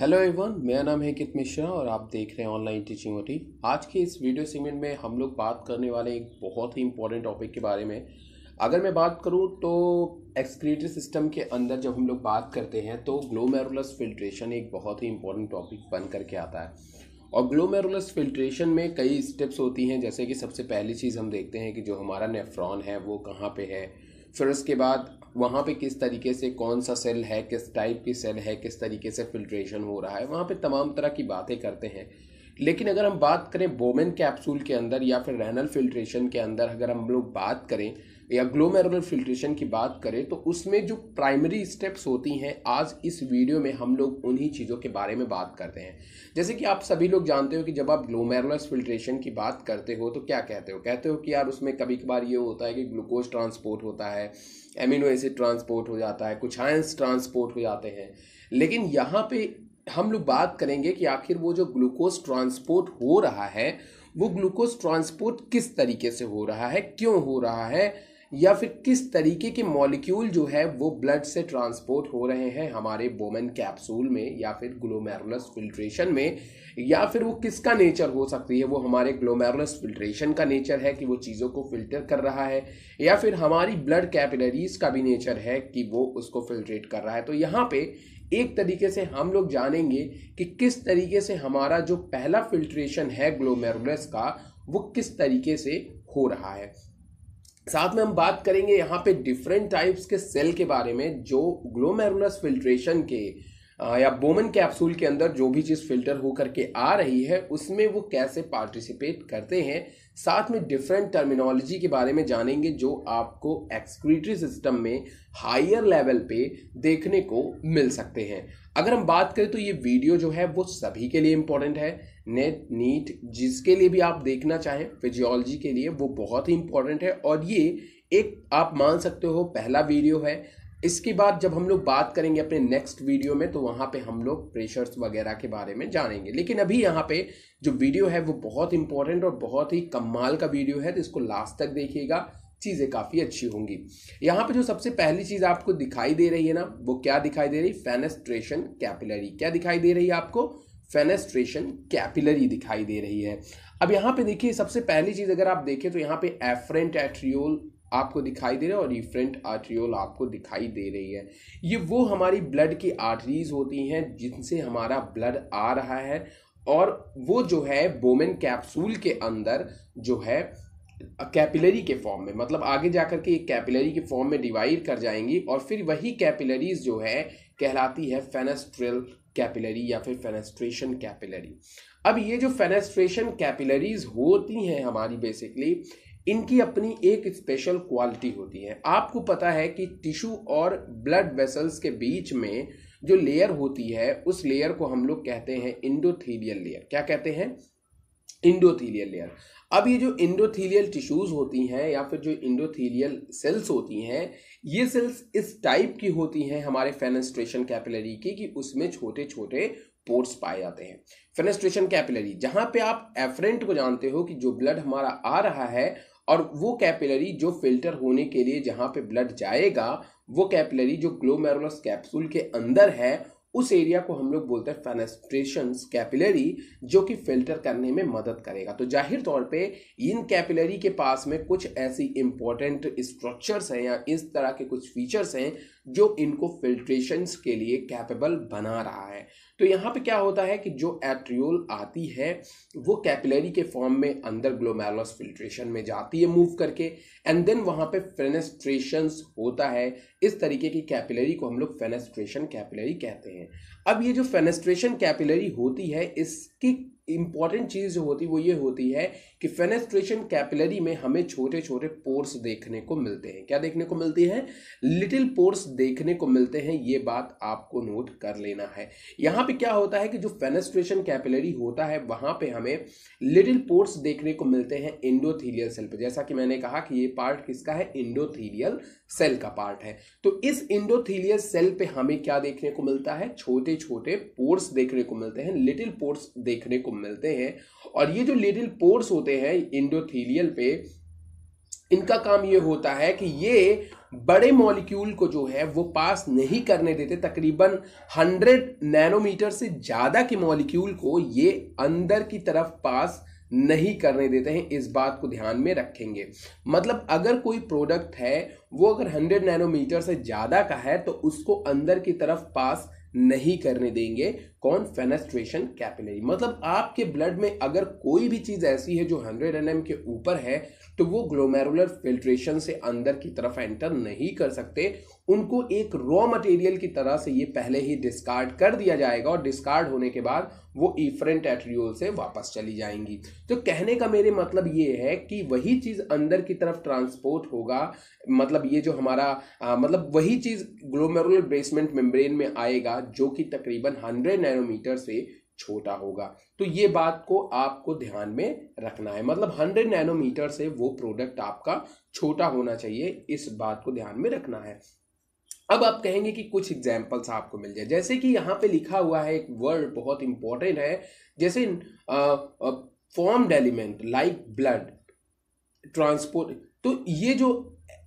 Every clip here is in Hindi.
हेलो एवरीवन मेरा नाम है कित मिश्रा और आप देख रहे हैं ऑनलाइन टीचिंग ओटी आज के इस वीडियो सेगमेंट में हम लोग बात करने वाले एक बहुत ही इंपॉर्टेंट टॉपिक के बारे में अगर मैं बात करूं तो एक्सक्रीटरी सिस्टम के अंदर जब हम लोग बात करते हैं तो ग्लोमेरुलस फिल्ट्रेशन एक बहुत ही इंपॉर्टेंट टॉपिक बन करके आता है और ग्लोमेरुलस फिल्ट्रेशन में कई स्टेप्स होती हैं जैसे कि सबसे पहली चीज़ हम देखते हैं कि जो हमारा नेफ्रॉन है वो कहाँ पर है फिर उसके बाद वहाँ पे किस तरीके से कौन सा सेल है किस टाइप की सेल है किस तरीके से फिल्ट्रेशन हो रहा है वहाँ पे तमाम तरह की बातें करते हैं लेकिन अगर हम बात करें बोमेन कैप्सूल के अंदर या फिर रहनल फिल्ट्रेशन के अंदर अगर हम लोग बात करें या ग्लोमेरुलर फिल्ट्रेशन की बात करें तो उसमें जो प्राइमरी स्टेप्स होती हैं आज इस वीडियो में हम लोग उन्हीं चीज़ों के बारे में बात करते हैं जैसे कि आप सभी लोग जानते हो कि जब आप ग्लोमेरुलर फिल्ट्रेशन की बात करते हो तो क्या कहते हो कहते हो कि यार उसमें कभी कभार ये होता है कि ग्लूकोज ट्रांसपोर्ट होता है एमिनो एसिड ट्रांसपोर्ट हो जाता है कुछ आयंस ट्रांसपोर्ट हो जाते हैं लेकिन यहाँ पे हम लोग बात करेंगे कि आखिर वो जो ग्लूकोज ट्रांसपोर्ट हो रहा है वो ग्लूकोज ट्रांसपोर्ट किस तरीके से हो रहा है क्यों हो रहा है या फिर किस तरीके के मॉलिक्यूल जो है वो ब्लड से ट्रांसपोर्ट हो रहे हैं हमारे बोमेन कैप्सूल में या फिर ग्लोमेरुलस फिल्ट्रेशन में या फिर वो किसका नेचर हो सकती है वो हमारे ग्लोमेरुलस फिल्ट्रेशन का नेचर है कि वो चीज़ों को फिल्टर कर रहा है या फिर हमारी ब्लड कैपिलरीज का भी नेचर है कि वो उसको फिल्ट्रेट कर रहा है तो यहाँ पे एक तरीके से हम लोग जानेंगे कि किस तरीके से हमारा जो पहला फिल्ट्रेशन है ग्लोमेरुलस का वो किस तरीके से हो रहा है साथ में हम बात करेंगे यहाँ पे डिफरेंट टाइप्स के सेल के बारे में जो ग्लोमेरुलस फिल्ट्रेशन के या बोमन कैप्सूल के अंदर जो भी चीज़ फिल्टर होकर के आ रही है उसमें वो कैसे पार्टिसिपेट करते हैं साथ में डिफरेंट टर्मिनोलॉजी के बारे में जानेंगे जो आपको एक्सक्रीटरी सिस्टम में हायर लेवल पे देखने को मिल सकते हैं अगर हम बात करें तो ये वीडियो जो है वो सभी के लिए इम्पॉर्टेंट है नेट नीट जिसके लिए भी आप देखना चाहें फिजियोलॉजी के लिए वो बहुत ही इम्पॉर्टेंट है और ये एक आप मान सकते हो पहला वीडियो है इसके बाद जब हम लोग बात करेंगे अपने नेक्स्ट वीडियो में तो वहाँ पे हम लोग प्रेशर्स वगैरह के बारे में जानेंगे लेकिन अभी यहाँ पे जो वीडियो है वो बहुत इंपॉर्टेंट और बहुत ही कमाल का वीडियो है तो इसको लास्ट तक देखिएगा चीज़ें काफ़ी अच्छी होंगी यहाँ पे जो सबसे पहली चीज़ आपको दिखाई दे रही है ना वो क्या दिखाई दे रही फेनेस्ट्रेशन कैपिलरी क्या दिखाई दे रही है आपको फेनेस्ट्रेशन कैपिलरी दिखाई दे रही है अब यहाँ पे देखिए सबसे पहली चीज़ अगर आप देखें तो यहाँ पे एफरेंट एट्रियोल आपको दिखाई दे रहा है और रिफ्रेंट आर्ट्रियोल आपको दिखाई दे रही है ये वो हमारी ब्लड की आर्टरीज होती हैं जिनसे हमारा ब्लड आ रहा है और वो जो है बोमेन कैप्सूल के अंदर जो है कैपिलरी के फॉर्म में मतलब आगे जाकर के ये कैपिलरी के फॉर्म में डिवाइड कर जाएंगी और फिर वही कैपिलरीज जो है कहलाती है फेनेस्ट्रल कैपिलरी या फिर फेनेस्ट्रेशन कैपिलरी अब ये जो फेनेस्ट्रेशन कैपिलरीज होती हैं हमारी बेसिकली इनकी अपनी एक स्पेशल क्वालिटी होती है आपको पता है कि टिश्यू और ब्लड वेसल्स के बीच में जो लेयर होती है उस लेयर को हम लोग कहते हैं इंडोथीलियल लेयर क्या कहते हैं इंडोथीलियल लेयर अब ये जो इंडोथीलियल टिश्यूज होती हैं या फिर जो इंडोथीलियल सेल्स होती हैं ये सेल्स इस टाइप की होती हैं हमारे फेनेस्ट्रेशन कैपिलरी की कि उसमें छोटे छोटे पोर्ट्स पाए जाते हैं फेनेस्ट्रेशन कैपिलरी जहां पे आप एफरेंट को जानते हो कि जो ब्लड हमारा आ रहा है और वो कैपिलरी जो फिल्टर होने के लिए जहाँ पे ब्लड जाएगा वो कैपिलरी जो ग्लोमेरुलस कैप्सूल के अंदर है उस एरिया को हम लोग बोलते हैं फेनेस्ट्रेशन कैपिलरी जो कि फिल्टर करने में मदद करेगा तो जाहिर तौर पे इन कैपिलरी के पास में कुछ ऐसी इंपॉर्टेंट स्ट्रक्चर्स हैं या इस तरह के कुछ फीचर्स हैं जो इनको फिल्ट्रेशन के लिए कैपेबल बना रहा है तो यहाँ पे क्या होता है कि जो एट्रियोल आती है वो कैपिलरी के फॉर्म में अंदर ग्लोमेलोस फिल्ट्रेशन में जाती है मूव करके एंड देन वहाँ पे फेनेस्ट्रेशन होता है इस तरीके की कैपिलरी को हम लोग फेनेस्ट्रेशन कैपिलरी कहते हैं अब ये जो फेनेस्ट्रेशन कैपिलरी होती है इसकी इम्पॉर्टेंट चीज़ जो होती है वो ये होती है कि फेनेस्ट्रेशन कैपिलरी में हमें छोटे छोटे पोर्स देखने को मिलते हैं क्या देखने को मिलती है लिटिल पोर्स देखने को मिलते हैं ये बात आपको नोट कर लेना है यहाँ पे क्या होता है कि जो फेनेस्ट्रेशन कैपिलरी होता है वहाँ पे हमें लिटिल पोर्स देखने को मिलते हैं इंडोथीलियल सेल पर जैसा कि मैंने कहा कि ये पार्ट किसका है इंडोथीलियल सेल का पार्ट है तो इस इंडोथीलियल सेल पे हमें क्या देखने को मिलता है छोटे छोटे पोर्स देखने को मिलते हैं लिटिल पोर्स देखने को मिलते हैं और ये जो लिटिल पोर्स होते होते हैं इंडोथीलियल पे इनका काम ये होता है कि ये बड़े मॉलिक्यूल को जो है वो पास नहीं करने देते तकरीबन 100 नैनोमीटर से ज़्यादा के मॉलिक्यूल को ये अंदर की तरफ पास नहीं करने देते हैं इस बात को ध्यान में रखेंगे मतलब अगर कोई प्रोडक्ट है वो अगर 100 नैनोमीटर से ज़्यादा का है तो उसको अंदर की तरफ पास नहीं करने देंगे कौन फेनेस्ट्रेशन कैपिलरी मतलब आपके ब्लड में अगर कोई भी चीज़ ऐसी है जो 100 एन के ऊपर है तो वो ग्लोमेरुलर फिल्ट्रेशन से अंदर की तरफ एंटर नहीं कर सकते उनको एक रॉ मटेरियल की तरह से ये पहले ही डिस्कार्ड कर दिया जाएगा और डिस्कार्ड होने के बाद वो ईफ्रेंट एट्रियोल से वापस चली जाएंगी तो कहने का मेरे मतलब ये है कि वही चीज़ अंदर की तरफ ट्रांसपोर्ट होगा मतलब ये जो हमारा आ, मतलब वही चीज़ ग्लोमेरुलर बेसमेंट मेम्ब्रेन में आएगा जो कि तकरीबन हंड्रेड नैनोमीटर से छोटा होगा तो ये बात को आपको ध्यान में रखना है मतलब 100 नैनोमीटर से वो प्रोडक्ट आपका छोटा होना चाहिए इस बात को ध्यान में रखना है अब आप कहेंगे कि कुछ एग्जाम्पल्स आपको मिल जाए जैसे कि यहाँ पे लिखा हुआ है एक वर्ड बहुत इंपॉर्टेंट है जैसे formed element like blood transport तो ये जो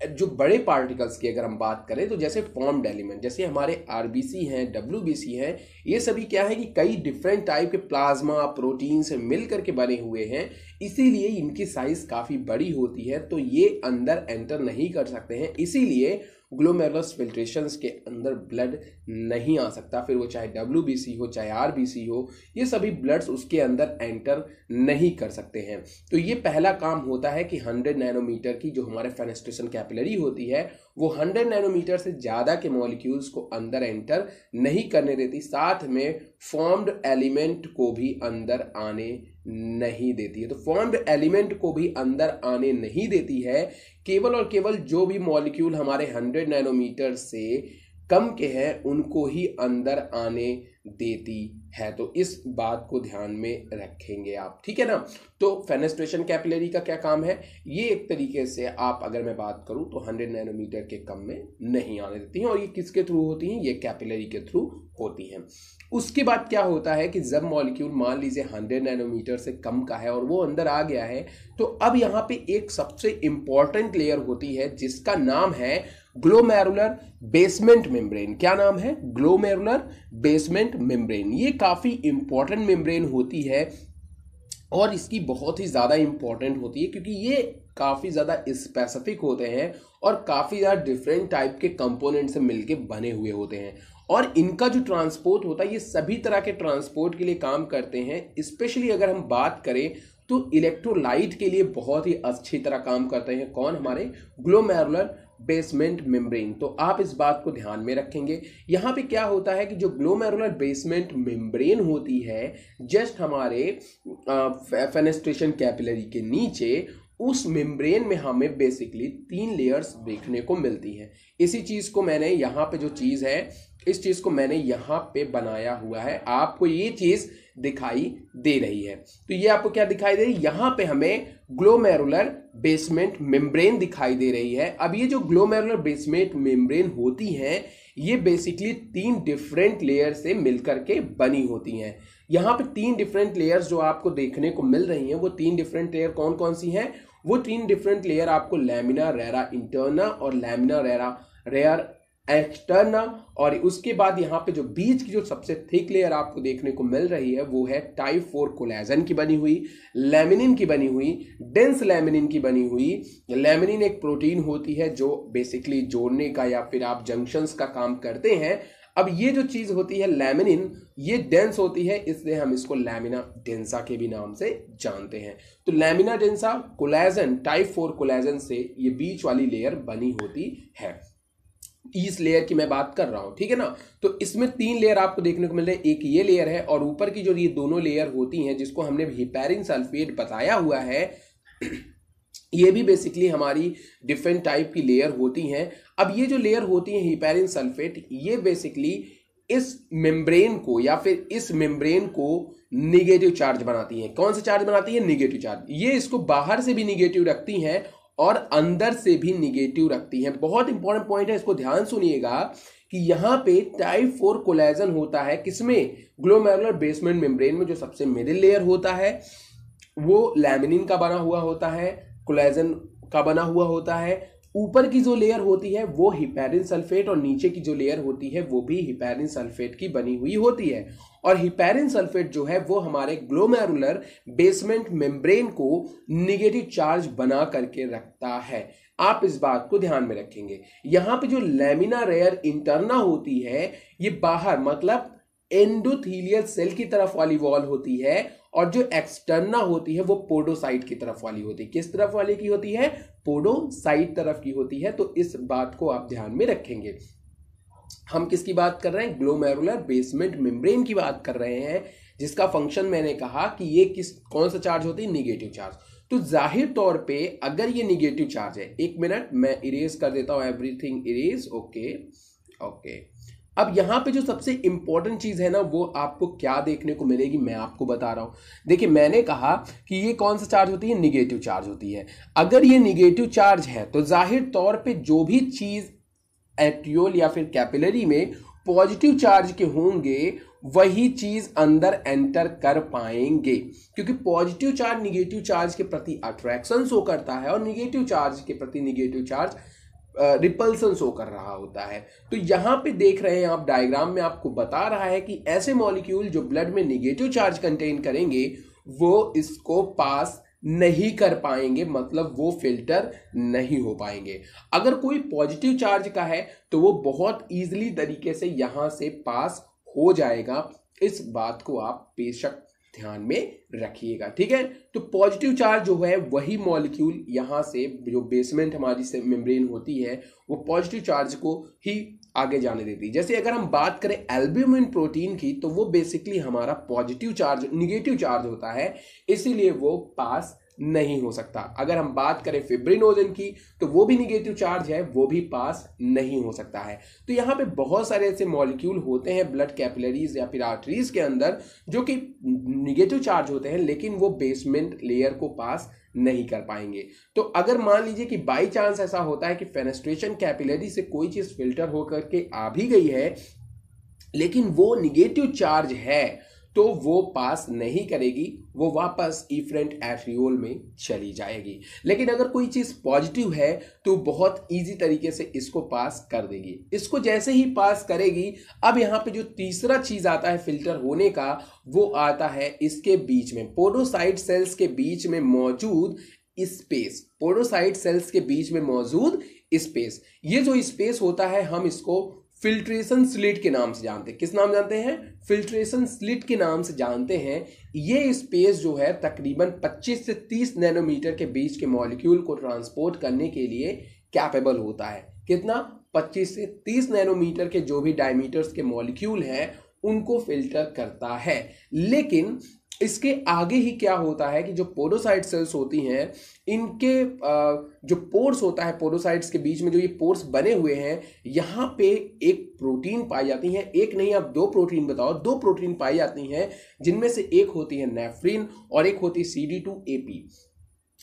जो बड़े पार्टिकल्स की अगर हम बात करें तो जैसे फॉर्म्ड एलिमेंट जैसे हमारे आर हैं डब्ल्यू हैं ये सभी क्या है कि कई डिफरेंट टाइप के प्लाज्मा प्रोटीन से मिल करके बने हुए हैं इसीलिए इनकी साइज़ काफ़ी बड़ी होती है तो ये अंदर एंटर नहीं कर सकते हैं इसीलिए ग्लोमेरुलस फिल्ट्रेशन के अंदर ब्लड नहीं आ सकता फिर वो चाहे डब्ल्यू हो चाहे आर हो ये सभी ब्लड्स उसके अंदर एंटर नहीं कर सकते हैं तो ये पहला काम होता है कि हंड्रेड नैनोमीटर की जो हमारे फेनेस्ट्रेशन कैप कैपिलरी होती है वो 100 नैनोमीटर से ज़्यादा के मॉलिक्यूल्स को अंदर एंटर नहीं करने देती साथ में फॉर्म्ड एलिमेंट को भी अंदर आने नहीं देती है तो फॉर्म्ड एलिमेंट को भी अंदर आने नहीं देती है केवल और केवल जो भी मॉलिक्यूल हमारे 100 नैनोमीटर से कम के हैं उनको ही अंदर आने देती है तो इस बात को ध्यान में रखेंगे आप ठीक है ना तो फेनेस्ट्रेशन कैपिलरी का क्या काम है ये एक तरीके से आप अगर मैं बात करूं तो 100 नैनोमीटर के कम में नहीं आने देती हैं और ये किसके थ्रू होती हैं ये कैपिलरी के थ्रू होती हैं उसके बाद क्या होता है कि जब मॉलिक्यूल मान लीजिए हंड्रेड नैनोमीटर से कम का है और वो अंदर आ गया है तो अब यहाँ पर एक सबसे इम्पॉर्टेंट लेयर होती है जिसका नाम है ग्लोमेरुलर बेसमेंट मेम्ब्रेन क्या नाम है ग्लोमेरुलर बेसमेंट मेम्ब्रेन ये काफ़ी इंपॉर्टेंट मेम्ब्रेन होती है और इसकी बहुत ही ज़्यादा इंपॉर्टेंट होती है क्योंकि ये काफ़ी ज़्यादा स्पेसिफिक होते हैं और काफ़ी ज़्यादा डिफरेंट टाइप के कंपोनेंट से मिलके बने हुए होते हैं और इनका जो ट्रांसपोर्ट होता है ये सभी तरह के ट्रांसपोर्ट के लिए काम करते हैं स्पेशली अगर हम बात करें तो इलेक्ट्रोलाइट के लिए बहुत ही अच्छी तरह काम करते हैं कौन हमारे ग्लोमेरुलर बेसमेंट मेम्ब्रेन तो आप इस बात को ध्यान में रखेंगे यहाँ पे क्या होता है कि जो ग्लोमेरुलर बेसमेंट मेम्ब्रेन होती है जस्ट हमारे फेनेस्ट्रेशन कैपिलरी के नीचे उस मेम्ब्रेन में हमें बेसिकली तीन लेयर्स देखने को मिलती हैं इसी चीज़ को मैंने यहाँ पे जो चीज़ है इस चीज़ को मैंने यहाँ पे बनाया हुआ है आपको ये चीज़ दिखाई दे रही है तो ये आपको क्या दिखाई दे रही है यहां पे हमें ग्लोमेरुलर बेसमेंट मेम्ब्रेन दिखाई दे रही है अब ये जो ग्लोमेरुलर बेसमेंट मेम्ब्रेन होती हैं ये बेसिकली तीन डिफरेंट लेयर से मिलकर के बनी होती हैं यहाँ पे तीन डिफरेंट लेयर्स जो आपको देखने को मिल रही हैं वो तीन डिफरेंट लेयर कौन कौन सी हैं वो तीन डिफरेंट लेयर आपको लैमिना रेरा इंटरना और लैमिना रेरा रेयर एक्सटर्नल और उसके बाद यहाँ पे जो बीच की जो सबसे थिक लेयर आपको देखने को मिल रही है वो है टाइप फोर कोलेजन की बनी हुई लेमिनिन की बनी हुई डेंस लेमिनिन की बनी हुई लेमिनिन एक प्रोटीन होती है जो बेसिकली जोड़ने का या फिर आप जंक्शंस का काम करते हैं अब ये जो चीज़ होती है लेमिनिन ये डेंस होती है इसलिए हम इसको लेमिना डेंसा के भी नाम से जानते हैं तो lamina densa collagen type four collagen से ये बीच वाली लेयर बनी होती है इस लेयर की मैं बात कर रहा हूं ठीक है ना तो इसमें तीन लेयर आपको देखने को मिल रहा है एक ये लेयर है और ऊपर की जो ये दोनों लेयर होती हैं जिसको हमने हिपेरिन सल्फेट बताया हुआ है ये भी बेसिकली हमारी डिफरेंट टाइप की लेयर होती हैं अब ये जो लेयर होती है हिपेरिन सल्फेट ये बेसिकली इस मेम्ब्रेन को या फिर इस मेम्ब्रेन को निगेटिव चार्ज बनाती है कौन सा चार्ज बनाती है निगेटिव चार्ज ये इसको बाहर से भी निगेटिव रखती हैं और अंदर से भी निगेटिव रखती हैं बहुत इंपॉर्टेंट पॉइंट है इसको ध्यान सुनिएगा कि यहाँ पे टाइप फोर कोलेजन होता है किसमें ग्लोमेरुलर बेसमेंट मेम्ब्रेन में जो सबसे मिडिल लेयर होता है वो लैमिनिन का बना हुआ होता है कोलेजन का बना हुआ होता है ऊपर की जो लेयर होती है वो हिपेरिन सल्फेट और नीचे की जो लेयर होती है वो भी हिपेरिन सल्फेट की बनी हुई होती है और हिपेरिन सल्फेट जो है वो हमारे ग्लोमेरुलर बेसमेंट मेम्ब्रेन को निगेटिव चार्ज बना करके रखता है आप इस बात को ध्यान में रखेंगे यहाँ पे जो लेमिना रेयर इंटरना होती है ये बाहर मतलब एंडोथीलियल सेल की तरफ वाली वॉल होती है और जो एक्सटर्ना होती है वो पोडोसाइट की तरफ वाली होती है किस तरफ वाली की होती है पोडोसाइट तरफ की होती है तो इस बात को आप ध्यान में रखेंगे हम किसकी बात कर रहे हैं ग्लोमेरुलर बेसमेंट मेम्ब्रेन की बात कर रहे हैं जिसका फंक्शन मैंने कहा कि ये किस कौन सा चार्ज होती है निगेटिव चार्ज तो जाहिर तौर पे अगर ये निगेटिव चार्ज है एक मिनट मैं इरेज कर देता हूँ एवरीथिंग इरेज ओके ओके अब यहाँ पे जो सबसे इंपॉर्टेंट चीज़ है ना वो आपको क्या देखने को मिलेगी मैं आपको बता रहा हूँ देखिए मैंने कहा कि ये कौन सा चार्ज होती है निगेटिव चार्ज होती है अगर ये निगेटिव चार्ज है तो जाहिर तौर पे जो भी चीज़ एट्रियोल या फिर कैपिलरी में पॉजिटिव चार्ज के होंगे वही चीज अंदर एंटर कर पाएंगे क्योंकि पॉजिटिव चार्ज निगेटिव चार्ज के प्रति अट्रैक्शन शो करता है और निगेटिव चार्ज के प्रति निगेटिव चार्ज रिपल्सन शो कर रहा होता है तो यहाँ पे देख रहे हैं आप डायग्राम में आपको बता रहा है कि ऐसे मॉलिक्यूल जो ब्लड में निगेटिव चार्ज कंटेन करेंगे वो इसको पास नहीं कर पाएंगे मतलब वो फिल्टर नहीं हो पाएंगे अगर कोई पॉजिटिव चार्ज का है तो वो बहुत ईजिली तरीके से यहाँ से पास हो जाएगा इस बात को आप बेशक ध्यान में रखिएगा ठीक है तो पॉजिटिव चार्ज जो है वही मॉलिक्यूल यहाँ से जो बेसमेंट हमारी से मेम्ब्रेन होती है वो पॉजिटिव चार्ज को ही आगे जाने देती है जैसे अगर हम बात करें एल्ब्यूमिन प्रोटीन की तो वो बेसिकली हमारा पॉजिटिव चार्ज निगेटिव चार्ज होता है इसीलिए वो पास नहीं हो सकता अगर हम बात करें फिब्रिनोजन की तो वो भी निगेटिव चार्ज है वो भी पास नहीं हो सकता है तो यहाँ पे बहुत सारे ऐसे मॉलिक्यूल होते हैं ब्लड कैपिलरीज या फिर आर्टरीज के अंदर जो कि निगेटिव चार्ज होते हैं लेकिन वो बेसमेंट लेयर को पास नहीं कर पाएंगे तो अगर मान लीजिए कि बाई चांस ऐसा होता है कि फेनेस्ट्रेशन कैपिलरी से कोई चीज़ फिल्टर होकर के आ भी गई है लेकिन वो निगेटिव चार्ज है तो वो पास नहीं करेगी वो वापस इफ्रेंट एफ्रियोल में चली जाएगी लेकिन अगर कोई चीज़ पॉजिटिव है तो बहुत इजी तरीके से इसको पास कर देगी इसको जैसे ही पास करेगी अब यहाँ पे जो तीसरा चीज़ आता है फिल्टर होने का वो आता है इसके बीच में पोडोसाइड सेल्स के बीच में मौजूद स्पेस पोडोसाइड सेल्स के बीच में मौजूद स्पेस ये जो स्पेस होता है हम इसको फिल्ट्रेशन स्लिट के नाम से जानते हैं किस नाम जानते हैं फिल्ट्रेशन स्लिट के नाम से जानते हैं ये स्पेस जो है तकरीबन 25 से 30 नैनोमीटर के बीच के मॉलिक्यूल को ट्रांसपोर्ट करने के लिए कैपेबल होता है कितना 25 से 30 नैनोमीटर के जो भी डायमीटर्स के मॉलिक्यूल हैं उनको फिल्टर करता है लेकिन इसके आगे ही क्या होता है कि जो पोडोसाइट सेल्स होती हैं इनके जो पोर्स होता है पोडोसाइट्स के बीच में जो ये पोर्स बने हुए हैं यहाँ पे एक प्रोटीन पाई जाती है एक नहीं आप दो प्रोटीन बताओ दो प्रोटीन पाई जाती हैं जिनमें से एक होती है नेफ्रिन और एक होती है C D two A P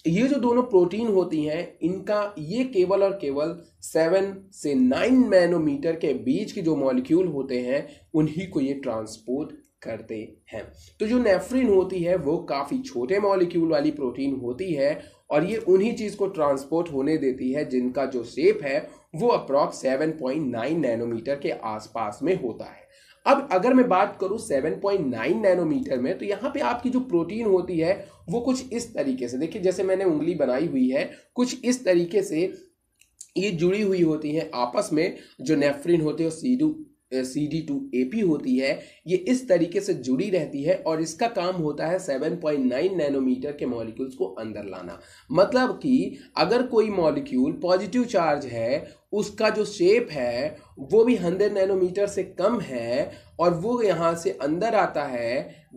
ये जो दोनों प्रोटीन होती हैं इनका ये केवल और केवल सेवन से नाइन नैनोमीटर के बीच के जो मॉलिक्यूल होते हैं उन्हीं को ये ट्रांसपोर्ट करते हैं तो जो नेफ्रिन होती है वो काफ़ी छोटे मॉलिक्यूल वाली प्रोटीन होती है और ये उन्हीं चीज़ को ट्रांसपोर्ट होने देती है जिनका जो सेप है वो अप्रॉक्स 7.9 नैनोमीटर के आसपास में होता है अब अगर मैं बात करूं 7.9 नैनोमीटर में तो यहाँ पे आपकी जो प्रोटीन होती है वो कुछ इस तरीके से देखिए जैसे मैंने उंगली बनाई हुई है कुछ इस तरीके से ये जुड़ी हुई होती हैं आपस में जो नेफ्रिन होते हैं सीडू C D two A P होती है ये इस तरीके से जुड़ी रहती है और इसका काम होता है 7.9 नैनोमीटर के मॉलिक्यूल्स को अंदर लाना मतलब कि अगर कोई मॉलिक्यूल पॉजिटिव चार्ज है उसका जो शेप है वो भी हंड्रेड नैनोमीटर से कम है और वो यहाँ से अंदर आता है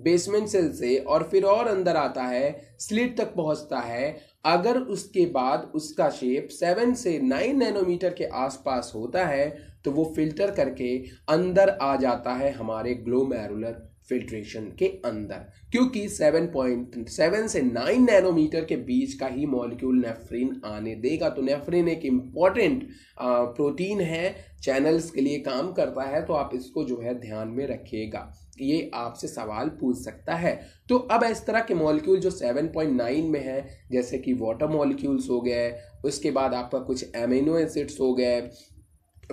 बेसमेंट सेल से और फिर और अंदर आता है स्लिट तक पहुँचता है अगर उसके बाद उसका शेप सेवन से नाइन नैनोमीटर के आसपास होता है तो वो फिल्टर करके अंदर आ जाता है हमारे ग्लोमेरुलर फिल्ट्रेशन के अंदर क्योंकि 7.7 से 9 नैनोमीटर के बीच का ही मॉलिक्यूल नेफ्रिन आने देगा तो नेफ्रिन एक इम्पॉर्टेंट प्रोटीन है चैनल्स के लिए काम करता है तो आप इसको जो है ध्यान में रखिएगा ये आपसे सवाल पूछ सकता है तो अब इस तरह के मॉलिक्यूल जो 7.9 में है जैसे कि वाटर मॉलिक्यूल्स हो गए उसके बाद आपका कुछ एमिनो एसिड्स हो गए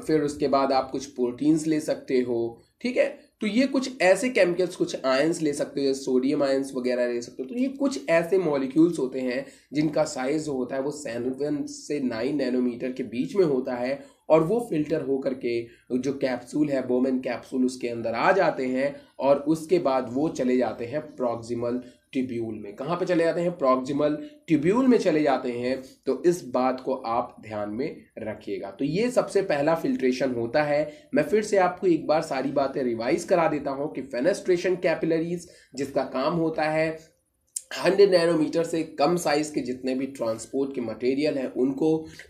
फिर उसके बाद आप कुछ प्रोटीन्स ले सकते हो ठीक है तो ये कुछ ऐसे केमिकल्स कुछ आयंस ले सकते हो जैसे सोडियम आयंस वगैरह ले सकते हो तो ये कुछ ऐसे मॉलिक्यूल्स होते हैं जिनका साइज जो होता है वो सेवन से नाइन नैनोमीटर के बीच में होता है और वो फिल्टर हो करके जो कैप्सूल है बोमेन कैप्सूल उसके अंदर आ जाते हैं और उसके बाद वो चले जाते हैं प्रॉक्सिमल ट्यूब्यूल में कहाँ पे चले जाते हैं प्रॉक्सिमल ट्यूब्यूल में चले जाते हैं तो इस बात को आप ध्यान में रखिएगा तो ये सबसे पहला फिल्ट्रेशन होता है मैं फिर से आपको एक बार सारी बातें रिवाइज करा देता हूँ कि फेनेस्ट्रेशन कैपिलरीज जिसका काम होता है हंड्रेड नैनोमीटर से कम साइज़ के जितने भी ट्रांसपोर्ट के मटेरियल हैं उनको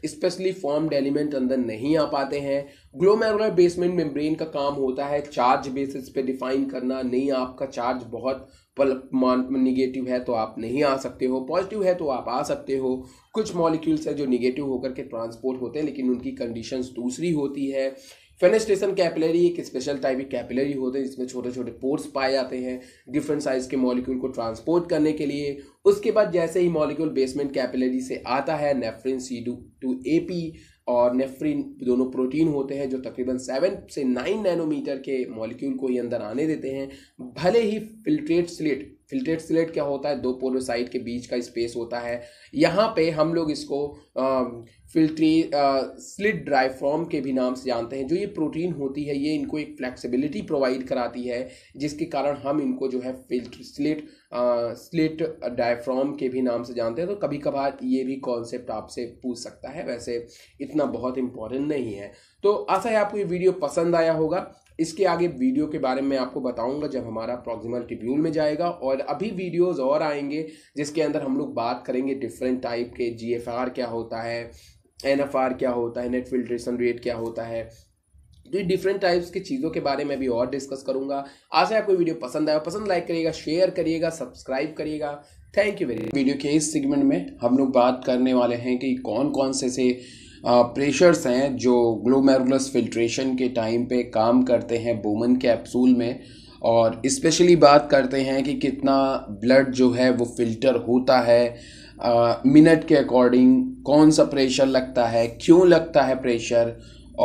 स्पेशली फॉर्म्ड एलिमेंट अंदर नहीं आ पाते हैं ग्लोमेरुलर बेसमेंट मेम्ब्रेन का काम होता है चार्ज बेसिस पे डिफाइन करना नहीं आपका चार्ज बहुत निगेटिव है तो आप नहीं आ सकते हो पॉजिटिव है तो आप आ सकते हो कुछ मॉलिक्यूल्स हैं जो निगेटिव होकर के ट्रांसपोर्ट होते हैं लेकिन उनकी कंडीशंस दूसरी होती है फेनेस्टेशन कैपिलरी एक स्पेशल टाइप की कैपिलरी होते हैं जिसमें छोटे छोटे पोर्ट्स पाए जाते हैं डिफरेंट साइज के मॉलिक्यूल को ट्रांसपोर्ट करने के लिए उसके बाद जैसे ही मॉलिक्यूल बेसमेंट कैपिलरी से आता है nephrin C D two A P और नेफ्रिन दोनों प्रोटीन होते हैं जो तकरीबन सेवन से नाइन नैनोमीटर के मॉलिक्यूल को ही अंदर आने देते हैं भले ही फिल्ट्रेट स्लेट फिल्ट्रेट स्लेट क्या होता है दो पोलोसाइड के बीच का स्पेस होता है यहाँ पे हम लोग इसको फिल्ट्री स्लिड ड्राई फॉर्म के भी नाम से जानते हैं जो ये प्रोटीन होती है ये इनको एक फ्लेक्सिबिलिटी प्रोवाइड कराती है जिसके कारण हम इनको जो है फिल्ट स्लिट स्लिट डायफ्राम के भी नाम से जानते हैं तो कभी कभार ये भी कॉन्सेप्ट आपसे पूछ सकता है वैसे इतना बहुत इंपॉर्टेंट नहीं है तो आशा है आपको ये वीडियो पसंद आया होगा इसके आगे वीडियो के बारे में आपको बताऊंगा जब हमारा प्रॉक्सिमल ट्रिब्यूल में जाएगा और अभी वीडियोस और आएंगे जिसके अंदर हम लोग बात करेंगे डिफरेंट टाइप के जीएफआर क्या होता है एन एफ आर क्या होता है नेट फिल्ट्रेशन रेट क्या होता है तो ये डिफरेंट टाइप्स की चीज़ों के बारे में भी और डिस्कस करूंगा आज आपको वीडियो पसंद आया पसंद लाइक करिएगा शेयर करिएगा सब्सक्राइब करिएगा thank you very much video के इस सेगमेंट में हम लोग बात करने वाले हैं कि कौन कौन से से प्रेशर्स हैं जो ग्लोमेरुलस फिल्ट्रेशन के टाइम पे काम करते हैं बोमन कैप्सूल में और इस्पेशली बात करते हैं कि कितना ब्लड जो है वो फिल्टर होता है मिनट के अकॉर्डिंग कौन सा प्रेशर लगता है क्यों लगता है प्रेशर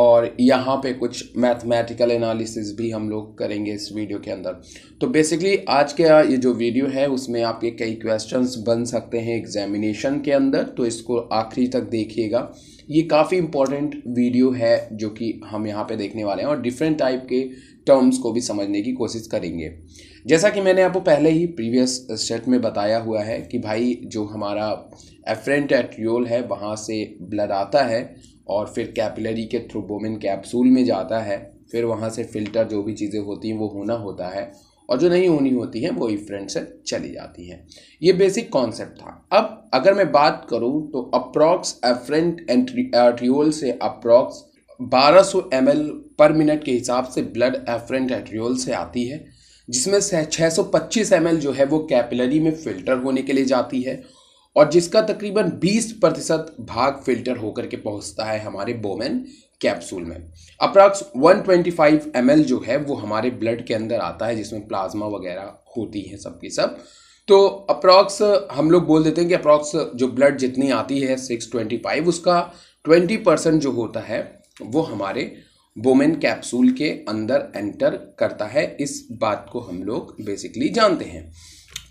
और यहाँ पे कुछ मैथमेटिकल एनालिसिस भी हम लोग करेंगे इस वीडियो के अंदर तो बेसिकली आज का ये जो वीडियो है उसमें आपके कई क्वेश्चंस बन सकते हैं एग्जामिनेशन के अंदर तो इसको आखिरी तक देखिएगा ये काफ़ी इंपॉर्टेंट वीडियो है जो कि हम यहाँ पे देखने वाले हैं और डिफरेंट टाइप के टर्म्स को भी समझने की कोशिश करेंगे जैसा कि मैंने आपको पहले ही प्रीवियस सेट में बताया हुआ है कि भाई जो हमारा एफरेंट एट्रियोल है वहाँ से ब्लड आता है और फिर कैपिलरी के थ्रू बोमिन कैप्सूल में जाता है फिर वहाँ से फ़िल्टर जो भी चीज़ें होती हैं वो होना होता है और जो नहीं होनी होती हैं वो इफ्रेंट से चली जाती हैं ये बेसिक कॉन्सेप्ट था अब अगर मैं बात करूँ तो अप्रॉक्स एफ्रेंट एट्रियोल से अप्रॉक्स 1200 ml पर मिनट के हिसाब से ब्लड एफ्रेंट एट्रियोल से आती है जिसमें छः सौ पच्चीस एम जो है वो कैपिलरी में फिल्टर होने के लिए जाती है और जिसका तकरीबन 20 प्रतिशत भाग फिल्टर होकर के पहुंचता है हमारे बोमेन कैप्सूल में अप्रॉक्स 125 ml जो है वो हमारे ब्लड के अंदर आता है जिसमें प्लाज्मा वगैरह होती है की सब तो अप्रॉक्स हम लोग बोल देते हैं कि अप्रॉक्स जो ब्लड जितनी आती है 625 उसका 20 परसेंट जो होता है वो हमारे बोमेन कैप्सूल के अंदर एंटर करता है इस बात को हम लोग बेसिकली जानते हैं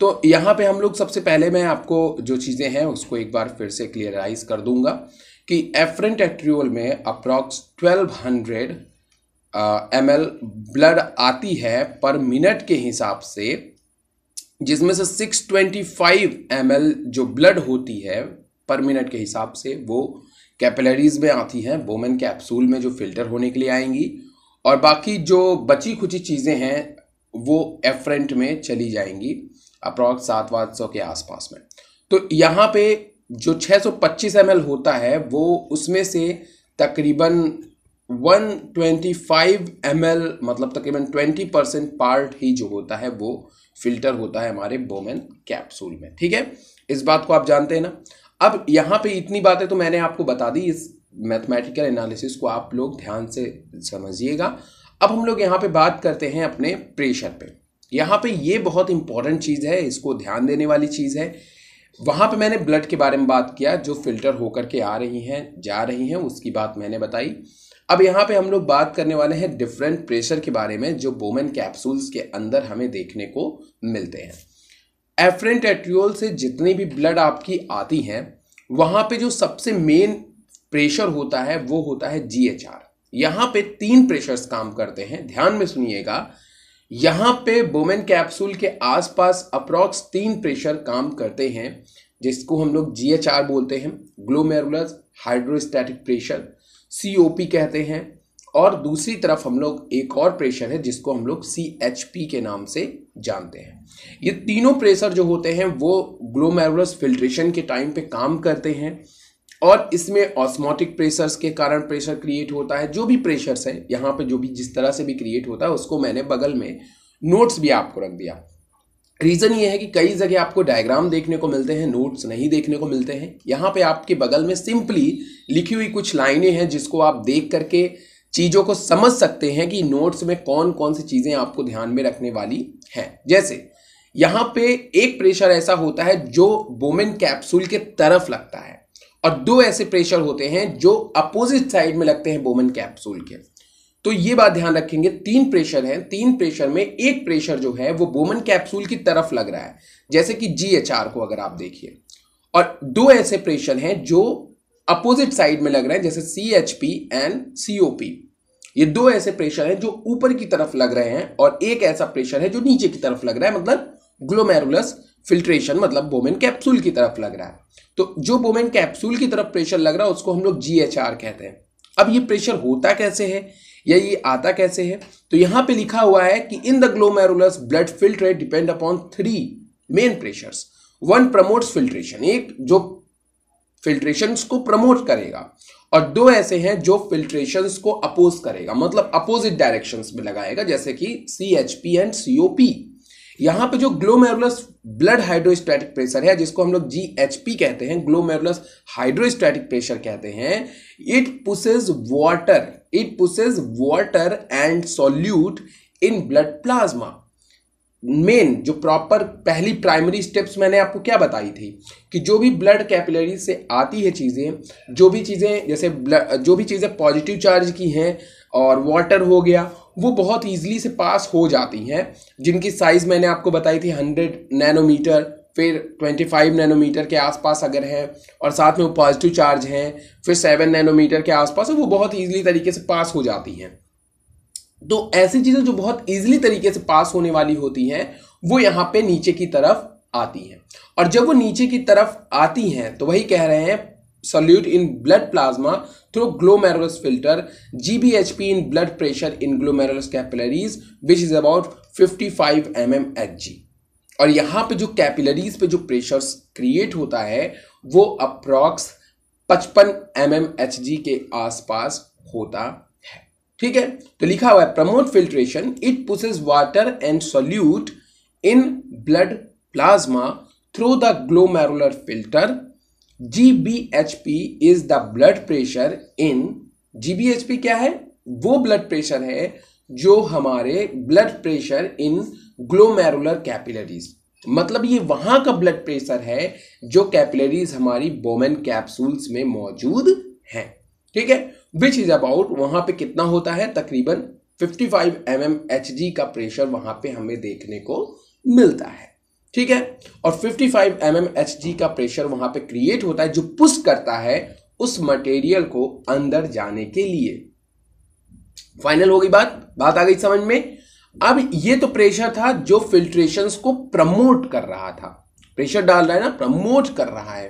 तो यहाँ पे हम लोग सबसे पहले मैं आपको जो चीज़ें हैं उसको एक बार फिर से क्लियराइज कर दूंगा कि एफरेंट एट्रियोल में अप्रॉक्स 1200 एम एल ब्लड आती है पर मिनट के हिसाब से जिसमें से 625 एम जो ब्लड होती है पर मिनट के हिसाब से वो कैपिलरीज में आती हैं बोमेन कैप्सूल में जो फिल्टर होने के लिए आएंगी और बाकी जो बची खुची चीज़ें हैं वो एफरेंट में चली जाएंगी अप्रॉक्स सात वात सौ के आसपास में तो यहाँ पे जो 625 सौ होता है वो उसमें से तकरीबन 125 ट्वेंटी मतलब तकरीबन 20 परसेंट पार्ट ही जो होता है वो फिल्टर होता है हमारे बोमेन कैप्सूल में ठीक है इस बात को आप जानते हैं ना अब यहाँ पे इतनी बातें तो मैंने आपको बता दी इस मैथमेटिकल एनालिसिस को आप लोग ध्यान से समझिएगा अब हम लोग यहाँ पे बात करते हैं अपने प्रेशर पे यहाँ पे ये बहुत इंपॉर्टेंट चीज़ है इसको ध्यान देने वाली चीज़ है वहाँ पे मैंने ब्लड के बारे में बात किया जो फिल्टर होकर के आ रही हैं जा रही हैं उसकी बात मैंने बताई अब यहाँ पे हम लोग बात करने वाले हैं डिफरेंट प्रेशर के बारे में जो बोमेन कैप्सूल्स के अंदर हमें देखने को मिलते हैं एफरेंट एट्रियोल से जितनी भी ब्लड आपकी आती हैं वहाँ पे जो सबसे मेन प्रेशर होता है वो होता है जी एच आर यहाँ पे तीन प्रेशर्स काम करते हैं ध्यान में सुनिएगा यहाँ पे बोमेन कैप्सूल के आसपास अप्रॉक्स तीन प्रेशर काम करते हैं जिसको हम लोग जी एच आर बोलते हैं glomerulus hydrostatic pressure C O P कहते हैं और दूसरी तरफ हम लोग एक और प्रेशर है जिसको हम लोग सी एच पी के नाम से जानते हैं ये तीनों प्रेशर जो होते हैं वो ग्लोमेरुलस फिल्ट्रेशन के टाइम पे काम करते हैं और इसमें ऑस्मोटिक प्रेशर्स के कारण प्रेशर क्रिएट होता है जो भी प्रेशर्स है यहाँ पे जो भी जिस तरह से भी क्रिएट होता है उसको मैंने बगल में नोट्स भी आपको रख दिया रीज़न ये है कि कई जगह आपको डायग्राम देखने को मिलते हैं नोट्स नहीं देखने को मिलते हैं यहाँ पे आपके बगल में सिंपली लिखी हुई कुछ लाइनें हैं जिसको आप देख करके चीज़ों को समझ सकते हैं कि नोट्स में कौन कौन सी चीज़ें आपको ध्यान में रखने वाली हैं जैसे यहाँ पे एक प्रेशर ऐसा होता है जो बोमेन कैप्सूल के तरफ लगता है और दो ऐसे प्रेशर होते हैं जो अपोजिट साइड में लगते हैं बोमेन कैप्सूल के तो ये बात ध्यान रखेंगे तीन प्रेशर हैं तीन प्रेशर में एक प्रेशर जो है वो बोमन कैप्सूल की तरफ लग रहा है जैसे कि जी को अगर आप देखिए और दो ऐसे प्रेशर हैं जो अपोजिट साइड में लग रहे हैं जैसे C H P and C O P ये दो ऐसे प्रेशर हैं जो ऊपर की तरफ लग रहे हैं और एक ऐसा प्रेशर है जो नीचे की तरफ लग रहा है मतलब ग्लोमेरुलस फिल्ट्रेशन मतलब बोमेन कैप्सूल की तरफ लग रहा है तो जो बोमेन कैप्सूल की तरफ प्रेशर लग रहा है उसको हम लोग जी कहते हैं अब ये प्रेशर होता कैसे है या ये आता कैसे है तो यहां पे लिखा हुआ है कि in the glomerulus blood filtrate depend upon three main pressures one promotes filtration एक जो फिल्ट्रेशन को प्रमोट करेगा और दो ऐसे हैं जो फिल्ट्रेशन को अपोज करेगा मतलब अपोजिट डायरेक्शन में लगाएगा जैसे कि C H P and C O P यहां पर जो ग्लोमेरुलस ब्लड हाइड्रोस्टैटिक प्रेशर है जिसको हम लोग जी एच पी कहते हैं ग्लोमेरुलस हाइड्रोस्टैटिक प्रेशर कहते हैं it pushes water it pushes water and solute in blood plasma main जो प्रॉपर पहली प्राइमरी स्टेप्स मैंने आपको क्या बताई थी कि जो भी ब्लड कैपिलरी से आती है चीज़ें जो भी चीज़ें जैसे जो भी चीज़ें पॉजिटिव चार्ज की हैं और वाटर हो गया वो बहुत इजीली से पास हो जाती हैं जिनकी साइज़ मैंने आपको बताई थी हंड्रेड नैनोमीटर फिर 25 नैनोमीटर के आसपास अगर हैं और साथ में वो पॉजिटिव चार्ज हैं फिर सेवन नैनोमीटर के आसपास वो बहुत ईजिली तरीके से पास हो जाती हैं तो ऐसी चीजें जो बहुत इजीली तरीके से पास होने वाली होती हैं वो यहां पे नीचे की तरफ आती हैं और जब वो नीचे की तरफ आती हैं तो वही कह रहे हैं solute in blood plasma through glomerulus filter G B H P in blood pressure in glomerulus capillaries which is about fifty five M M H G और यहां पर जो कैपिलरीज पे जो प्रेशर क्रिएट होता है वो अप्रॉक्स पचपन एम एम एच जी के आसपास होता ठीक है तो लिखा हुआ है promote filtration it pushes water and solute in blood plasma through the glomerular filter G B H P is the blood pressure in G B H P क्या है वो ब्लड प्रेशर है जो हमारे blood pressure in glomerular capillaries मतलब ये वहां का ब्लड प्रेशर है जो कैपिलरीज हमारी बोमेन कैप्सूल्स में मौजूद है ठीक है विच इज़ अबाउट वहां पे कितना होता है तकरीबन 55 फाइव mm का प्रेशर वहां पे हमें देखने को मिलता है ठीक है और 55 फाइव mm का प्रेशर वहां पे क्रिएट होता है जो पुश करता है उस मटेरियल को अंदर जाने के लिए फाइनल होगी बात बात आ गई समझ में अब ये तो प्रेशर था जो फिल्ट्रेशन को प्रमोट कर रहा था प्रेशर डाल रहा है ना प्रमोट कर रहा है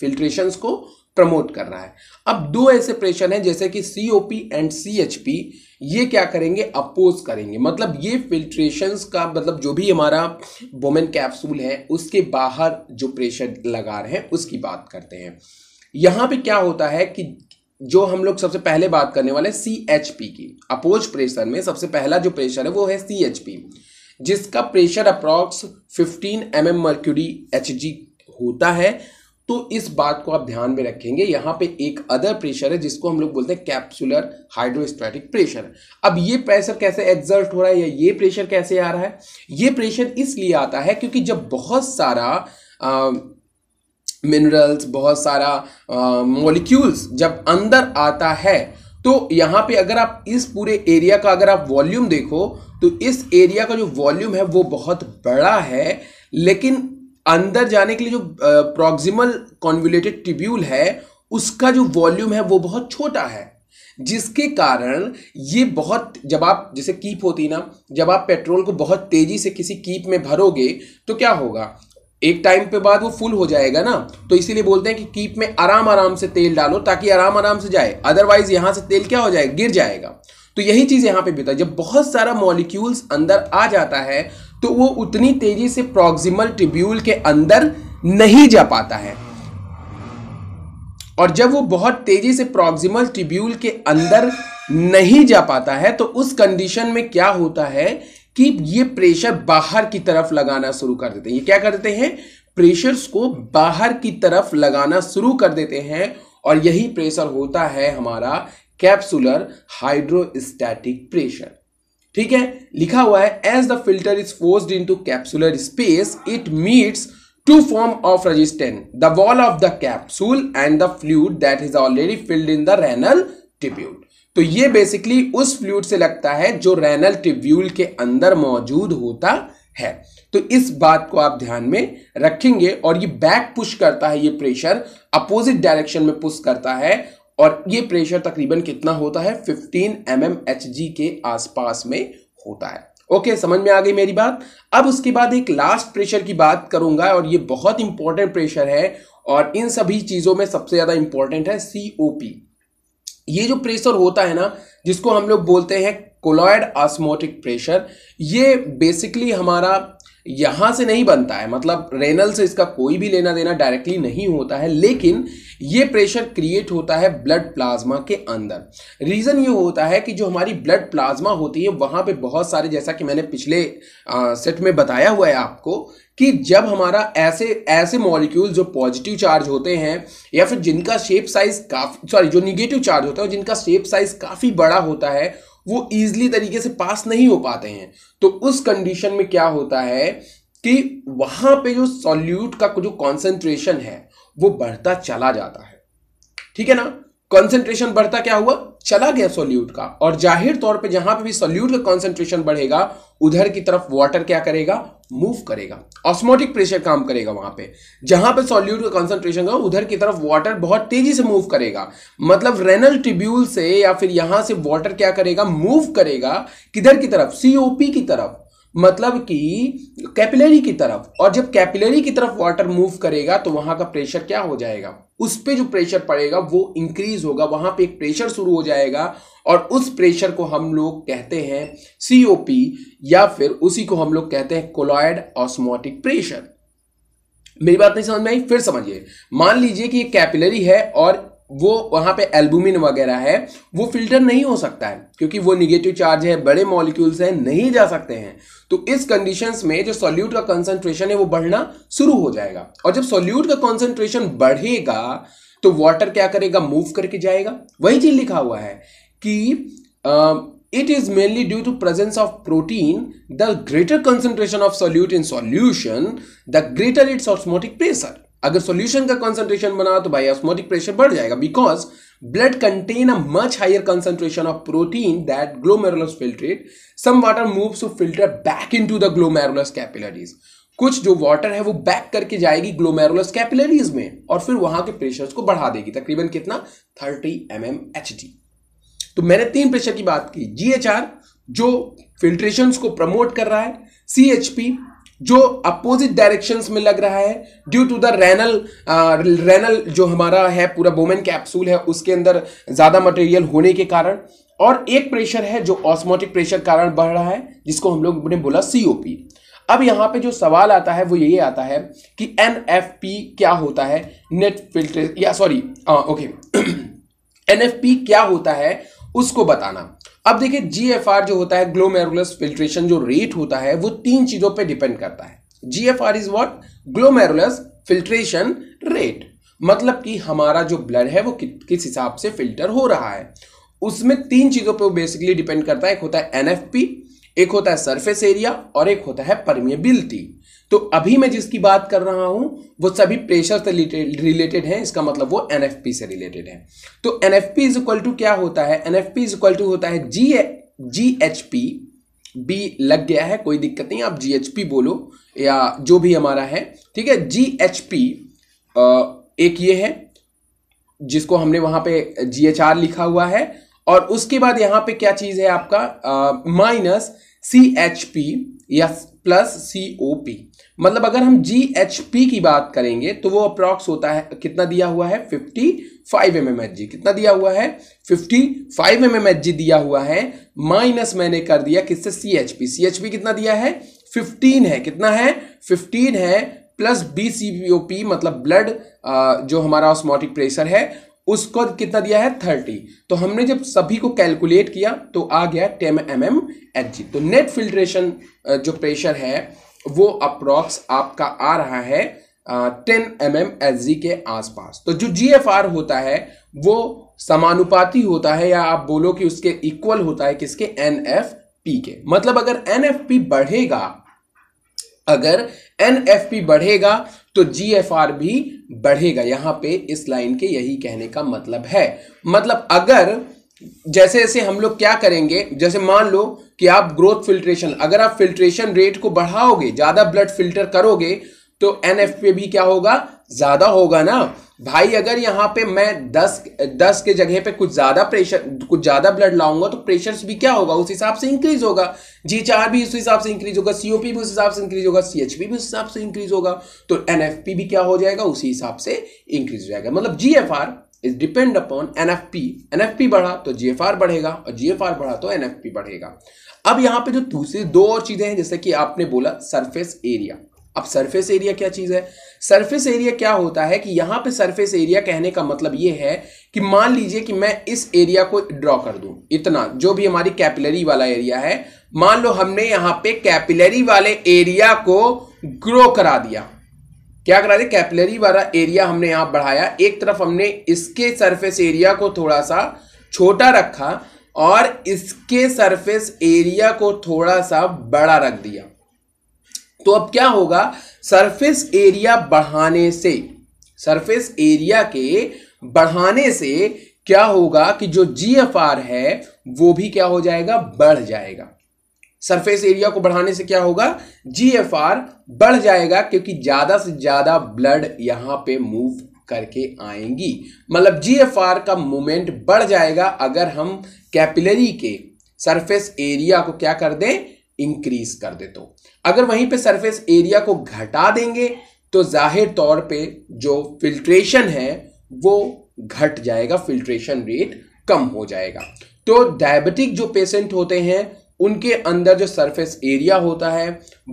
फिल्ट्रेशन को प्रमोट कर रहा है अब दो ऐसे प्रेशर हैं जैसे कि पी एंड पी ये क्या करेंगे अपोज करेंगे मतलब ये फिल्ट्रेशन का मतलब जो भी हमारा वोमेन कैप्सूल है उसके बाहर जो प्रेशर लगा रहे हैं उसकी बात करते हैं यहां पे क्या होता है कि जो हम लोग सबसे पहले बात करने वाले सी एच पी की अपोज प्रेशर में सबसे पहला जो प्रेशर है वो है सी एच पी जिसका pressure approx fifteen M M mercury H G होता है तो इस बात को आप ध्यान में रखेंगे यहाँ पे एक अदर प्रेशर है जिसको हम लोग बोलते हैं कैप्सुलर हाइड्रोस्टैटिक प्रेशर अब ये प्रेशर कैसे एग्जर्ट हो रहा है या ये प्रेशर कैसे आ रहा है ये प्रेशर इसलिए आता है क्योंकि जब बहुत सारा आ, मिनरल्स बहुत सारा मॉलिक्यूल्स जब अंदर आता है तो यहाँ पे अगर आप इस पूरे एरिया का अगर आप वॉल्यूम देखो तो इस एरिया का जो वॉल्यूम है वो बहुत बड़ा है लेकिन अंदर जाने के लिए जो प्रॉक्सिमल कॉन्वुलेटेड ट्यूब्यूल है उसका जो वॉल्यूम है वो बहुत छोटा है जिसके कारण ये बहुत जब आप जैसे कीप होती ना जब आप पेट्रोल को बहुत तेजी से किसी कीप में भरोगे तो क्या होगा एक टाइम पे बाद वो फुल हो जाएगा ना तो इसीलिए बोलते हैं कि कीप में आराम आराम से तेल डालो ताकि आराम आराम से जाए अदरवाइज यहाँ से तेल क्या हो जाए गिर जाएगा तो यही चीज़ यहाँ पे भी होता है जब बहुत सारा मॉलिक्यूल्स अंदर आ जाता है तो वो उतनी तेजी से प्रॉक्सिमल ट्रिब्यूल के अंदर नहीं जा पाता है और जब वो बहुत तेजी से प्रॉक्सिमल ट्रिब्यूल के अंदर नहीं जा पाता है तो उस कंडीशन में क्या होता है कि ये प्रेशर बाहर की तरफ लगाना शुरू कर देते हैं ये क्या कर देते हैं प्रेशर्स को बाहर की तरफ लगाना शुरू कर देते हैं और यही प्रेशर होता है हमारा कैप्सुलर हाइड्रोस्टैटिक प्रेशर ठीक है लिखा हुआ है as the filter is force into capsular space it meets to form of resistant the wall of the capsule and the fluid that is already filled in the renal tribute तो ये बेसिकली उस फ्लूड से लगता है जो रेनल टिब्यूल के अंदर मौजूद होता है तो इस बात को आप ध्यान में रखेंगे और ये बैक पुश करता है ये प्रेशर अपोजिट डायरेक्शन में पुश करता है और ये प्रेशर तकरीबन कितना होता है 15 एम एम एच जी के आसपास में होता है ओके okay, समझ में आ गई मेरी बात अब उसके बाद एक लास्ट प्रेशर की बात करूंगा और ये बहुत इंपॉर्टेंट प्रेशर है और इन सभी चीजों में सबसे ज्यादा इंपॉर्टेंट है सीओपी ये जो प्रेशर होता है ना जिसको हम लोग बोलते हैं कोलॉयड ऑस्मोटिक प्रेशर ये बेसिकली हमारा यहां से नहीं बनता है मतलब रेनल से इसका कोई भी लेना देना डायरेक्टली नहीं होता है लेकिन ये प्रेशर क्रिएट होता है ब्लड प्लाज्मा के अंदर रीजन ये होता है कि जो हमारी ब्लड प्लाज्मा होती है वहां पे बहुत सारे जैसा कि मैंने पिछले आ, सेट में बताया हुआ है आपको कि जब हमारा ऐसे ऐसे मॉलिक्यूल जो पॉजिटिव चार्ज होते हैं या फिर जिनका शेप साइज काफी सॉरी जो निगेटिव चार्ज होता है जिनका शेप साइज काफी बड़ा होता है वो इजली तरीके से पास नहीं हो पाते हैं तो उस कंडीशन में क्या होता है कि वहां पे जो सॉल्यूट का जो कॉन्सेंट्रेशन है वो बढ़ता चला जाता है ठीक है ना कंसंट्रेशन बढ़ता क्या हुआ चला गया सोल्यूट का और जाहिर तौर पे जहां पे भी सोल्यूट का कंसंट्रेशन बढ़ेगा उधर की तरफ वाटर क्या करेगा मूव करेगा ऑस्मोटिक प्रेशर काम करेगा वहां पे जहां पे सोल्यूट का कंसंट्रेशन होगा उधर की तरफ वाटर बहुत तेजी से मूव करेगा मतलब रेनल ट्रिब्यूल से या फिर यहां से वाटर क्या करेगा मूव करेगा किधर की तरफ सीओपी की तरफ मतलब कि कैपिलरी की तरफ और जब कैपिलरी की तरफ वाटर मूव करेगा तो वहां का प्रेशर क्या हो जाएगा उस पे जो प्रेशर पड़ेगा वो इंक्रीज होगा वहां पे एक प्रेशर शुरू हो जाएगा और उस प्रेशर को हम लोग कहते हैं सीओपी या फिर उसी को हम लोग कहते हैं कोलॉयड ऑस्मोटिक प्रेशर मेरी बात नहीं समझ में आई फिर समझिए मान लीजिए कि ये कैपिलरी है और वो वहां पे एल्बुमिन वगैरह है वो फिल्टर नहीं हो सकता है क्योंकि वो निगेटिव चार्ज है बड़े मॉलिक्यूल्स हैं नहीं जा सकते हैं तो इस कंडीशन में जो सोल्यूट का कॉन्सेंट्रेशन है वो बढ़ना शुरू हो जाएगा और जब सोल्यूट का कॉन्सेंट्रेशन बढ़ेगा तो वाटर क्या करेगा मूव करके जाएगा वही चीज लिखा हुआ है कि it is mainly due to presence of protein the greater concentration of solute in solution the greater its osmotic pressure अगर सॉल्यूशन का कॉन्सेंट्रेशन बना तो भाई ऑस्मोटिक प्रेशर बढ़ जाएगा because blood contain a much higher concentration of protein that glomerulus filtrate some water moves to filter back into the glomerulus capillaries कुछ जो वाटर है वो बैक करके जाएगी ग्लोमेरुलस कैपिलरीज में और फिर वहां के प्रेशर्स को बढ़ा देगी तकरीबन कितना 30 एम एम एच डी तो मैंने तीन प्रेशर की बात की जी एच आर जो फिल्ट्रेशन को प्रमोट कर रहा है सी एच पी जो अपोजिट डायरेक्शंस में लग रहा है due to the renal renal जो हमारा है पूरा बोमेन कैप्सूल है उसके अंदर ज़्यादा मटेरियल होने के कारण और एक प्रेशर है जो ऑस्मोटिक प्रेशर कारण बढ़ रहा है जिसको हम लोग ने बोला सीओपी अब यहाँ पे जो सवाल आता है वो ये आता है कि एन क्या होता है नेट फिल्टर या सॉरी ओके एन क्या होता है उसको बताना अब देखिए जीएफआर जो होता है ग्लोमेरुलस फिल्ट्रेशन जो रेट होता है वो तीन चीजों पे डिपेंड करता है G F R is what glomerulus filtration rate मतलब कि हमारा जो ब्लड है वो कि, किस हिसाब से फिल्टर हो रहा है उसमें तीन चीजों पे वो बेसिकली डिपेंड करता है एक होता है एनएफपी एक होता है सरफेस एरिया और एक होता है परमिएबिलिटी तो अभी मैं जिसकी बात कर रहा हूं वो सभी प्रेशर से रिलेटेड है इसका मतलब वो एनएफपी से रिलेटेड है तो एनएफपी इज इक्वल टू क्या होता है एनएफपी इज इक्वल टू होता है G G H P B लग गया है कोई दिक्कत नहीं आप जी एच पी बोलो या जो भी हमारा है ठीक है जी एच पी एक ये है जिसको हमने वहां पे जी एच आर लिखा हुआ है और उसके बाद यहां पे क्या चीज है आपका माइनस सी एच पी या प्लस सी ओ पी मतलब अगर हम जी एच पी की बात करेंगे तो वो अप्रॉक्स होता है कितना दिया हुआ है fifty five M M H G कितना दिया हुआ है fifty five M M H G दिया हुआ है माइनस मैंने कर दिया किससे C H P C H P कितना दिया है फिफ्टीन है कितना है फिफ्टीन है plus B C P O P मतलब ब्लड जो हमारा ऑस्मोटिक प्रेशर है उसको कितना दिया है थर्टी तो हमने जब सभी को कैलकुलेट किया तो आ गया ten M M H G तो नेट फिल्ट्रेशन जो प्रेशर है वो अप्रॉक्स आपका आ रहा है ten M M H G के आसपास तो जो जी एफ आर होता है वो समानुपाती होता है या आप बोलो कि उसके इक्वल होता है किसके एन एफ पी के मतलब अगर एन एफ पी बढ़ेगा अगर एन एफ पी बढ़ेगा तो जी एफ आर भी बढ़ेगा यहां पे इस लाइन के यही कहने का मतलब है मतलब अगर जैसे जैसे हम लोग क्या करेंगे जैसे मान लो कि आप ग्रोथ फिल्ट्रेशन अगर आप फिल्ट्रेशन रेट को बढ़ाओगे ज्यादा ब्लड फिल्टर करोगे तो एन एफ पे भी क्या होगा ज़्यादा होगा ना भाई अगर यहाँ पे मैं दस दस के जगह पे कुछ ज़्यादा प्रेशर कुछ ज़्यादा ब्लड लाऊंगा तो प्रेशर भी क्या होगा उस हिसाब से इंक्रीज होगा जी चार भी उस हिसाब से इंक्रीज होगा सीओपी भी उस हिसाब से इंक्रीज होगा पी भी उस हिसाब से इंक्रीज होगा तो पी भी क्या हो जाएगा उसी हिसाब से इंक्रीज हो जाएगा मतलब G F R is depend upon N N F P F P बढ़ा तो जीएफआर बढ़ेगा और जीएफआर बढ़ा तो एन एफ पी बढ़ेगा अब यहाँ पे जो दूसरी दो और चीजें हैं जैसे कि आपने बोला सरफेस एरिया अब सरफेस एरिया क्या चीज़ है सरफेस एरिया क्या होता है कि यहां पे सरफेस एरिया कहने का मतलब यह है कि मान लीजिए कि मैं इस एरिया को ड्रॉ कर दूं इतना जो भी हमारी कैपिलरी वाला एरिया है मान लो हमने यहां पे कैपिलरी वाले एरिया को ग्रो करा दिया क्या करा दिया कैपिलरी वाला एरिया हमने यहां बढ़ाया एक तरफ हमने इसके सरफेस एरिया को थोड़ा सा छोटा रखा और इसके सरफेस एरिया को थोड़ा सा बड़ा रख दिया तो अब क्या होगा सरफेस एरिया बढ़ाने से सरफेस एरिया के बढ़ाने से क्या होगा कि जो जी है वो भी क्या हो जाएगा बढ़ जाएगा सरफेस एरिया को बढ़ाने से क्या होगा जी बढ़ जाएगा क्योंकि ज्यादा से ज्यादा ब्लड यहां पे मूव करके आएंगी मतलब जी का मूवमेंट बढ़ जाएगा अगर हम कैपिलरी के सरफेस एरिया को क्या कर दें इंक्रीज कर दे तो अगर वहीं पे सरफेस एरिया को घटा देंगे तो जाहिर तौर पे जो फिल्ट्रेशन है वो घट जाएगा फिल्ट्रेशन रेट कम हो जाएगा तो डायबिटिक जो पेशेंट होते हैं उनके अंदर जो सरफेस एरिया होता है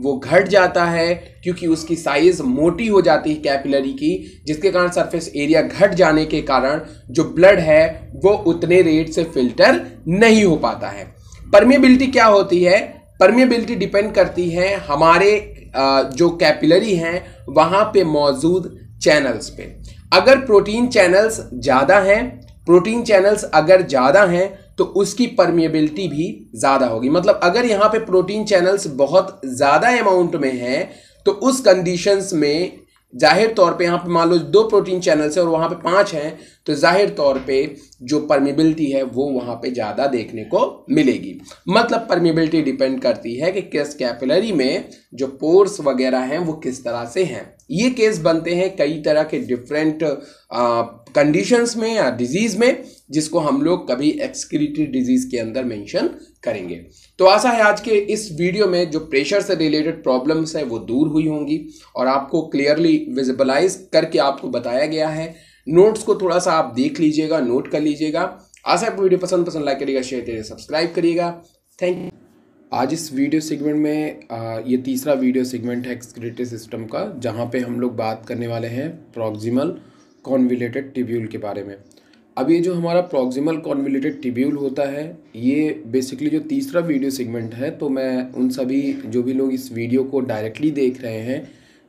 वो घट जाता है क्योंकि उसकी साइज मोटी हो जाती है कैपिलरी की जिसके कारण सरफेस एरिया घट जाने के कारण जो ब्लड है वो उतने रेट से फिल्टर नहीं हो पाता है परमेबिलिटी क्या होती है परमिबिलिटी डिपेंड करती है हमारे जो कैपिलरी हैं वहाँ पे मौजूद चैनल्स पे अगर प्रोटीन चैनल्स ज़्यादा हैं प्रोटीन चैनल्स अगर ज़्यादा हैं तो उसकी परमिएबिलिटी भी ज़्यादा होगी मतलब अगर यहाँ पे प्रोटीन चैनल्स बहुत ज़्यादा अमाउंट में हैं तो उस कंडीशंस में जाहिर तौर पे यहाँ पे मान लो दो प्रोटीन चैनल्स हैं और वहाँ पे पांच हैं तो जाहिर तौर पे जो परमिबिलिटी है वो वहाँ पे ज़्यादा देखने को मिलेगी मतलब परमिबिलिटी डिपेंड करती है कि किस कैपिलरी में जो पोर्स वगैरह हैं वो किस तरह से हैं ये केस बनते हैं कई तरह के डिफरेंट कंडीशंस में या डिजीज में जिसको हम लोग कभी एक्सक्रीटरी डिजीज के अंदर मेंशन करेंगे तो आशा है आज के इस वीडियो में जो प्रेशर से रिलेटेड प्रॉब्लम्स है वो दूर हुई होंगी और आपको क्लियरली विजिबलाइज करके आपको बताया गया है नोट्स को थोड़ा सा आप देख लीजिएगा नोट कर लीजिएगा आशा आपको वीडियो पसंद पसंद लाइक करिएगा शेयर करिएगा सब्सक्राइब करिएगा थैंक यू आज इस वीडियो सेगमेंट में आ, ये तीसरा वीडियो सेगमेंट है एक्सक्रेटिव सिस्टम का जहाँ पे हम लोग बात करने वाले हैं प्रॉक्सिमल कॉन्विलेटेड टिब्यूल के बारे में अब ये जो हमारा प्रॉक्सिमल कॉन्विलेटेड टिब्यूल होता है ये बेसिकली जो तीसरा वीडियो सेगमेंट है तो मैं उन सभी जो भी लोग इस वीडियो को डायरेक्टली देख रहे हैं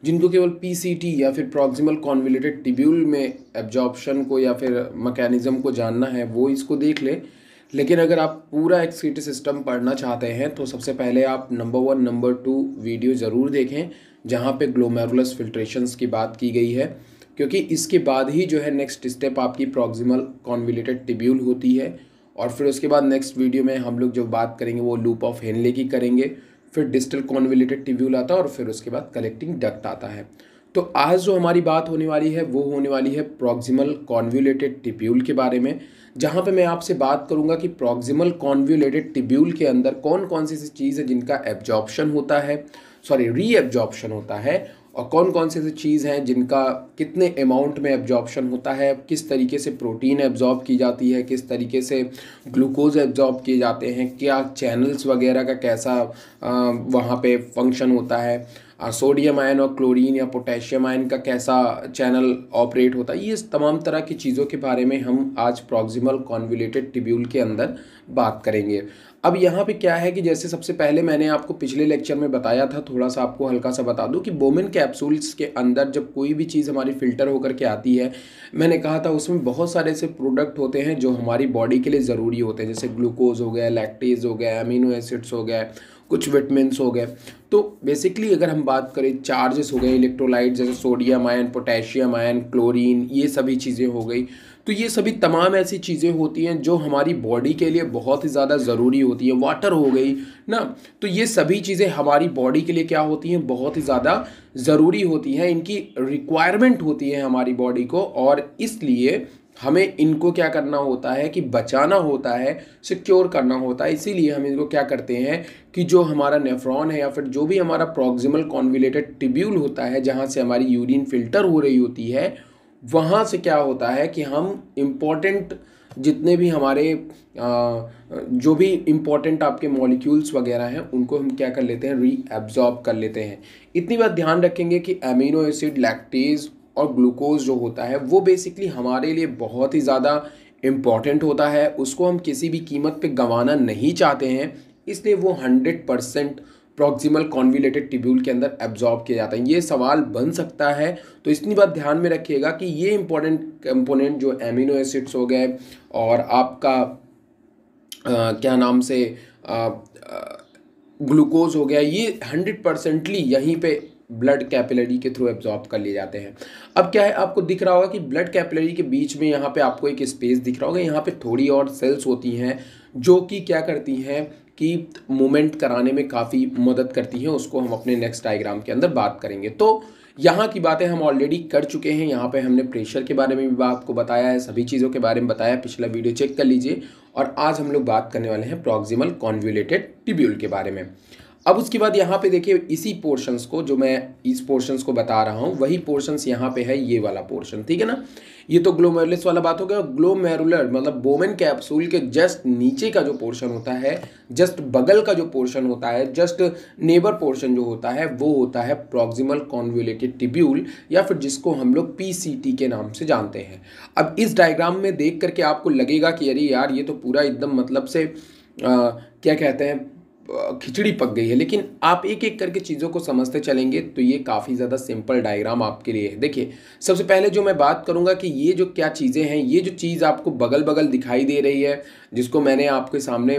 जिनको केवल पीसीटी या फिर प्रॉक्सिमल कॉन्विलेटेड टिब्यूल में एब्जॉर्प्शन को या फिर मकैनिज़म को जानना है वो इसको देख ले लेकिन अगर आप पूरा एक्सक्रीटी सिस्टम पढ़ना चाहते हैं तो सबसे पहले आप number one number two video ज़रूर देखें जहाँ पर ग्लोमेरुलस फिल्ट्रेशन की बात की गई है क्योंकि इसके बाद ही जो है नेक्स्ट स्टेप आपकी प्रॉक्सिमल कॉन्विलेटेड टिब्यूल होती है और फिर उसके बाद नेक्स्ट वीडियो में हम लोग जो बात करेंगे वो लूप ऑफ हेनले की करेंगे फिर डिस्टल कॉन्विलेटेड टिब्यूल आता है और फिर उसके बाद कलेक्टिंग डक्ट आता है तो आज जो हमारी बात होने वाली है वो होने वाली है प्रॉक्सिमल कॉन्व्यूलेटेड टिब्यूल के बारे में जहाँ पे मैं आपसे बात करूँगा कि प्रॉक्सिमल कॉन्व्यूलेटेड टिब्यूल के अंदर कौन कौन सी चीज़ है जिनका एब्जॉर्प्शन होता है सॉरी री एब्जॉर्प्शन होता है और कौन कौन से ऐसी चीज़ हैं जिनका कितने अमाउंट में एब्जॉर्बशन होता है किस तरीके से प्रोटीन एब्जॉर्ब की जाती है किस तरीके से ग्लूकोज एब्जॉर्ब किए जाते हैं क्या चैनल्स वगैरह का कैसा वहाँ पे फंक्शन होता है सोडियम आयन और क्लोरीन या पोटेशियम आयन का कैसा चैनल ऑपरेट होता है ये तमाम तरह की चीज़ों के बारे में हम आज प्रॉक्सिमल कॉन्विलेटेड टिब्यूल के अंदर बात करेंगे अब यहाँ पे क्या है कि जैसे सबसे पहले मैंने आपको पिछले लेक्चर में बताया था थोड़ा सा आपको हल्का सा बता दूँ कि बोमिन कैप्सूल्स के अंदर जब कोई भी चीज़ हमारी फ़िल्टर होकर के आती है मैंने कहा था उसमें बहुत सारे ऐसे प्रोडक्ट होते हैं जो हमारी बॉडी के लिए ज़रूरी होते हैं जैसे ग्लूकोज हो गया लैक्टेज हो गया अमीनो एसिड्स हो गया कुछ विटमिनस हो गए तो बेसिकली अगर हम बात करें चार्जेस हो गए इलेक्ट्रोलाइट जैसे sodium ion potassium ion chlorine ये सभी चीज़ें हो गई तो ये सभी तमाम ऐसी चीज़ें होती हैं जो हमारी बॉडी के लिए बहुत ही ज़्यादा ज़रूरी होती है वाटर हो गई ना तो ये सभी चीज़ें हमारी बॉडी के लिए क्या होती हैं बहुत ही ज़्यादा ज़रूरी होती हैं इनकी रिक्वायरमेंट होती है हमारी बॉडी को और इसलिए हमें इनको क्या करना होता है कि बचाना होता है सिक्योर करना होता है इसीलिए हम इनको क्या करते हैं कि जो हमारा नेफ्रॉन है या फिर जो भी हमारा प्रॉक्सिमल कॉन्विलेटेड टिब्यूल होता है जहाँ से हमारी यूरिन फिल्टर हो रही होती है वहाँ से क्या होता है कि हम इम्पोर्टेंट जितने भी हमारे आ, जो भी इम्पोर्टेंट आपके मॉलिक्यूल्स वगैरह हैं उनको हम क्या कर लेते हैं री एब्जॉर्ब कर लेते हैं इतनी बात ध्यान रखेंगे कि अमीनो एसिड लैक्टेज और ग्लूकोज जो होता है वो बेसिकली हमारे लिए बहुत ही ज़्यादा इम्पॉर्टेंट होता है उसको हम किसी भी कीमत पे गंवाना नहीं चाहते हैं इसलिए वो hundred percent proximal convoluted tubule के अंदर एब्जॉर्ब किया जाता है ये सवाल बन सकता है तो इतनी बात ध्यान में रखिएगा कि ये इंपॉर्टेंट कंपोनेंट जो एमिनो एसिड्स हो गए और आपका आ, क्या नाम से ग्लूकोज हो गया ये हंड्रेड परसेंटली यहीं पे ब्लड कैपिलरी के थ्रू एब्जॉर्ब कर लिए जाते हैं अब क्या है आपको दिख रहा होगा कि ब्लड कैपिलरी के बीच में यहाँ पे आपको एक स्पेस दिख रहा होगा यहाँ पे थोड़ी और सेल्स होती हैं जो कि क्या करती हैं की मूवमेंट कराने में काफ़ी मदद करती हैं उसको हम अपने नेक्स्ट डायग्राम के अंदर बात करेंगे तो यहाँ की बातें हम ऑलरेडी कर चुके हैं यहाँ पे हमने प्रेशर के बारे में भी आपको बताया है सभी चीज़ों के बारे में बताया पिछला वीडियो चेक कर लीजिए और आज हम लोग बात करने वाले हैं प्रॉक्सिमल कॉन्व्यूलेटेड टिब्यूल के बारे में अब उसके बाद यहाँ पे देखिए इसी पोर्शंस को जो मैं इस पोर्शंस को बता रहा हूँ वही पोर्शंस यहाँ पे है ये वाला पोर्शन ठीक है ना ये तो ग्लोमेरुलस वाला बात हो गया ग्लोमेरुलर मतलब बोमेन कैप्सूल के जस्ट नीचे का जो पोर्शन होता है जस्ट बगल का जो पोर्शन होता है जस्ट नेबर पोर्शन जो होता है वो होता है प्रॉक्सिमल कॉन्व्यूलेटेड टिब्यूल या फिर जिसको हम लोग पी के नाम से जानते हैं अब इस डायग्राम में देख करके आपको लगेगा कि अरे यार ये तो पूरा एकदम मतलब से आ, क्या कहते हैं खिचड़ी पक गई है लेकिन आप एक एक करके चीज़ों को समझते चलेंगे तो ये काफ़ी ज़्यादा सिंपल डायग्राम आपके लिए है देखिए सबसे पहले जो मैं बात करूँगा कि ये जो क्या चीज़ें हैं ये जो चीज़ आपको बगल बगल दिखाई दे रही है जिसको मैंने आपके सामने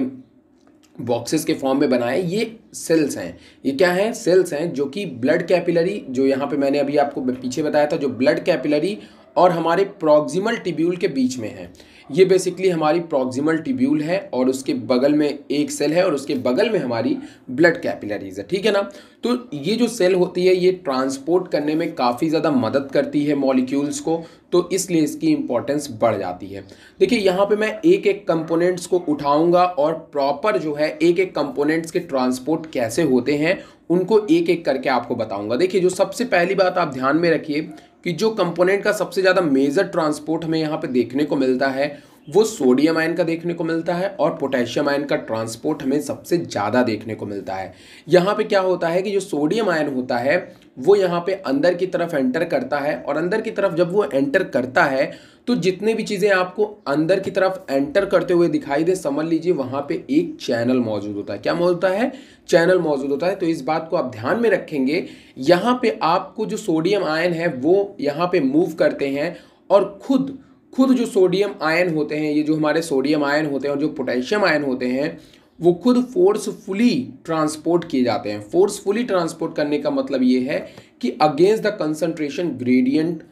बॉक्सेस के फॉर्म में बनाए ये सेल्स हैं ये क्या हैं सेल्स हैं जो कि ब्लड कैपिलरी जो यहाँ पे मैंने अभी आपको पीछे बताया था जो ब्लड कैपिलरी और हमारे प्रॉक्सिमल टिब्यूल के बीच में है ये बेसिकली हमारी प्रॉक्सिमल टिब्यूल है और उसके बगल में एक सेल है और उसके बगल में हमारी ब्लड कैपिलरीज है ठीक है ना तो ये जो सेल होती है ये ट्रांसपोर्ट करने में काफ़ी ज़्यादा मदद करती है मॉलिक्यूल्स को तो इसलिए इसकी इंपॉर्टेंस बढ़ जाती है देखिए यहाँ पे मैं एक एक कंपोनेंट्स को उठाऊंगा और प्रॉपर जो है एक एक कंपोनेंट्स के ट्रांसपोर्ट कैसे होते हैं उनको एक एक करके आपको बताऊंगा देखिए जो सबसे पहली बात आप ध्यान में रखिए कि जो कंपोनेंट का सबसे ज़्यादा मेजर ट्रांसपोर्ट हमें यहाँ पे देखने को मिलता है वो सोडियम आयन का देखने को मिलता है और पोटेशियम आयन का ट्रांसपोर्ट हमें सबसे ज़्यादा देखने को मिलता है यहाँ पे क्या होता है कि जो सोडियम आयन होता है वो यहाँ पे अंदर की तरफ एंटर करता है और अंदर की तरफ जब वो एंटर करता है तो जितने भी चीज़ें आपको अंदर की तरफ एंटर करते हुए दिखाई दे समझ लीजिए वहाँ पे एक चैनल मौजूद होता है क्या मौजूद होता है चैनल मौजूद होता है तो इस बात को आप ध्यान में रखेंगे यहाँ पे आपको जो सोडियम आयन है वो यहाँ पे मूव करते हैं और खुद खुद जो सोडियम आयन होते हैं ये जो हमारे सोडियम आयन होते हैं और जो पोटेशियम आयन होते हैं वो खुद फोर्सफुली ट्रांसपोर्ट किए जाते हैं फोर्सफुली ट्रांसपोर्ट करने का मतलब ये है कि against the concentration gradient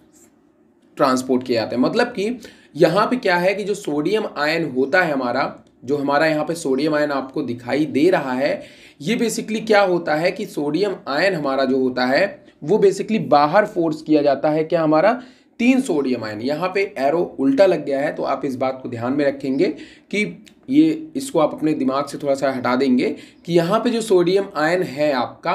transport किया जाता है मतलब कि यहाँ पे क्या है कि जो सोडियम आयन होता है हमारा जो हमारा यहाँ पे सोडियम आयन आपको दिखाई दे रहा है ये बेसिकली क्या होता है कि सोडियम आयन हमारा जो होता है वो बेसिकली बाहर फोर्स किया जाता है क्या हमारा तीन सोडियम आयन यहाँ पे एरो उल्टा लग गया है तो आप इस बात को ध्यान में रखेंगे कि ये इसको आप अपने दिमाग से थोड़ा सा हटा देंगे कि यहाँ पे जो सोडियम आयन है आपका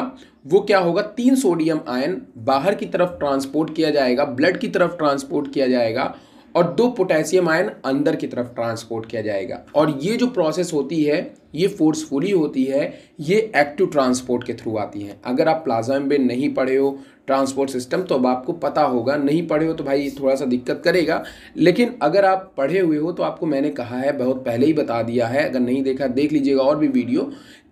वो क्या होगा तीन सोडियम आयन बाहर की तरफ ट्रांसपोर्ट किया जाएगा ब्लड की तरफ ट्रांसपोर्ट किया जाएगा और दो पोटेशियम आयन अंदर की तरफ ट्रांसपोर्ट किया जाएगा और ये जो प्रोसेस होती है ये फोर्सफुली होती है ये एक्टिव ट्रांसपोर्ट के थ्रू आती है अगर आप प्लाज्मा में नहीं पढ़े हो ट्रांसपोर्ट सिस्टम तो अब आपको पता होगा नहीं पढ़े हो तो भाई थोड़ा सा दिक्कत करेगा लेकिन अगर आप पढ़े हुए हो तो आपको मैंने कहा है बहुत पहले ही बता दिया है अगर नहीं देखा देख लीजिएगा और भी वीडियो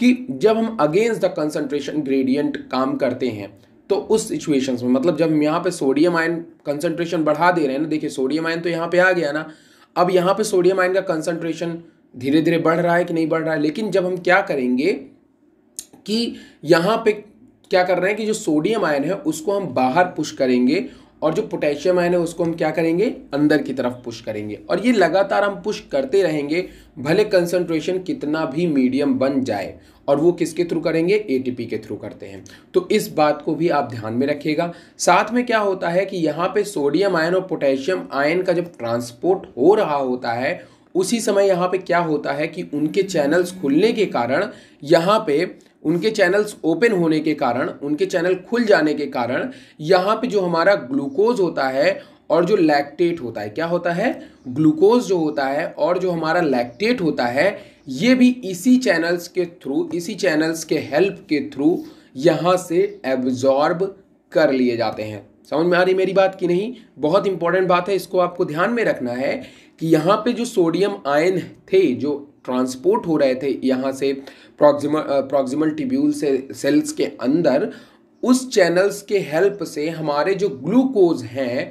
कि जब हम अगेंस्ट द कंसनट्रेशन ग्रेडियंट काम करते हैं तो उस सिचुएशंस में मतलब जब हम यहाँ पर सोडियम आयन कंसनट्रेशन बढ़ा दे रहे हैं ना देखिए सोडियम आयन तो यहाँ पर आ गया ना अब यहाँ पर सोडियम आयन का कंसनट्रेशन धीरे धीरे बढ़ रहा है कि नहीं बढ़ रहा है लेकिन जब हम क्या करेंगे कि यहाँ पे क्या कर रहे हैं कि जो सोडियम आयन है उसको हम बाहर पुश करेंगे और जो पोटेशियम आयन है उसको हम क्या करेंगे अंदर की तरफ पुश करेंगे और ये लगातार हम पुश करते रहेंगे भले कंसंट्रेशन कितना भी मीडियम बन जाए और वो किसके थ्रू करेंगे एटीपी के थ्रू करते हैं तो इस बात को भी आप ध्यान में रखिएगा साथ में क्या होता है कि यहाँ पे सोडियम आयन और पोटेशियम आयन का जब ट्रांसपोर्ट हो रहा होता है उसी समय यहाँ पे क्या होता है कि उनके चैनल्स खुलने के कारण यहाँ पे उनके चैनल्स ओपन होने के कारण उनके चैनल खुल जाने के कारण यहाँ पे जो हमारा ग्लूकोज होता है और जो लैक्टेट होता है क्या होता है ग्लूकोज जो होता है और जो हमारा लैक्टेट होता है ये भी इसी चैनल्स के थ्रू इसी चैनल्स के हेल्प के थ्रू यहाँ से एब्जॉर्ब कर लिए जाते हैं समझ में आ रही मेरी बात की नहीं बहुत इंपॉर्टेंट बात है इसको आपको ध्यान में रखना है कि यहाँ पे जो सोडियम आयन थे जो ट्रांसपोर्ट हो रहे थे यहाँ से प्रॉक्सिमल प्रॉक्सिमल टिब्यूल से सेल्स के अंदर उस चैनल्स के हेल्प से हमारे जो ग्लूकोज हैं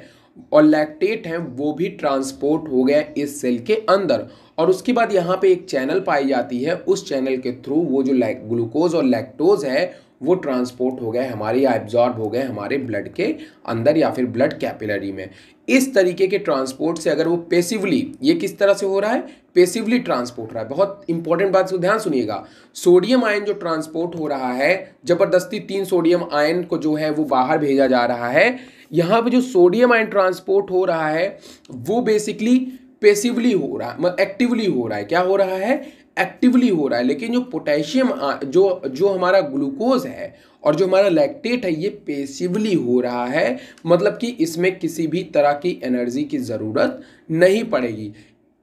और लैक्टेट हैं वो भी ट्रांसपोर्ट हो गया इस सेल के अंदर और उसके बाद यहाँ पे एक चैनल पाई जाती है उस चैनल के थ्रू वो जो ग्लूकोज और लैक्टोज है वो ट्रांसपोर्ट हो गए हमारे या एब्जॉर्ब हो गए हमारे ब्लड के अंदर या फिर ब्लड कैपिलरी में इस तरीके के ट्रांसपोर्ट से अगर वो पेसिवली ये किस तरह से हो रहा है पेसिवली ट्रांसपोर्ट रहा है बहुत इंपॉर्टेंट बात ध्यान सुनिएगा सोडियम आयन जो ट्रांसपोर्ट हो रहा है ज़बरदस्ती तीन सोडियम आयन को जो है वो बाहर भेजा जा रहा है यहाँ पर जो सोडियम आयन ट्रांसपोर्ट हो रहा है वो बेसिकली पेसिवली हो रहा है एक्टिवली हो रहा है क्या हो रहा है एक्टिवली हो रहा है लेकिन जो पोटेशियम जो जो हमारा ग्लूकोज है और जो हमारा लैक्टेट है ये पेसिवली हो रहा है मतलब कि इसमें किसी भी तरह की एनर्जी की ज़रूरत नहीं पड़ेगी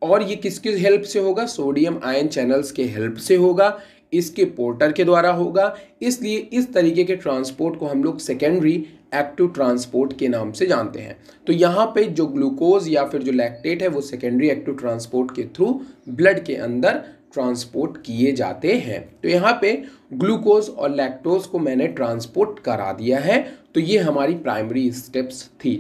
और ये किसके हेल्प से होगा सोडियम आयन चैनल्स के हेल्प से होगा इसके पोर्टर के द्वारा होगा इसलिए इस तरीके के ट्रांसपोर्ट को हम लोग सेकेंडरी एक्टिव ट्रांसपोर्ट के नाम से जानते हैं तो यहाँ पे जो ग्लूकोज या फिर जो लैक्टेट है वो सेकेंडरी एक्टिव ट्रांसपोर्ट के थ्रू ब्लड के अंदर ट्रांसपोर्ट किए जाते हैं तो यहाँ पे ग्लूकोज और लैक्टोज को मैंने ट्रांसपोर्ट करा दिया है तो ये हमारी प्राइमरी स्टेप्स थी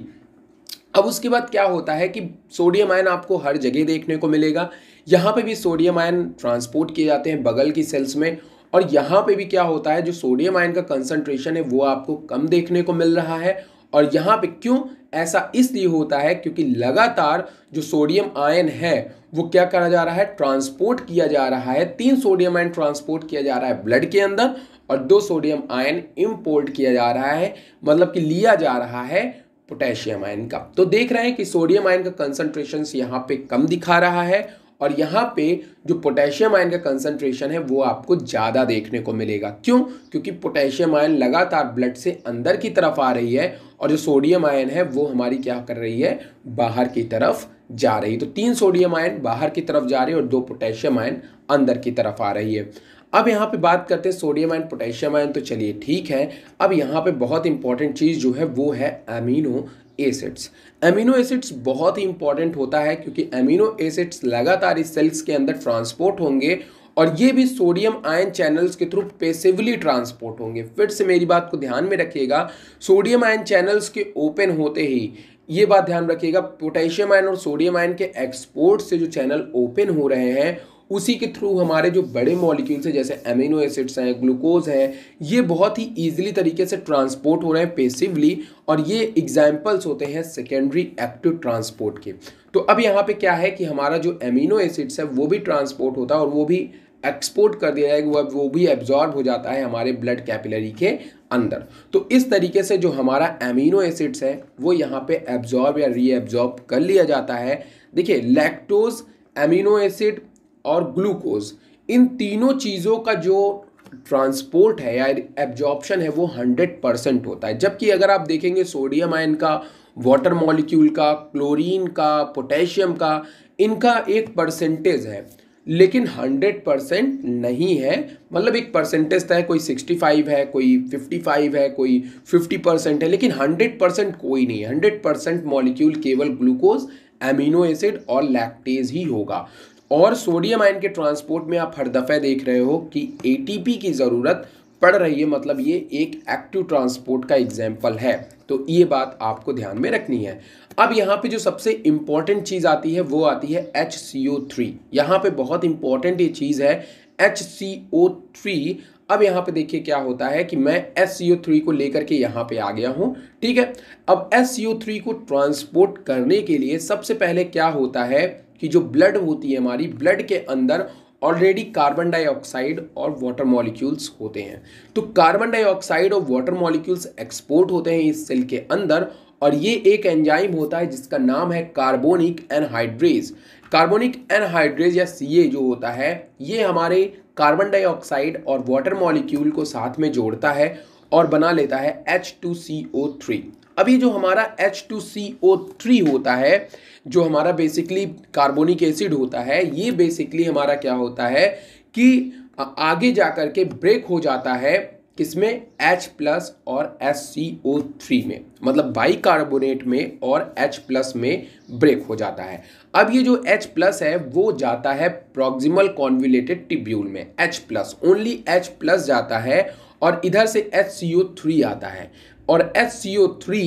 अब उसके बाद क्या होता है कि सोडियम आयन आपको हर जगह देखने को मिलेगा यहाँ पे भी सोडियम आयन ट्रांसपोर्ट किए जाते हैं बगल की सेल्स में और यहाँ पे भी क्या होता है जो सोडियम आयन का कंसंट्रेशन है वो आपको कम देखने को मिल रहा है और यहाँ पे क्यों ऐसा इसलिए होता है क्योंकि लगातार जो सोडियम आयन है वो क्या करा जा रहा है ट्रांसपोर्ट किया जा रहा है तीन सोडियम आयन ट्रांसपोर्ट किया जा रहा है ब्लड के अंदर और दो सोडियम आयन इम्पोर्ट किया जा रहा है मतलब कि लिया जा रहा है पोटेशियम आयन का तो देख रहे हैं कि सोडियम आयन का कंसंट्रेशन यहाँ पे कम दिखा रहा है और यहाँ पे जो पोटेशियम आयन का कंसंट्रेशन है वो आपको ज़्यादा देखने को मिलेगा क्यों क्योंकि पोटेशियम आयन लगातार ब्लड से अंदर की तरफ आ रही है और जो सोडियम आयन है वो हमारी क्या कर रही है बाहर की तरफ जा रही है तो तीन सोडियम आयन बाहर की तरफ जा रही है और दो पोटेशियम आयन अंदर की तरफ आ रही है अब यहाँ पे बात करते हैं सोडियम आयन पोटेशियम आयन तो चलिए ठीक है अब यहाँ पे बहुत इंपॉर्टेंट चीज़ जो है वो है अमीनो एसिड्स एमिनो एसिड्स बहुत ही इंपॉर्टेंट होता है क्योंकि एमिनो एसिड्स लगातार इस सेल्स के अंदर ट्रांसपोर्ट होंगे और ये भी सोडियम आयन चैनल्स के थ्रू पेसिवली ट्रांसपोर्ट होंगे फिर से मेरी बात को ध्यान में रखिएगा सोडियम आयन चैनल्स के ओपन होते ही ये बात ध्यान रखिएगा पोटेशियम आयन और सोडियम आयन के एक्सपोर्ट से जो चैनल ओपन हो रहे हैं उसी के थ्रू हमारे जो बड़े मॉलिक्यूल्स हैं जैसे एमिनो एसिड्स हैं ग्लूकोज हैं ये बहुत ही ईजिली तरीके से ट्रांसपोर्ट हो रहे हैं पेसिवली और ये एग्जाम्पल्स होते हैं सेकेंडरी एक्टिव ट्रांसपोर्ट के तो अब यहाँ पे क्या है कि हमारा जो एमिनो एसिड्स है वो भी ट्रांसपोर्ट होता है और वो भी एक्सपोर्ट कर दिया जाएगा वो भी एब्जॉर्ब हो जाता है हमारे ब्लड कैपिलरी के अंदर तो इस तरीके से जो हमारा एमिनो एसिड्स है वो यहाँ पे एब्जॉर्ब या रीएब्जॉर्ब कर लिया जाता है देखिए लैक्टोज एमिनो एसिड और ग्लूकोज इन तीनों चीज़ों का जो ट्रांसपोर्ट है या एब्जॉर्प्शन है वो हंड्रेड परसेंट होता है जबकि अगर आप देखेंगे सोडियम आयन का वाटर मॉलिक्यूल का क्लोरीन का पोटेशियम का इनका एक परसेंटेज है लेकिन हंड्रेड परसेंट नहीं है मतलब एक परसेंटेज तय कोई सिक्सटी फाइव है कोई फिफ्टी फाइव है कोई फिफ्टी परसेंट है लेकिन हंड्रेड परसेंट कोई नहीं हंड्रेड परसेंट मॉलिक्यूल केवल ग्लूकोज एमिनो एसिड और लैक्टेज ही होगा और सोडियम आयन के ट्रांसपोर्ट में आप हर दफ़े देख रहे हो कि एटीपी की ज़रूरत पड़ रही है मतलब ये एक एक्टिव ट्रांसपोर्ट का एग्जाम्पल है तो ये बात आपको ध्यान में रखनी है अब यहाँ पे जो सबसे इम्पॉर्टेंट चीज़ आती है वो आती है एच सी ओ थ्री यहाँ पर बहुत इंपॉर्टेंट ये चीज़ है एच सी ओ थ्री अब यहाँ पे देखिए क्या होता है कि मैं एस सी ओ थ्री को लेकर के यहाँ पे आ गया हूँ ठीक है अब एस सी ओ थ्री को ट्रांसपोर्ट करने के लिए सबसे पहले क्या होता है कि जो ब्लड होती है हमारी ब्लड के अंदर ऑलरेडी कार्बन डाइऑक्साइड और वाटर मॉलिक्यूल्स होते हैं तो कार्बन डाइऑक्साइड और वाटर मॉलिक्यूल्स एक्सपोर्ट होते हैं इस सेल के अंदर और ये एक एंजाइम होता है जिसका नाम है कार्बोनिक एनहाइड्रेज कार्बोनिक एनहाइड्रेज या सी जो होता है ये हमारे कार्बन डाइऑक्साइड और वाटर मॉलिक्यूल को साथ में जोड़ता है और बना लेता है H two C O three अभी जो हमारा H two C O three होता है जो हमारा बेसिकली कार्बोनिक एसिड होता है ये बेसिकली हमारा क्या होता है कि आगे जा कर के ब्रेक हो जाता है किसमें H प्लस और एस सी ओ थ्री में मतलब बाई कार्बोनेट में और H प्लस में ब्रेक हो जाता है अब ये जो H प्लस है वो जाता है प्रोक्सिमल कॉन्विलेटेड टिब्यूल में H plus only H plus जाता है और इधर से एच सी ओ थ्री आता है और एच सी ओ थ्री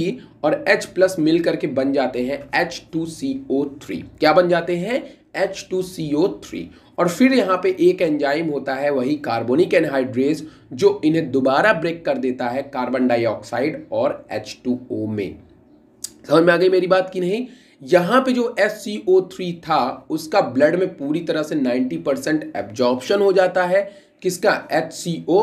और H प्लस मिल करके बन जाते हैं H two C O three क्या बन जाते हैं H two C O three और फिर यहाँ पे एक एंजाइम होता है वही कार्बोनिक एनहाइड्रेज जो इन्हें दोबारा ब्रेक कर देता है कार्बन डाइऑक्साइड और एच टू ओ में समझ में आ गई मेरी बात की नहीं यहाँ पे जो एस सी ओ थ्री था उसका ब्लड में पूरी तरह से नाइन्टी परसेंट एब्जॉर्प्शन हो जाता है किसका एच सी ओ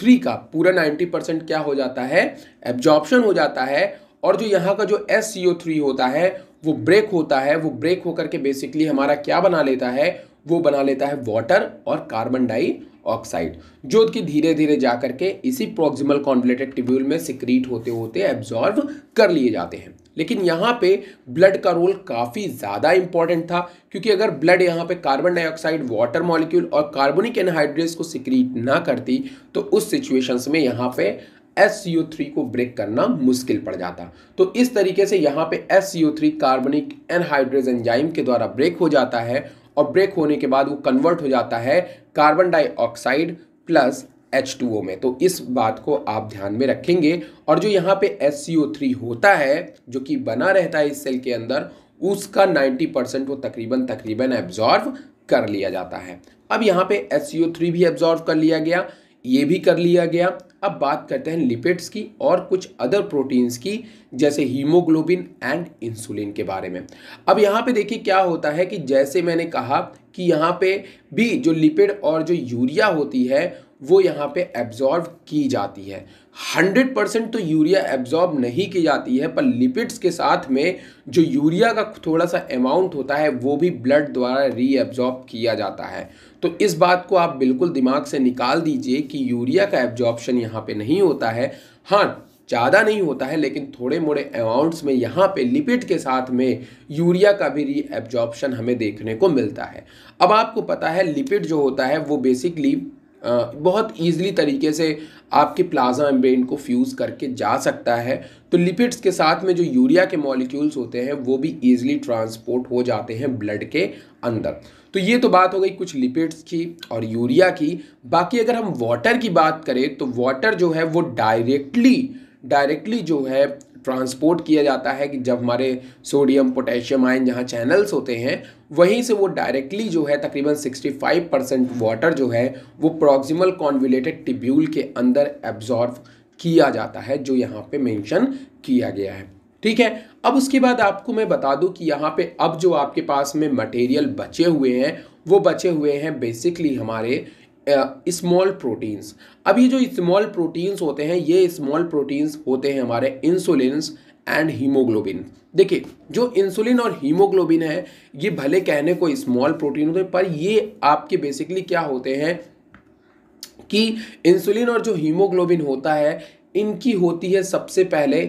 थ्री का पूरा नाइन्टी परसेंट क्या हो जाता है एब्जॉर्प्शन हो जाता है और जो यहाँ का जो एस सी ओ थ्री होता है वो ब्रेक होता है वो ब्रेक होकर के बेसिकली हमारा क्या बना लेता है वो बना लेता है वाटर और कार्बन डाइऑक्साइड जो कि धीरे धीरे जा करके इसी प्रोक्सिमल कॉन्वलेटेड ट्यूब्यूल में सिक्रीट होते होते एब्जॉर्व कर लिए जाते हैं लेकिन यहाँ पे ब्लड का रोल काफ़ी ज़्यादा इंपॉर्टेंट था क्योंकि अगर ब्लड यहाँ पे कार्बन डाइऑक्साइड वाटर मॉलिक्यूल और कार्बनिक एनहाइड्रेट्स को सिक्रीट ना करती तो उस सिचुएशंस में यहाँ पे एस थ्री को ब्रेक करना मुश्किल पड़ जाता तो इस तरीके से यहाँ पे S three carbonic anhydrase enzyme के द्वारा ब्रेक हो जाता है और ब्रेक होने के बाद वो कन्वर्ट हो जाता है कार्बन डाइऑक्साइड प्लस H2O में तो इस बात को आप ध्यान में रखेंगे और जो यहाँ पे SCO3 होता है जो कि बना रहता है इस सेल के अंदर उसका 90 परसेंट वो तकरीबन तकरीबन एब्जॉर्व कर लिया जाता है अब यहाँ पे SCO3 भी एब्जॉर्व कर लिया गया ये भी कर लिया गया अब बात करते हैं लिपिड्स की और कुछ अदर प्रोटीन्स की जैसे हीमोग्लोबिन एंड इंसुलिन के बारे में अब यहाँ पे देखिए क्या होता है कि जैसे मैंने कहा कि यहाँ पे भी जो लिपिड और जो यूरिया होती है वो यहाँ पे एब्जॉर्व की जाती है 100 परसेंट तो यूरिया एब्जॉर्ब नहीं की जाती है पर लिपिड्स के साथ में जो यूरिया का थोड़ा सा अमाउंट होता है वो भी ब्लड द्वारा रीएब्जॉर्ब किया जाता है तो इस बात को आप बिल्कुल दिमाग से निकाल दीजिए कि यूरिया का एब्जॉर्प्शन यहाँ पर नहीं होता है हाँ ज़्यादा नहीं होता है लेकिन थोड़े मोड़े अमाउंट्स में यहाँ पे लिपिड के साथ में यूरिया का भी रीएब्जॉर्प्शन हमें देखने को मिलता है अब आपको पता है लिपिड जो होता है वो बेसिकली बहुत ईजिली तरीके से आपके प्लाज्मा एम्ब्रेन को फ्यूज़ करके जा सकता है तो लिपिड्स के साथ में जो यूरिया के मॉलिक्यूल्स होते हैं वो भी ईजिली ट्रांसपोर्ट हो जाते हैं ब्लड के अंदर तो ये तो बात हो गई कुछ लिपिड्स की और यूरिया की बाकी अगर हम वाटर की बात करें तो वाटर जो है वो डायरेक्टली डायरेक्टली जो है ट्रांसपोर्ट किया जाता है कि जब हमारे सोडियम पोटेशियम आयन जहाँ चैनल्स होते हैं वहीं से वो डायरेक्टली जो है तकरीबन 65 परसेंट वाटर जो है वो प्रॉक्सिमल कॉन्विलेटेड टिब्यूल के अंदर एब्जॉर्व किया जाता है जो यहाँ पे मेंशन किया गया है ठीक है अब उसके बाद आपको मैं बता दूँ कि यहाँ पर अब जो आपके पास में मटेरियल बचे हुए हैं वो बचे हुए हैं बेसिकली हमारे स्मॉल प्रोटीन्स अब ये जो स्मॉल प्रोटीन्स होते हैं ये स्मॉल प्रोटीन्स होते हैं हमारे इंसुलिन एंड हीमोग्लोबिन देखिए जो इंसुलिन और हीमोग्लोबिन है ये भले कहने को स्मॉल प्रोटीन होते हैं पर ये आपके बेसिकली क्या होते हैं कि इंसुलिन और जो हीमोग्लोबिन होता है इनकी होती है सबसे पहले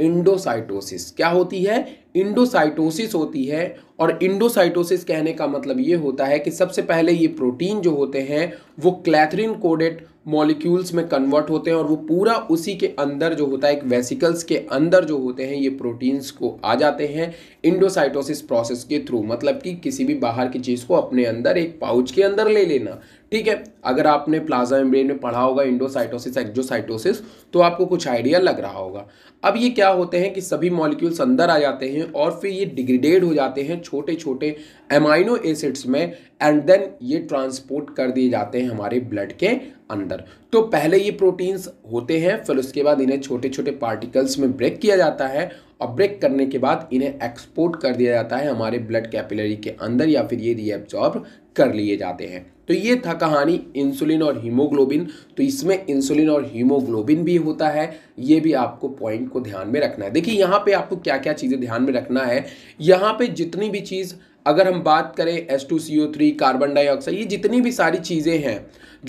इंडोसाइटोसिस क्या होती है इंडोसाइटोसिस होती है और इंडोसाइटोसिस कहने का मतलब ये होता है कि सबसे पहले ये प्रोटीन जो होते हैं वो क्लैथरिन कोडेड मॉलिक्यूल्स में कन्वर्ट होते हैं और वो पूरा उसी के अंदर जो होता है एक वेसिकल्स के अंदर जो होते हैं ये प्रोटीन्स को आ जाते हैं इंडोसाइटोसिस प्रोसेस के थ्रू मतलब कि किसी भी बाहर की चीज़ को अपने अंदर एक पाउच के अंदर ले लेना ठीक है अगर आपने प्लाज्मा मेम्ब्रेन में पढ़ा होगा इंडोसाइटोसिस एक्जोसाइटोसिस तो आपको कुछ आइडिया लग रहा होगा अब ये क्या होते हैं कि सभी मॉलिक्यूल्स अंदर आ जाते हैं और फिर ये डिग्रेडेड हो जाते हैं छोटे छोटे एमाइनो एसिड्स में एंड देन ये ट्रांसपोर्ट कर दिए जाते हैं हमारे ब्लड के अंदर तो पहले ये प्रोटीन्स होते हैं फिर उसके बाद इन्हें छोटे छोटे पार्टिकल्स में ब्रेक किया जाता है और ब्रेक करने के बाद इन्हें एक्सपोर्ट कर दिया जाता है हमारे ब्लड कैपिलरी के अंदर या फिर ये रीएब्जॉर्ब कर लिए जाते हैं तो ये था कहानी इंसुलिन और हीमोग्लोबिन तो इसमें इंसुलिन और हीमोग्लोबिन भी होता है ये भी आपको पॉइंट को ध्यान में रखना है देखिए यहाँ पे आपको क्या क्या चीज़ें ध्यान में रखना है यहाँ पे जितनी भी चीज़ अगर हम बात करें S two C O three carbon dioxide ये जितनी भी सारी चीज़ें हैं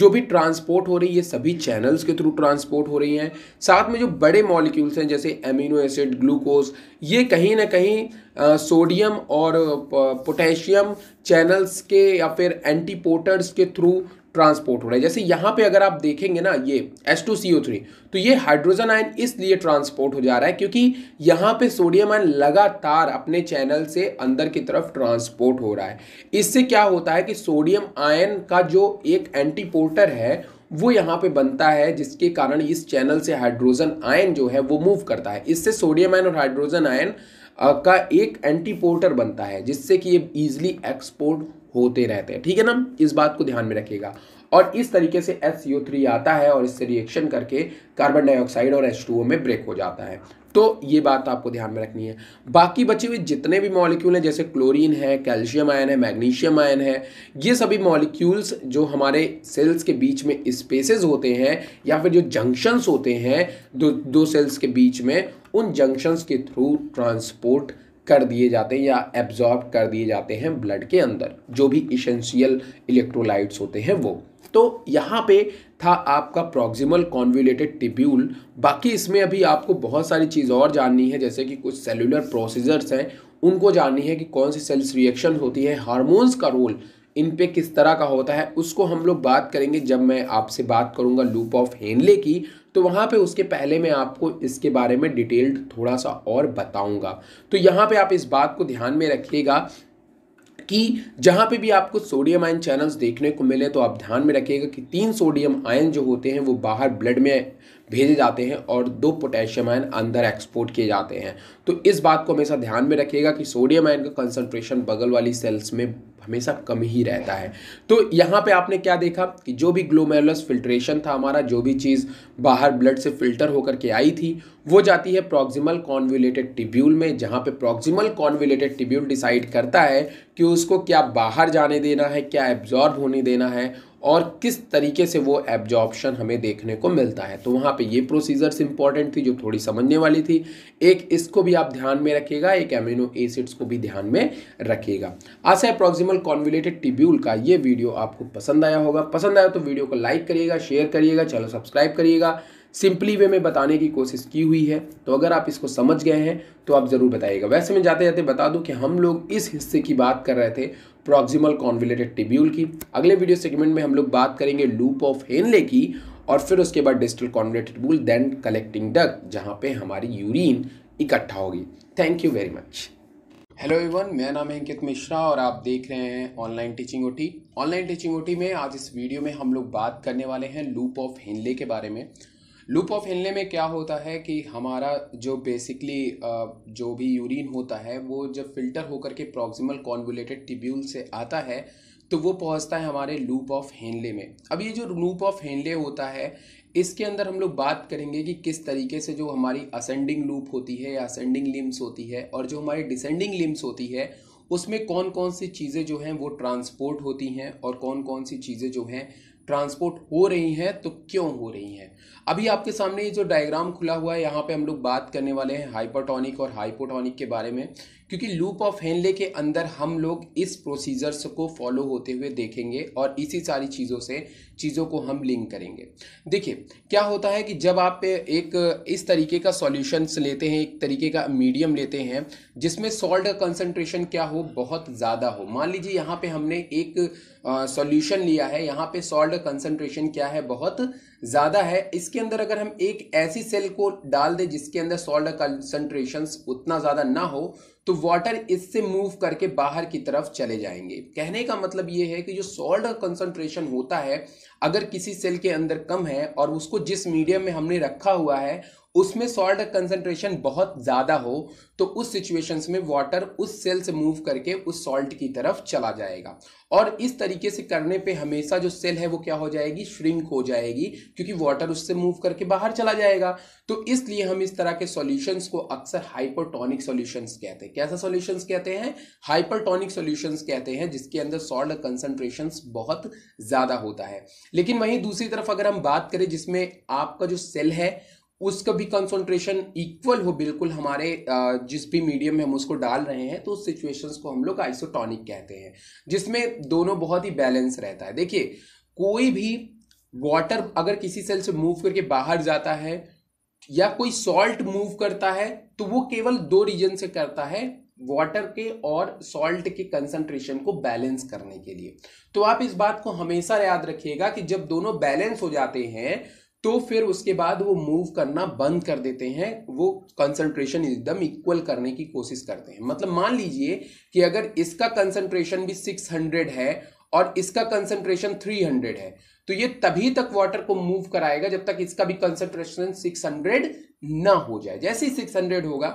जो भी ट्रांसपोर्ट हो रही है ये सभी चैनल्स के थ्रू ट्रांसपोर्ट हो रही हैं साथ में जो बड़े मॉलिक्यूल्स हैं जैसे एमिनो एसिड ग्लूकोज ये कहीं ना कहीं सोडियम और पोटेशियम चैनल्स के या फिर एंटीपोटर्स के थ्रू ट्रांसपोर्ट हो रहा है जैसे यहाँ पे अगर आप देखेंगे ना ये H2CO3 तो ये हाइड्रोजन आयन इसलिए ट्रांसपोर्ट हो जा रहा है क्योंकि यहाँ पे सोडियम आयन लगातार अपने चैनल से अंदर की तरफ ट्रांसपोर्ट हो रहा है इससे क्या होता है कि सोडियम आयन का जो एक एंटीपोर्टर है वो यहाँ पे बनता है जिसके कारण इस चैनल से हाइड्रोजन आयन जो है वो मूव करता है इससे सोडियम आयन और हाइड्रोजन आयन का एक एंटीपोर्टर बनता है जिससे कि ये ईजिली एक्सपोर्ट होते रहते हैं ठीक है ना इस बात को ध्यान में रखिएगा और इस तरीके से एस थ्री आता है और इससे रिएक्शन करके कार्बन डाइऑक्साइड और एच में ब्रेक हो जाता है तो ये बात आपको ध्यान में रखनी है बाकी बचे हुए जितने भी मॉलिक्यूल हैं जैसे क्लोरीन है कैल्शियम आयन है मैग्नीशियम आयन है ये सभी मॉलिक्यूल्स जो हमारे सेल्स के बीच में स्पेसेस होते हैं या फिर जो जंक्शंस होते हैं दो दो सेल्स के बीच में उन जंक्शंस के थ्रू ट्रांसपोर्ट कर दिए जाते हैं या एब्जॉर्ब कर दिए जाते हैं ब्लड के अंदर जो भी इसेंशियल इलेक्ट्रोलाइट्स होते हैं वो तो यहाँ पे था आपका प्रॉक्सिमल कॉन्व्यूलेटेड टिब्यूल बाकी इसमें अभी आपको बहुत सारी चीज़ और जाननी है जैसे कि कुछ सेलुलर प्रोसीजर्स हैं उनको जाननी है कि कौन सी सेल्स रिएक्शन होती है हारमोन्स का रोल इन पे किस तरह का होता है उसको हम लोग बात करेंगे जब मैं आपसे बात करूँगा लूप ऑफ हेनले की तो वहाँ पे उसके पहले मैं आपको इसके बारे में डिटेल्ड थोड़ा सा और बताऊँगा तो यहाँ पे आप इस बात को ध्यान में रखिएगा कि जहाँ पे भी आपको सोडियम आयन चैनल्स देखने को मिले तो आप ध्यान में रखिएगा कि तीन सोडियम आयन जो होते हैं वो बाहर ब्लड में भेजे जाते हैं और दो पोटेशियम आयन अंदर एक्सपोर्ट किए जाते हैं तो इस बात को हमेशा ध्यान में रखिएगा कि सोडियम आयन का कंसंट्रेशन बगल वाली सेल्स में हमेशा कम ही रहता है तो यहाँ पे आपने क्या देखा कि जो भी ग्लोमेरुलस फिल्ट्रेशन था हमारा जो भी चीज़ बाहर ब्लड से फिल्टर होकर के आई थी वो जाती है प्रॉक्सिमल कॉन्विलेटेड टिब्यूल में जहाँ पे प्रॉक्सिमल कॉन्विलेटेड टिब्यूल डिसाइड करता है कि उसको क्या बाहर जाने देना है क्या एब्जॉर्ब होने देना है और किस तरीके से वो एब्जॉर्प्शन हमें देखने को मिलता है तो वहाँ पे ये प्रोसीजर्स इंपॉर्टेंट थी जो थोड़ी समझने वाली थी एक इसको भी आप ध्यान में रखिएगा एक एमिनो एसिड्स को भी ध्यान में रखिएगा आशा है प्रॉक्सिमल कॉन्विलेटेड टिब्यूल का ये वीडियो आपको पसंद आया होगा पसंद आया तो वीडियो को लाइक करिएगा शेयर करिएगा चैनल सब्सक्राइब करिएगा सिंपली वे में बताने की कोशिश की हुई है तो अगर आप इसको समझ गए हैं तो आप ज़रूर बताइएगा वैसे मैं जाते जाते बता दूं कि हम लोग इस हिस्से की बात कर रहे थे प्रॉक्सिमल कॉन्विलेटेड टिब्यूल की अगले वीडियो सेगमेंट में हम लोग बात करेंगे लूप ऑफ हेनले की और फिर उसके बाद digital convoluted tubule then collecting duct जहाँ पर हमारी यूरिन इकट्ठा होगी thank you very much hello everyone मेरा नाम है अंकित मिश्रा और आप देख रहे हैं online teaching OT online teaching OT में आज इस वीडियो में हम लोग बात करने वाले हैं लूप ऑफ हेनले के बारे में लूप ऑफ हिलने में क्या होता है कि हमारा जो बेसिकली जो भी यूरिन होता है वो जब फिल्टर होकर के प्रॉक्सिमल कॉन्वुलेटेड टिब्यूल से आता है तो वो पहुंचता है हमारे लूप ऑफ हेनले में अब ये जो लूप ऑफ हेनले होता है इसके अंदर हम लोग बात करेंगे कि किस तरीके से जो हमारी असेंडिंग लूप होती है या असेंडिंग लिम्स होती है और जो हमारी डिसेंडिंग लिम्स होती है उसमें कौन कौन सी चीज़ें जो हैं वो ट्रांसपोर्ट होती हैं और कौन कौन सी चीज़ें जो हैं ट्रांसपोर्ट हो रही हैं तो क्यों हो रही हैं अभी आपके सामने ये जो डायग्राम खुला हुआ है यहाँ पे हम लोग बात करने वाले हैं हाइपरटोनिक और हाइपोटोनिक के बारे में क्योंकि लूप ऑफ हेनले के अंदर हम लोग इस प्रोसीजर्स को फॉलो होते हुए देखेंगे और इसी सारी चीज़ों से चीज़ों को हम लिंक करेंगे देखिए क्या होता है कि जब आप एक इस तरीके का सॉल्यूशंस लेते हैं एक तरीके का मीडियम लेते हैं जिसमें सॉल्ट का कंसनट्रेशन क्या हो बहुत ज़्यादा हो मान लीजिए यहाँ पर हमने एक सॉल्यूशन लिया है यहाँ पे सॉल्ट कंसनट्रेशन क्या है बहुत ज़्यादा है इसके अंदर अगर हम एक ऐसी सेल को डाल दें जिसके अंदर सॉल्ट कंसनट्रेशन उतना ज़्यादा ना हो तो वाटर इससे मूव करके बाहर की तरफ चले जाएंगे कहने का मतलब ये है कि जो सॉल्ट का कंसंट्रेशन होता है अगर किसी सेल के अंदर कम है और उसको जिस मीडियम में हमने रखा हुआ है उसमें सॉल्ट कंसेंट्रेशन कंसंट्रेशन बहुत ज़्यादा हो तो उस सिचुएशंस में वाटर उस सेल से मूव करके उस सॉल्ट की तरफ चला जाएगा और इस तरीके से करने पे हमेशा जो सेल है वो क्या हो जाएगी श्रिंक हो जाएगी क्योंकि वाटर उससे मूव करके बाहर चला जाएगा तो इसलिए हम इस तरह के सॉल्यूशंस को अक्सर हाइपरटोनिक सॉल्यूशंस कहते हैं कैसा सॉल्यूशंस कहते हैं हाइपरटोनिक सॉल्यूशंस कहते हैं जिसके अंदर सॉल्ट कंसेंट्रेशन बहुत ज़्यादा होता है लेकिन वहीं दूसरी तरफ अगर हम बात करें जिसमें आपका जो सेल है उसका भी कंसंट्रेशन इक्वल हो बिल्कुल हमारे जिस भी मीडियम में हम उसको डाल रहे हैं तो उस सिचुएशंस को हम लोग आइसोटॉनिक कहते हैं जिसमें दोनों बहुत ही बैलेंस रहता है देखिए कोई भी वाटर अगर किसी सेल से मूव करके बाहर जाता है या कोई सॉल्ट मूव करता है तो वो केवल दो रीजन से करता है वाटर के और सॉल्ट के कंसंट्रेशन को बैलेंस करने के लिए तो आप इस बात को हमेशा याद रखिएगा कि जब दोनों बैलेंस हो जाते हैं तो फिर उसके बाद वो मूव करना बंद कर देते हैं वो कंसंट्रेशन एकदम इक्वल करने की कोशिश करते हैं मतलब मान लीजिए कि अगर इसका कंसंट्रेशन भी 600 है और इसका कंसंट्रेशन 300 है तो ये तभी तक वाटर को मूव कराएगा जब तक इसका भी कंसंट्रेशन 600 ना हो जाए जैसे ही 600 होगा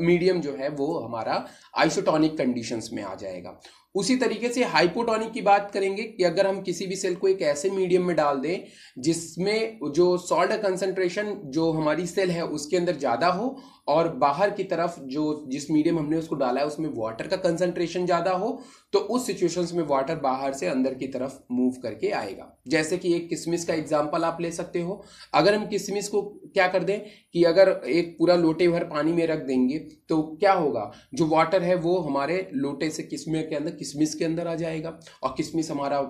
मीडियम जो है वो हमारा आइसोटॉनिक कंडीशंस में आ जाएगा उसी तरीके से हाइपोटोनिक की बात करेंगे कि अगर हम किसी भी सेल को एक ऐसे मीडियम में डाल दें जिसमें जो सॉल्ट कंसंट्रेशन जो हमारी सेल है उसके अंदर ज़्यादा हो और बाहर की तरफ जो जिस मीडियम हमने उसको डाला है उसमें वाटर का कंसंट्रेशन ज्यादा हो तो उस सिचुएशंस में वाटर बाहर से अंदर की तरफ मूव करके आएगा जैसे कि एक किसमिस का एग्जाम्पल आप ले सकते हो अगर हम किसमिस को क्या कर दें कि अगर एक पूरा लोटे भर पानी में रख देंगे तो क्या होगा जो वाटर है वो हमारे लोटे से किसमे के अंदर किसमिस के अंदर आ जाएगा और किसमिस हमारा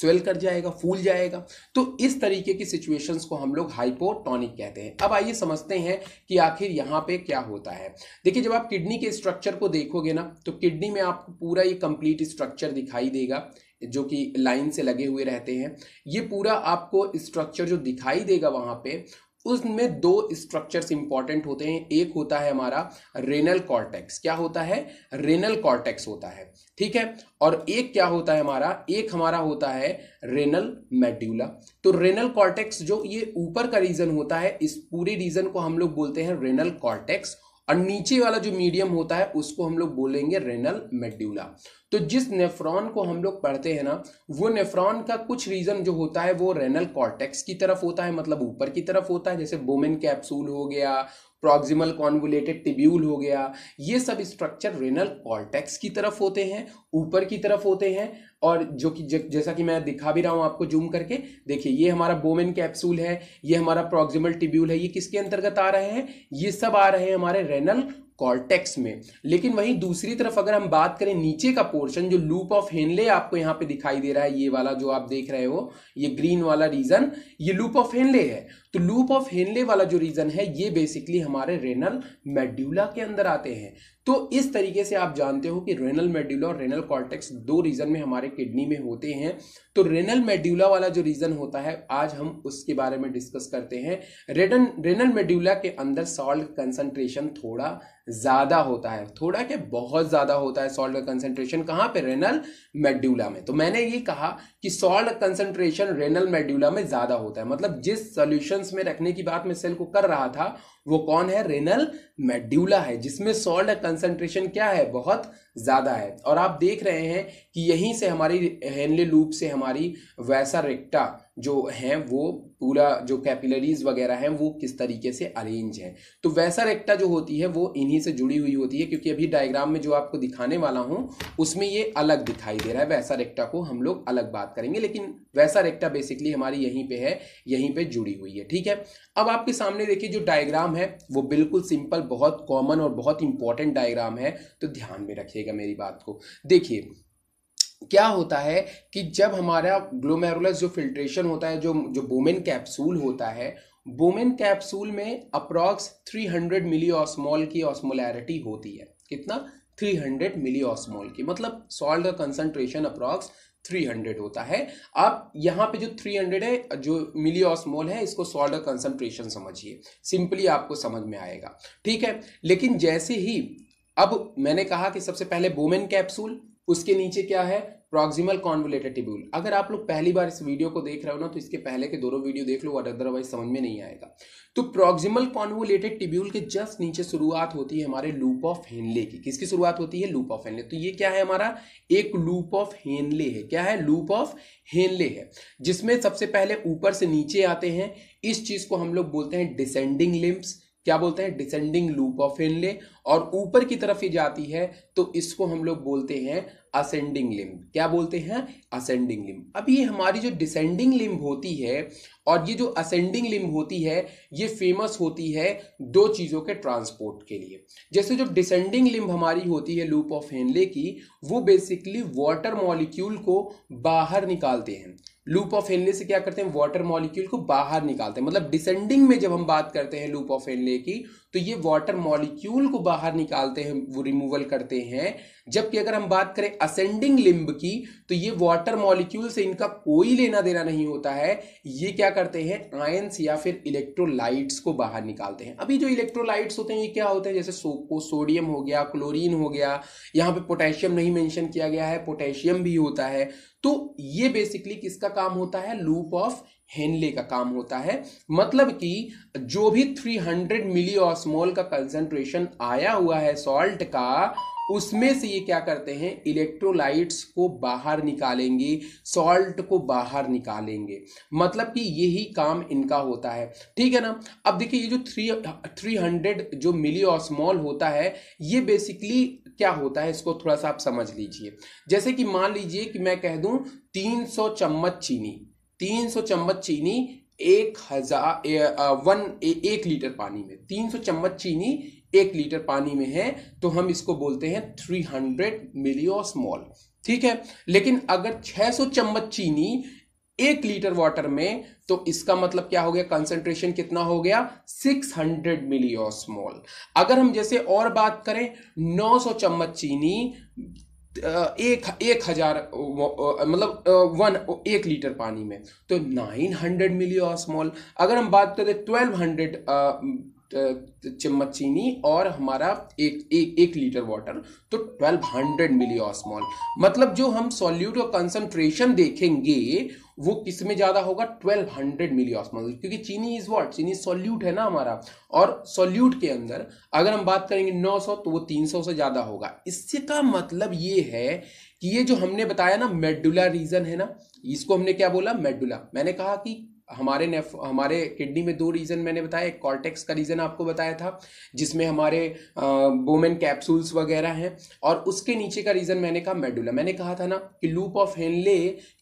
स्वेल कर जाएगा फूल जाएगा तो इस तरीके की सिचुएशंस को हम लोग हाइपोटॉनिक कहते हैं अब आइए समझते हैं कि आखिर यहाँ पे क्या होता है देखिए जब आप किडनी के स्ट्रक्चर को देखोगे ना तो किडनी में आपको पूरा ये कंप्लीट स्ट्रक्चर दिखाई देगा जो कि लाइन से लगे हुए रहते हैं ये पूरा आपको स्ट्रक्चर जो दिखाई देगा वहाँ पे उसमें दो स्ट्रक्चर्स इंपॉर्टेंट होते हैं एक होता है हमारा रेनल कॉर्टेक्स क्या होता है रेनल कॉर्टेक्स होता है ठीक है और एक क्या होता है हमारा एक हमारा होता है रेनल मेड्यूला तो रेनल कॉर्टेक्स जो ये ऊपर का रीजन होता है इस पूरे रीजन को हम लोग बोलते हैं रेनल कॉर्टेक्स और नीचे वाला जो मीडियम होता है उसको हम लोग बोलेंगे रेनल मेड्यूला तो जिस नेफ्रॉन को हम लोग पढ़ते हैं ना वो नेफ्रॉन का कुछ रीजन जो होता है वो रेनल कॉर्टेक्स की तरफ होता है मतलब ऊपर की तरफ होता है जैसे बोमेन कैप्सूल हो गया प्रॉक्सिमल कॉन्वुलेटेड टिब्यूल हो गया ये सब स्ट्रक्चर रेनल कॉर्टेक्स की तरफ होते हैं ऊपर की तरफ होते हैं और जो कि जैसा कि मैं दिखा भी रहा हूँ आपको जूम करके देखिए ये हमारा बोमेन कैप्सूल है ये हमारा प्रॉक्सिमल टिब्यूल है ये किसके अंतर्गत आ रहे हैं ये सब आ रहे हैं हमारे रेनल कॉर्टेक्स में लेकिन वहीं दूसरी तरफ अगर हम बात करें नीचे का पोर्शन जो लूप ऑफ हेनले आपको यहां पे दिखाई दे रहा है ये वाला जो आप देख रहे हो ये ग्रीन वाला रीजन ये लूप ऑफ हेनले है तो लूप ऑफ हेनले वाला जो रीजन है ये बेसिकली हमारे रेनल मेड्यूला के अंदर आते हैं तो इस तरीके से आप जानते हो कि रेनल मेड्यूला और रेनल कॉर्टेक्स दो रीजन में हमारे किडनी में होते हैं तो रेनल मेड्यूला वाला जो रीजन होता है आज हम उसके बारे में डिस्कस करते हैं रेडन रेनल मेड्यूला के अंदर सॉल्ट कंसंट्रेशन थोड़ा ज्यादा होता है थोड़ा क्या बहुत ज्यादा होता है सॉल्ट कंसेंट्रेशन कहाँ पे रेनल मेड्यूला में तो मैंने ये कहा कि सॉल्ट कंसेंट्रेशन रेनल मेड्यूला में ज्यादा होता है मतलब जिस सोल्यूशन में रखने की बात मैं सेल को कर रहा था वो कौन है रेनल मेड्यूला है जिसमें सॉल्ट कंसंट्रेशन क्या है बहुत ज़्यादा है और आप देख रहे हैं कि यहीं से हमारी हेनले लूप से हमारी वैसा रेक्टा जो है वो पूरा जो कैपिलरीज वगैरह हैं वो किस तरीके से अरेंज है तो वैसा रेक्टा जो होती है वो इन्हीं से जुड़ी हुई होती है क्योंकि अभी डायग्राम में जो आपको दिखाने वाला हूं उसमें ये अलग दिखाई दे रहा है वैसा रेक्टा को हम लोग अलग बात करेंगे लेकिन वैसा रेक्टा बेसिकली हमारी यहीं पे है यहीं पे जुड़ी हुई है ठीक है अब आपके सामने देखिए जो डायग्राम डायग्राम है वो बिल्कुल सिंपल बहुत कॉमन और बहुत इंपॉर्टेंट डायग्राम है तो ध्यान में रखिएगा मेरी बात को देखिए क्या होता है कि जब हमारा ग्लोमेरुलस जो फिल्ट्रेशन होता है जो जो बोमेन कैप्सूल होता है बोमेन कैप्सूल में अप्रॉक्स 300 हंड्रेड मिली ऑस्मॉल की ऑस्मोलैरिटी होती है कितना 300 हंड्रेड मिली ऑस्मॉल की मतलब सॉल्ट का कंसंट्रेशन अप्रॉक्स थ्री हंड्रेड होता है आप यहाँ पे जो थ्री हंड्रेड है जो मिली ऑस्मोल है इसको सॉल्डर कंसंट्रेशन समझिए सिंपली आपको समझ में आएगा ठीक है लेकिन जैसे ही अब मैंने कहा कि सबसे पहले बोमेन कैप्सूल उसके नीचे क्या है प्रॉक्सिमल कॉन्वलेटेड टिब्यूल अगर आप लोग पहली बार इस वीडियो को देख रहे हो ना तो इसके पहले के दोनों वीडियो देख लो और अदरवाइज समझ में नहीं आएगा तो प्रॉक्सिमल कॉन्वलेटेड टिब्यूल के जस्ट नीचे शुरुआत होती है हमारे लूप ऑफ हेनले की किसकी शुरुआत होती है लूप ऑफ हेनले तो ये क्या है हमारा एक लूप ऑफ हेनले है क्या है लूप ऑफ हेनले है जिसमें सबसे पहले ऊपर से नीचे आते हैं इस चीज को हम लोग बोलते हैं डिसेंडिंग लिम्स क्या बोलते हैं डिसेंडिंग लूप ऑफ हेनले और ऊपर की तरफ ही जाती है तो इसको हम लोग बोलते हैं असेंडिंग लिम्ब क्या बोलते हैं असेंडिंग लिम्ब अब ये हमारी जो डिसेंडिंग लिम्ब होती है और ये जो असेंडिंग लिम्ब होती है ये फेमस होती है दो चीज़ों के ट्रांसपोर्ट के लिए जैसे जो डिसेंडिंग लिम्ब हमारी होती है लूप ऑफ हेनले की वो बेसिकली वाटर मॉलिक्यूल को बाहर निकालते हैं लूप ऑफ हेनले से क्या करते हैं वाटर मॉलिक्यूल को बाहर निकालते हैं मतलब डिसेंडिंग में जब हम बात करते हैं लूप ऑफ हेनले की तो ये वाटर मॉलिक्यूल को बाहर निकालते हैं वो रिमूवल करते हैं जबकि अगर हम बात करें असेंडिंग लिम्ब की तो ये वाटर मॉलिक्यूल से इनका कोई लेना देना नहीं होता है ये क्या करते हैं आयंस या फिर इलेक्ट्रोलाइट्स को बाहर निकालते हैं अभी जो इलेक्ट्रोलाइट्स होते हैं ये क्या होते हैं जैसे सो, सोडियम हो गया क्लोरीन हो गया यहाँ पे पोटेशियम नहीं मैंशन किया गया है पोटेशियम भी होता है तो ये बेसिकली किसका काम होता है लूप ऑफ हेनले का काम होता है मतलब कि जो भी 300 मिली ऑस्मोल का कंसंट्रेशन आया हुआ है सॉल्ट का उसमें से ये क्या करते हैं इलेक्ट्रोलाइट्स को बाहर निकालेंगे सॉल्ट को बाहर निकालेंगे मतलब कि यही काम इनका होता है ठीक है ना अब देखिए ये जो थ्री थ्री हंड्रेड जो मिली ऑसमॉल होता है ये बेसिकली क्या होता है इसको थोड़ा सा आप समझ लीजिए जैसे कि मान लीजिए कि मैं कह दूं तीन सौ चम्मच चीनी तीन सौ चम्मच चीनी एक हजार वन ए, एक लीटर पानी में तीन सौ चम्मच चीनी एक लीटर पानी में है तो हम इसको बोलते हैं थ्री हंड्रेड मिली और स्मॉल ठीक है लेकिन अगर छह सौ चम्मच चीनी एक लीटर वाटर में तो इसका मतलब क्या हो गया कंसंट्रेशन कितना हो गया 600 मिली और स्मॉल अगर हम जैसे और बात करें 900 चम्मच चीनी एक एक हजार मतलब वन एक लीटर पानी में तो नाइन हंड्रेड मिली ऑस्मॉल अगर हम बात करें ट्वेल्व हंड्रेड चम्मच चीनी और हमारा एक एक एक लीटर वाटर तो 1200 मिली ऑस्मॉल मतलब जो हम सॉल्यूट और कंसंट्रेशन देखेंगे वो किस में ज्यादा होगा 1200 मिली ऑस्मॉल क्योंकि चीनी इज व्हाट चीनी सॉल्यूट है ना हमारा और सॉल्यूट के अंदर अगर हम बात करेंगे 900 तो वो 300 से ज्यादा होगा इससे का मतलब ये है कि ये जो हमने बताया ना मेडुला रीजन है ना इसको हमने क्या बोला मेडुला मैंने कहा कि हमारे नेफ हमारे किडनी में दो रीज़न मैंने बताया एक कॉर्टेक्स का रीज़न आपको बताया था जिसमें हमारे बोमेन कैप्सूल्स वगैरह हैं और उसके नीचे का रीज़न मैंने कहा मेडुला मैंने कहा था ना कि लूप ऑफ हेनले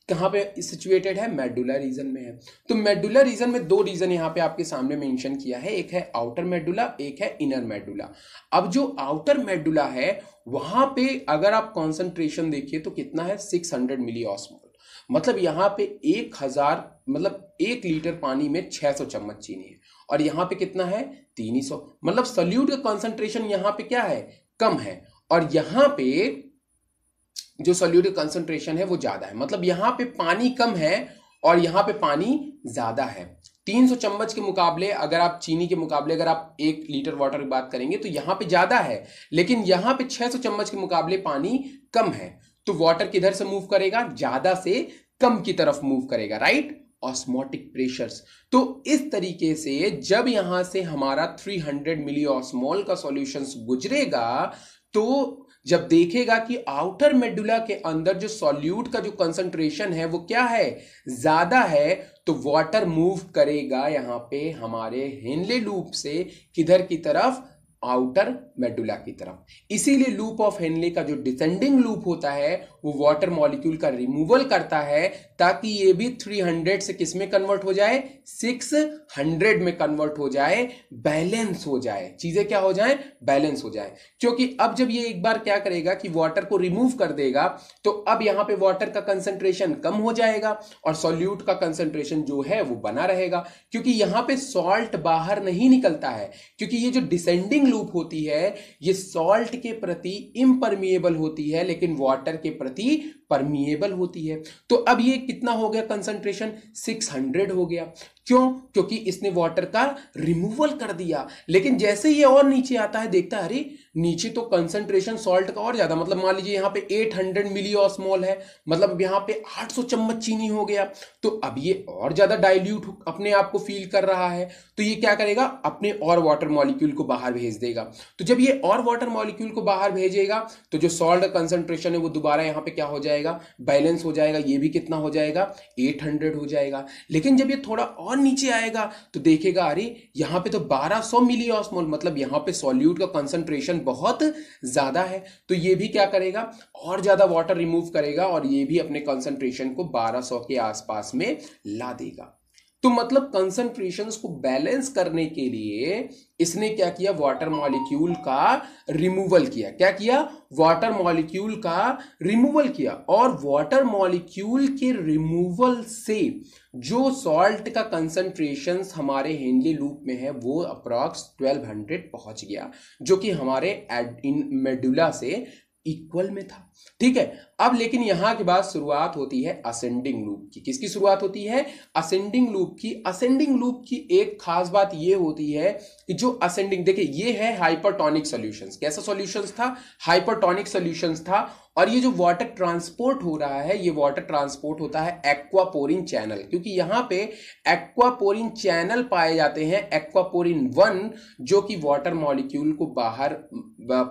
कहाँ पे सिचुएटेड है मेडुला रीजन में है तो मेडुला रीजन में दो रीजन यहाँ पे आपके सामने मेंशन किया है एक है आउटर मेडुला एक है इनर मेडुला अब जो आउटर मेडुला है वहां पे अगर आप कॉन्सेंट्रेशन देखिए तो कितना है 600 मिली ऑस्मोल मतलब यहाँ पे एक हजार मतलब एक लीटर पानी में 600 चम्मच चीनी है और यहाँ पे कितना है 300 मतलब सल्यूट का कंसंट्रेशन यहाँ पे क्या है कम है और यहाँ पे जो सल्यूट का कंसंट्रेशन है वो ज्यादा है मतलब यहाँ पे पानी कम है और यहाँ पे पानी ज्यादा है 300 चम्मच के मुकाबले अगर आप चीनी के मुकाबले अगर आप एक लीटर वाटर की बात करेंगे तो यहाँ पे ज्यादा है लेकिन यहाँ पे 600 चम्मच के मुकाबले पानी कम है तो वाटर किधर से मूव करेगा ज्यादा से कम की तरफ मूव करेगा राइट ऑस्मोटिक प्रेशर्स तो इस तरीके से जब यहां से हमारा 300 मिली ऑस्मोल का सोल्यूशन गुजरेगा तो जब देखेगा कि आउटर मेडुला के अंदर जो सॉल्यूट का जो कंसंट्रेशन है वो क्या है ज्यादा है तो वाटर मूव करेगा यहां पे हमारे हेनले लूप से किधर की तरफ आउटर मेडुला की तरफ इसीलिए लूप ऑफ हेनली का जो डिसेंडिंग लूप होता है वो वाटर मॉलिक्यूल का रिमूवल करता है ताकि ये भी 300 से किस में कन्वर्ट हो जाए 600 में कन्वर्ट हो जाए बैलेंस हो जाए चीजें क्या हो जाए बैलेंस हो जाए क्योंकि अब जब ये एक बार क्या करेगा कि वाटर को रिमूव कर देगा तो अब यहां पे वाटर का कंसंट्रेशन कम हो जाएगा और सॉल्यूट का कंसंट्रेशन जो है वो बना रहेगा क्योंकि यहां पे सॉल्ट बाहर नहीं निकलता है क्योंकि ये जो डिसेंडिंग लूप होती है ये सॉल्ट के प्रति इम्परमिएबल होती है लेकिन वाटर के प्रति प्रति परमिएबल होती है तो अब ये कितना हो गया कंसंट्रेशन 600 हो गया क्यों क्योंकि इसने वाटर का रिमूवल कर दिया लेकिन जैसे ये और नीचे आता है देखता है अरे नीचे तो कंसंट्रेशन सॉल्ट का और ज्यादा मतलब मान लीजिए यहाँ पे 800 मिली ऑस्मोल है मतलब यहाँ पे 800 चम्मच चीनी हो गया तो अब ये और ज्यादा डाइल्यूट अपने आप को फील कर रहा है तो ये क्या करेगा अपने और वाटर मॉलिक्यूल को बाहर भेज देगा तो जब ये और वाटर मॉलिक्यूल को बाहर भेजेगा तो जो सॉल्ट कंसेंट्रेशन है वो दोबारा यहाँ पे क्या हो जाएगा जाएगा बैलेंस हो जाएगा ये भी कितना हो जाएगा 800 हो जाएगा लेकिन जब ये थोड़ा और नीचे आएगा तो देखेगा अरे यहाँ पे तो 1200 सौ मिली ऑस्मोल मतलब यहाँ पे सॉल्यूट का कंसनट्रेशन बहुत ज़्यादा है तो ये भी क्या करेगा और ज़्यादा वाटर रिमूव करेगा और ये भी अपने कंसनट्रेशन को बारह के आसपास में ला देगा तो मतलब कंसंट्रेशन को बैलेंस करने के लिए इसने क्या किया वाटर मॉलिक्यूल का रिमूवल किया क्या किया वाटर मॉलिक्यूल का रिमूवल किया और वाटर मॉलिक्यूल के रिमूवल से जो सॉल्ट का कंसंट्रेशन हमारे हेनली लूप में है वो अप्रॉक्स 1200 पहुंच गया जो कि हमारे मेडुला से इक्वल में था ठीक है अब लेकिन यहां के बाद शुरुआत होती है असेंडिंग लूप की किसकी शुरुआत होती है असेंडिंग लूप की असेंडिंग लूप की एक खास बात यह होती है कि जो असेंडिंग देखिए यह है हाइपरटोनिक सॉल्यूशंस कैसा सॉल्यूशंस था हाइपरटोनिक सॉल्यूशंस था और ये जो वाटर ट्रांसपोर्ट हो रहा है ये वाटर ट्रांसपोर्ट होता है एक्वापोरिन चैनल क्योंकि यहाँ पे एक्वापोरिन चैनल पाए जाते हैं एक्वापोरिन वन जो कि वाटर मॉलिक्यूल को बाहर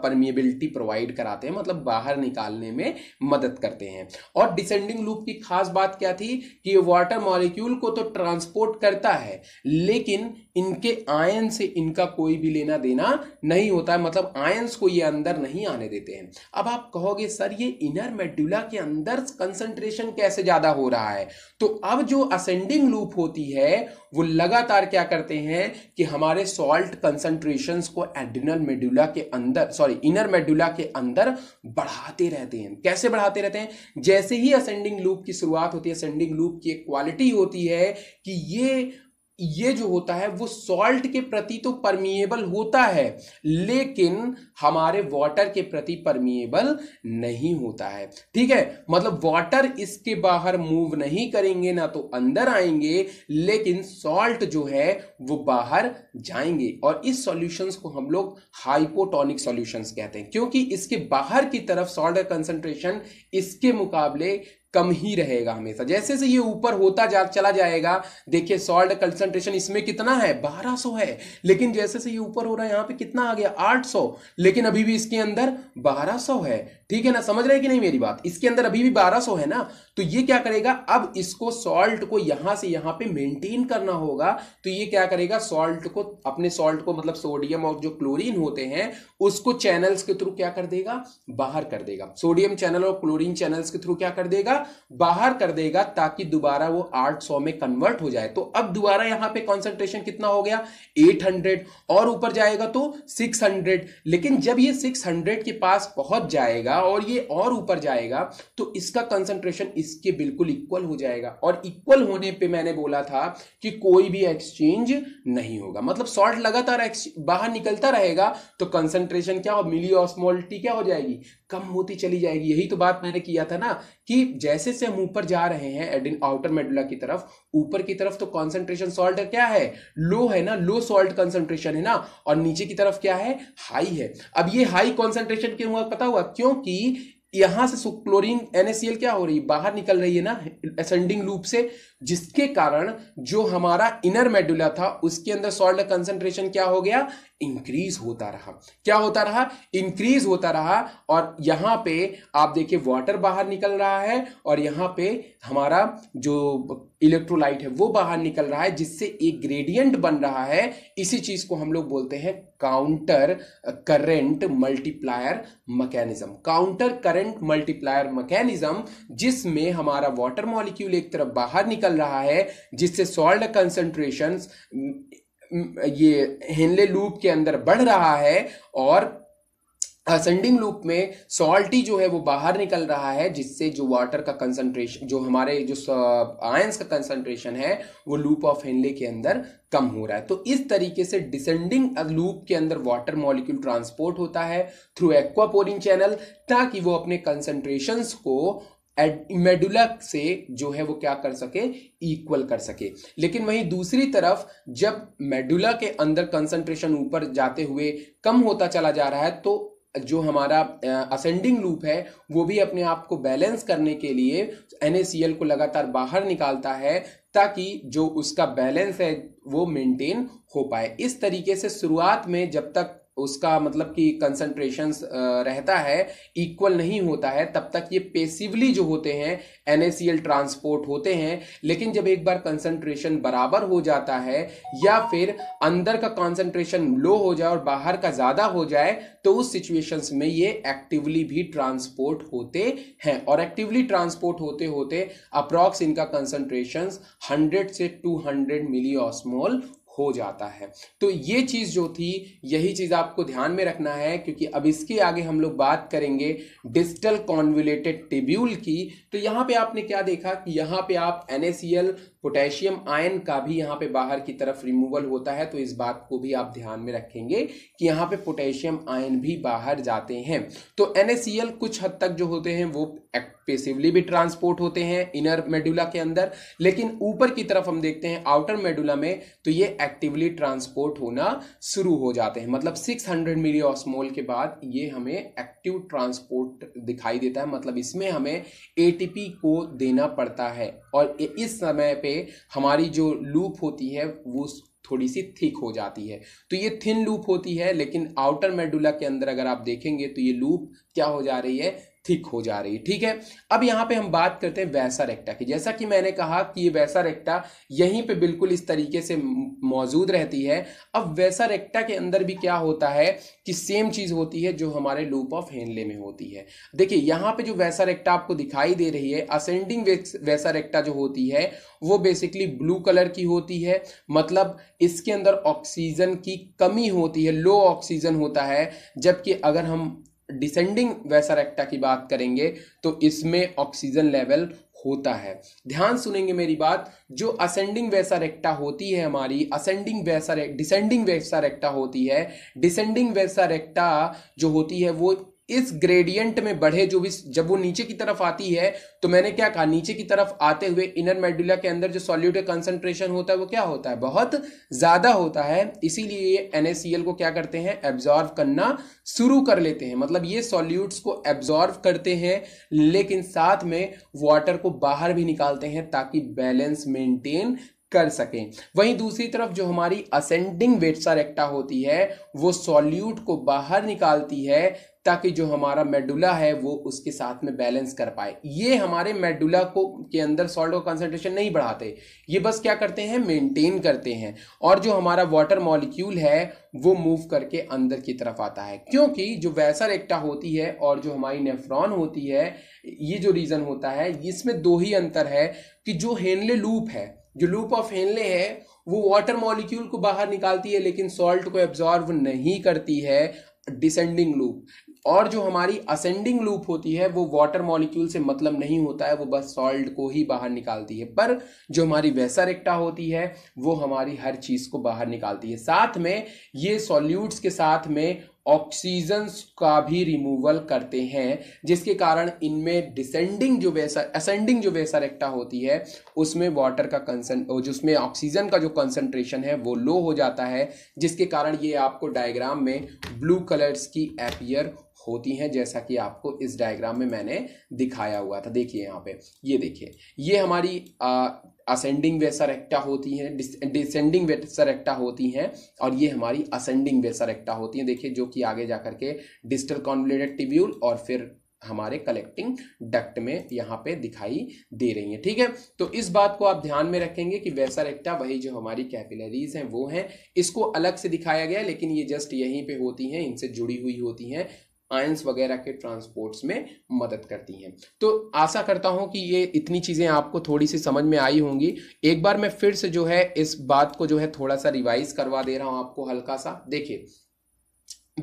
परमिएबिलिटी प्रोवाइड कराते हैं मतलब बाहर निकालने में मदद करते हैं और डिसेंडिंग लूप की खास बात क्या थी कि ये वाटर मॉलिक्यूल को तो ट्रांसपोर्ट करता है लेकिन इनके आयन से इनका कोई भी लेना देना नहीं होता है मतलब आयंस को ये अंदर नहीं आने देते हैं अब आप कहोगे सर ये इनर मेड्यूला के अंदर कंसंट्रेशन कैसे ज्यादा हो रहा है तो अब जो असेंडिंग लूप होती है वो लगातार क्या करते हैं कि हमारे सॉल्ट कंसंट्रेशन को एडिनल मेड्यूला के अंदर सॉरी इनर मेड्यूला के अंदर बढ़ाते रहते हैं कैसे बढ़ाते रहते हैं जैसे ही असेंडिंग लूप की शुरुआत होती है असेंडिंग लूप की एक क्वालिटी होती है कि ये ये जो होता है वो सॉल्ट के प्रति तो परमिएबल होता है लेकिन हमारे वाटर के प्रति परमिएबल नहीं होता है ठीक है मतलब वाटर इसके बाहर मूव नहीं करेंगे ना तो अंदर आएंगे लेकिन सॉल्ट जो है वो बाहर जाएंगे और इस सॉल्यूशंस को हम लोग हाइपोटोनिक सॉल्यूशंस कहते हैं क्योंकि इसके बाहर की तरफ सॉल्ट का इसके मुकाबले कम ही रहेगा हमेशा जैसे जैसे ये ऊपर होता जा चला जाएगा देखिए सॉल्ट कंसंट्रेशन इसमें कितना है 1200 है लेकिन जैसे से ये ऊपर हो रहा है यहाँ पे कितना आ गया 800 लेकिन अभी भी इसके अंदर 1200 है ठीक है ना समझ रहे कि नहीं मेरी बात इसके अंदर अभी भी 1200 है ना तो ये क्या करेगा अब इसको सॉल्ट को यहां से यहां पे मेंटेन करना होगा तो ये क्या करेगा सॉल्ट को अपने सॉल्ट को मतलब सोडियम और जो क्लोरीन होते हैं उसको चैनल्स के थ्रू क्या कर देगा बाहर कर देगा सोडियम चैनल और क्लोरीन चैनल्स के थ्रू क्या कर देगा बाहर कर देगा ताकि दोबारा वो 800 में कन्वर्ट हो जाए तो अब दोबारा यहां पे कॉन्सेंट्रेशन कितना हो गया 800 और ऊपर जाएगा तो 600 लेकिन जब ये 600 के पास पहुंच जाएगा और ये और ऊपर जाएगा तो इसका कंसंट्रेशन इसके बिल्कुल इक्वल हो जाएगा और इक्वल होने पर मैंने बोला था कि कोई भी एक्सचेंज नहीं होगा मतलब शॉर्ट लगातार बाहर निकलता रहेगा तो कंसंट्रेशन क्या हो मिली ऑस्मोलिटी क्या हो जाएगी कम होती चली जाएगी यही तो बात मैंने किया था ना कि जैसे से हम ऊपर जा रहे हैं एडिन आउटर मेडुला की तरफ ऊपर की तरफ तो कॉन्सेंट्रेशन सॉल्ट क्या है लो है ना लो सॉल्ट कॉन्सेंट्रेशन है ना और नीचे की तरफ क्या है हाई है अब ये हाई कॉन्सेंट्रेशन क्यों हुआ पता हुआ क्योंकि यहां से क्लोरीन एनएसएल क्या हो रही है बाहर निकल रही है ना असेंडिंग लूप से जिसके कारण जो हमारा इनर मेडुला था उसके अंदर सॉल्ट कंसेंट्रेशन क्या हो गया इंक्रीज होता रहा क्या होता रहा इंक्रीज होता रहा और यहाँ पे आप देखिए वाटर बाहर निकल रहा है और यहाँ पे हमारा जो इलेक्ट्रोलाइट है वो बाहर निकल रहा है जिससे एक ग्रेडियंट बन रहा है इसी चीज को हम लोग बोलते हैं counter current multiplier mechanism counter current multiplier mechanism जिसमें हमारा वाटर मॉलिक्यूल एक तरफ बाहर निकल रहा है जिससे सॉल्ट कंसेंट्रेशन ये हेनले लूप के अंदर बढ़ रहा है और असेंडिंग लूप में सॉल्टी जो है वो बाहर निकल रहा है जिससे जो वाटर का कंसंट्रेशन जो हमारे जो आयंस का कंसंट्रेशन है वो लूप ऑफ हेनले के अंदर कम हो रहा है तो इस तरीके से डिसेंडिंग लूप के अंदर वाटर मॉलिक्यूल ट्रांसपोर्ट होता है थ्रू एक्वापोरिंग चैनल ताकि वो अपने कंसंट्रेशंस को मेडुला से जो है वो क्या कर सके इक्वल कर सके लेकिन वहीं दूसरी तरफ जब मेडुला के अंदर कंसंट्रेशन ऊपर जाते हुए कम होता चला जा रहा है तो जो हमारा असेंडिंग लूप है वो भी अपने आप को बैलेंस करने के लिए एन को लगातार बाहर निकालता है ताकि जो उसका बैलेंस है वो मेंटेन हो पाए इस तरीके से शुरुआत में जब तक उसका मतलब कि कंसंट्रेशन रहता है इक्वल नहीं होता है तब तक ये पेसिवली जो होते हैं एन ट्रांसपोर्ट होते हैं लेकिन जब एक बार कंसंट्रेशन बराबर हो जाता है या फिर अंदर का कंसंट्रेशन लो हो जाए और बाहर का ज़्यादा हो जाए तो उस सिचुएशंस में ये एक्टिवली भी ट्रांसपोर्ट होते हैं और एक्टिवली ट्रांसपोर्ट होते होते अप्रॉक्स इनका कंसनट्रेशन हंड्रेड से टू हंड्रेड मिली ऑस्मोल हो जाता है तो ये चीज़ जो थी यही चीज़ आपको ध्यान में रखना है क्योंकि अब इसके आगे हम लोग बात करेंगे डिजिटल कॉन्वलेटेड टिब्यूल की तो यहाँ पे आपने क्या देखा कि यहाँ पे आप एन पोटेशियम आयन का भी यहाँ पे बाहर की तरफ रिमूवल होता है तो इस बात को भी आप ध्यान में रखेंगे कि यहाँ पे पोटेशियम आयन भी बाहर जाते हैं तो एन कुछ हद तक जो होते हैं वो एक्सपेसिवली भी ट्रांसपोर्ट होते हैं इनर मेडुला के अंदर लेकिन ऊपर की तरफ हम देखते हैं आउटर मेडुला में तो ये एक्टिवली ट्रांसपोर्ट होना शुरू हो जाते हैं मतलब 600 मिली ऑस्मोल के बाद ये हमें एक्टिव ट्रांसपोर्ट दिखाई देता है मतलब इसमें हमें ए को देना पड़ता है और इस समय पे पे हमारी जो लूप होती है वो थोड़ी सी थिक हो जाती है तो ये थिन लूप होती है लेकिन आउटर मेडुला के अंदर अगर आप देखेंगे तो ये लूप क्या हो जा रही है थिक हो जा रही है ठीक है अब यहां पे हम बात करते हैं वैसा रेक्टा की जैसा कि मैंने कहा कि ये वैसा रेक्टा यहीं पे बिल्कुल इस तरीके से मौजूद रहती है अब वैसा रेक्टा के अंदर भी क्या होता है कि सेम चीज़ होती है जो हमारे लूप ऑफ हेनले में होती है देखिए यहां पे जो वैसा रेक्टा आपको दिखाई दे रही है असेंडिंग वैसा रेक्टा जो होती है वो बेसिकली ब्लू कलर की होती है मतलब इसके अंदर ऑक्सीजन की कमी होती है लो ऑक्सीजन होता है जबकि अगर हम डिसेंडिंग वैसा रेक्टा की बात करेंगे तो इसमें ऑक्सीजन लेवल होता है ध्यान सुनेंगे मेरी बात जो असेंडिंग वैसा रेक्टा होती है हमारी असेंडिंग वैसा डिसेंडिंग वैसा रेक्टा होती है डिसेंडिंग वैसा रेक्टा जो होती है वो इस ग्रेडियंट में बढ़े जो भी जब वो नीचे की तरफ आती है तो मैंने क्या कहा नीचे की तरफ आते हुए इनर मेडुला के अंदर जो सॉल्यूट कंसंट्रेशन होता है वो क्या होता है बहुत ज्यादा होता है इसीलिए ये एनएसीएल को क्या करते हैं एब्जॉर्व करना शुरू कर लेते हैं मतलब ये सॉल्यूट्स को एब्जॉर्व करते हैं लेकिन साथ में वाटर को बाहर भी निकालते हैं ताकि बैलेंस मेंटेन कर सकें वहीं दूसरी तरफ जो हमारी असेंडिंग वेट्सा रेक्टा होती है वो सॉल्यूट को बाहर निकालती है ताकि जो हमारा मेडुला है वो उसके साथ में बैलेंस कर पाए ये हमारे मेडुला को के अंदर सॉल्ट का कंसेंट्रेशन नहीं बढ़ाते ये बस क्या करते हैं मेंटेन करते हैं और जो हमारा वाटर मॉलिक्यूल है वो मूव करके अंदर की तरफ आता है क्योंकि जो वैसर एक्टा होती है और जो हमारी नेफ्रॉन होती है ये जो रीज़न होता है इसमें दो ही अंतर है कि जो हेनले लूप है जो लूप ऑफ हेनले है वो वाटर मॉलिक्यूल को बाहर निकालती है लेकिन सॉल्ट को एब्जॉर्व नहीं करती है डिसेंडिंग लूप और जो हमारी असेंडिंग लूप होती है वो वाटर मॉलिक्यूल से मतलब नहीं होता है वो बस सॉल्ट को ही बाहर निकालती है पर जो हमारी वैसा रेक्टा होती है वो हमारी हर चीज़ को बाहर निकालती है साथ में ये सॉल्यूट्स के साथ में ऑक्सीजन का भी रिमूवल करते हैं जिसके कारण इनमें डिसेंडिंग जो वेसर असेंडिंग जो वेसर एक्टा होती है उसमें वाटर का कंसन जिसमें ऑक्सीजन का जो कंसनट्रेशन है वो लो हो जाता है जिसके कारण ये आपको डायग्राम में ब्लू कलर्स की एपियर होती हैं जैसा कि आपको इस डायग्राम में मैंने दिखाया हुआ था देखिए यहाँ पे ये देखिए ये हमारी आ, असेंडिंग वेसर एक्टा होती हैं डिसेंडिंग वेसर एक्टा होती हैं और ये हमारी असेंडिंग वेसर एक्टा होती हैं देखिए जो कि आगे जा करके डिस्टल कॉन्वलेटेड टिब्यूल और फिर हमारे कलेक्टिंग डक्ट में यहाँ पे दिखाई दे रही है ठीक है तो इस बात को आप ध्यान में रखेंगे कि वैसा रेक्टा वही जो हमारी कैपिलरीज हैं वो हैं इसको अलग से दिखाया गया लेकिन ये जस्ट यहीं पे होती हैं इनसे जुड़ी हुई होती हैं आयंस वगैरह के ट्रांसपोर्ट्स में मदद करती हैं तो आशा करता हूं कि ये इतनी चीज़ें आपको थोड़ी सी समझ में आई होंगी एक बार मैं फिर से जो है इस बात को जो है थोड़ा सा रिवाइज करवा दे रहा हूं आपको हल्का सा देखिए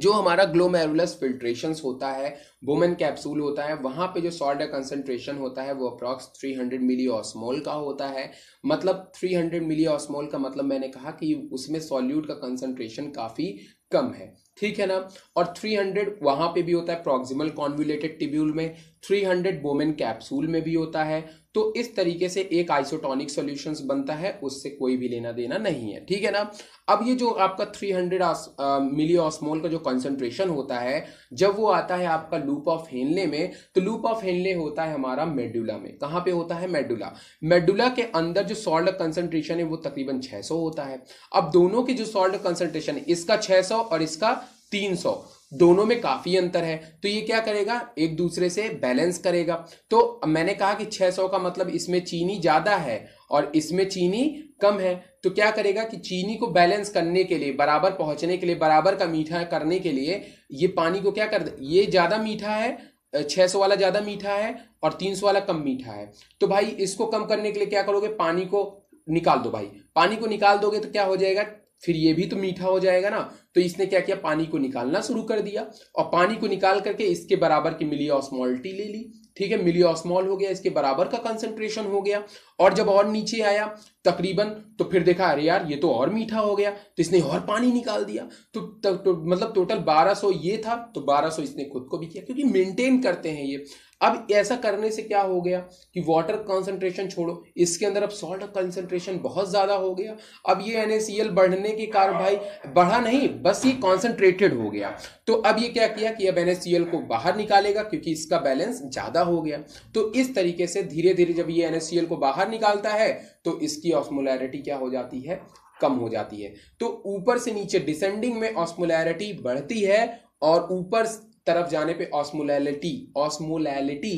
जो हमारा ग्लोमेरुलस फिल्ट्रेशन होता है वुमेन कैप्सूल होता है वहाँ पे जो सॉल्ट कंसनट्रेशन होता है वो अप्रॉक्स 300 मिली ऑस्मोल का होता है मतलब 300 मिली ऑस्मोल का मतलब मैंने कहा कि उसमें सॉल्यूट का कंसनट्रेशन काफ़ी कम है ठीक है ना और 300 वहां पर भी होता है प्रॉक्सिमल कॉन्व्यूलेटेड टिब्यूल में 300 बोमेन कैप्सूल में भी होता है तो इस तरीके से एक आइसोटॉनिक सॉल्यूशंस बनता है उससे कोई भी लेना देना नहीं है ठीक है ना अब ये जो आपका 300 मिली ऑस्मोल का जो कंसंट्रेशन होता है जब वो आता है आपका लूप ऑफ हेनले में तो लूप ऑफ हेनले होता है हमारा मेडुला में कहाँ पे होता है मेडुला मेडुला के अंदर जो सॉल्ट कंसेंट्रेशन है वो तकरीबन 600 होता है अब दोनों के जो सॉल्ट कंसेंट्रेशन है इसका 600 और इसका तीन सौ दोनों में काफी अंतर है तो ये क्या करेगा एक दूसरे से बैलेंस करेगा तो मैंने कहा कि 600 का मतलब इसमें चीनी ज्यादा है और इसमें चीनी कम है तो क्या करेगा कि चीनी को बैलेंस करने के लिए बराबर पहुंचने के लिए बराबर का मीठा करने के लिए ये पानी को क्या कर ये ज्यादा मीठा है 600 वाला ज्यादा मीठा है और सौ वाला कम मीठा है तो भाई इसको कम करने के लिए क्या करोगे पानी को निकाल दो भाई पानी को निकाल दोगे तो क्या हो जाएगा फिर ये भी तो मीठा हो जाएगा ना तो इसने क्या किया पानी को निकालना शुरू कर दिया और पानी को निकाल करके इसके बराबर की मिली ऑस्मोलिटी ले ली ठीक है मिली ऑस्मॉल हो गया इसके बराबर का कंसंट्रेशन हो गया और जब और नीचे आया तकरीबन तो फिर देखा अरे यार ये तो और मीठा हो गया तो इसने और पानी निकाल दिया तो, तो, तो मतलब टोटल बारह ये था तो बारह इसने खुद को भी किया क्योंकि मेनटेन करते हैं ये अब ऐसा करने से क्या हो गया कि वाटर कंसंट्रेशन छोड़ो इसके अंदर अब सॉल्ट कंसंट्रेशन बहुत ज़्यादा हो गया अब ये एन बढ़ने के कारण भाई बढ़ा नहीं बस ये कॉन्सेंट्रेटेड हो गया तो अब ये क्या किया कि अब एन को बाहर निकालेगा क्योंकि इसका बैलेंस ज़्यादा हो गया तो इस तरीके से धीरे धीरे जब ये एन को बाहर निकालता है तो इसकी ऑस्मोलैरिटी क्या हो जाती है कम हो जाती है तो ऊपर से नीचे डिसेंडिंग में ऑस्मोलैरिटी बढ़ती है और ऊपर तरफ जाने पे ऑस्मोलैलिटी ऑस्मोलैलिटी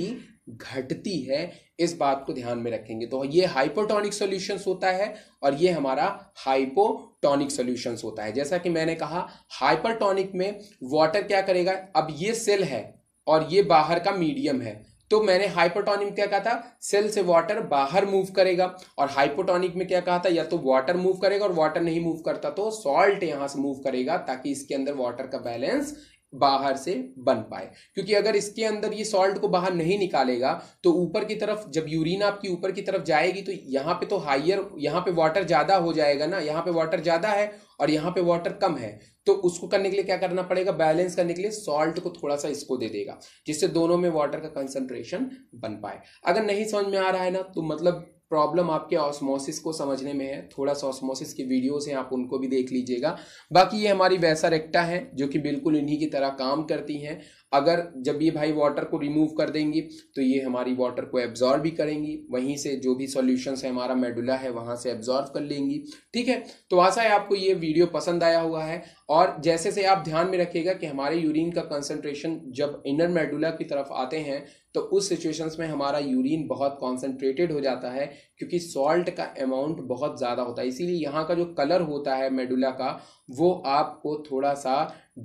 घटती है इस बात को ध्यान में रखेंगे तो ये हाइपोटोनिक सॉल्यूशंस होता है और ये हमारा हाइपोटोनिक सॉल्यूशंस होता है जैसा कि मैंने कहा हाइपरटोनिक में वाटर क्या करेगा अब ये सेल है और ये बाहर का मीडियम है तो मैंने हाइपोटोनिक क्या कहा था सेल से वाटर बाहर मूव करेगा और हाइपोटोनिक में क्या कहा था या तो वाटर मूव करेगा और वाटर नहीं मूव करता तो सॉल्ट यहां से मूव करेगा ताकि इसके अंदर वाटर का बैलेंस बाहर से बन पाए क्योंकि अगर इसके अंदर ये सॉल्ट को बाहर नहीं निकालेगा तो ऊपर की तरफ जब यूरिन आपकी ऊपर की तरफ जाएगी तो यहाँ पे तो हाइयर यहाँ पे वाटर ज़्यादा हो जाएगा ना यहाँ पे वाटर ज़्यादा है और यहाँ पे वाटर कम है तो उसको करने के लिए क्या करना पड़ेगा बैलेंस करने के लिए सॉल्ट को थोड़ा सा इसको दे देगा जिससे दोनों में वाटर का कंसनट्रेशन बन पाए अगर नहीं समझ में आ रहा है ना तो मतलब प्रॉब्लम आपके ऑस्मोसिस को समझने में है थोड़ा सा ऑस्मोसिस के वीडियोस हैं आप उनको भी देख लीजिएगा बाकी ये हमारी वैसा रेक्टा है जो कि बिल्कुल इन्हीं की तरह काम करती हैं अगर जब ये भाई वाटर को रिमूव कर देंगी तो ये हमारी वाटर को एब्जॉर्व भी करेंगी वहीं से जो भी सॉल्यूशन है हमारा मेडुला है वहाँ से एब्जॉर्व कर लेंगी ठीक है तो आशा है आपको ये वीडियो पसंद आया हुआ है और जैसे से आप ध्यान में रखिएगा कि हमारे यूरिन का कंसंट्रेशन जब इनर मेडुला की तरफ आते हैं तो उस सिचुएशंस में हमारा यूरिन बहुत कॉन्सेंट्रेटेड हो जाता है क्योंकि सॉल्ट का अमाउंट बहुत ज़्यादा होता है इसीलिए यहाँ का जो कलर होता है मेडुला का वो आपको थोड़ा सा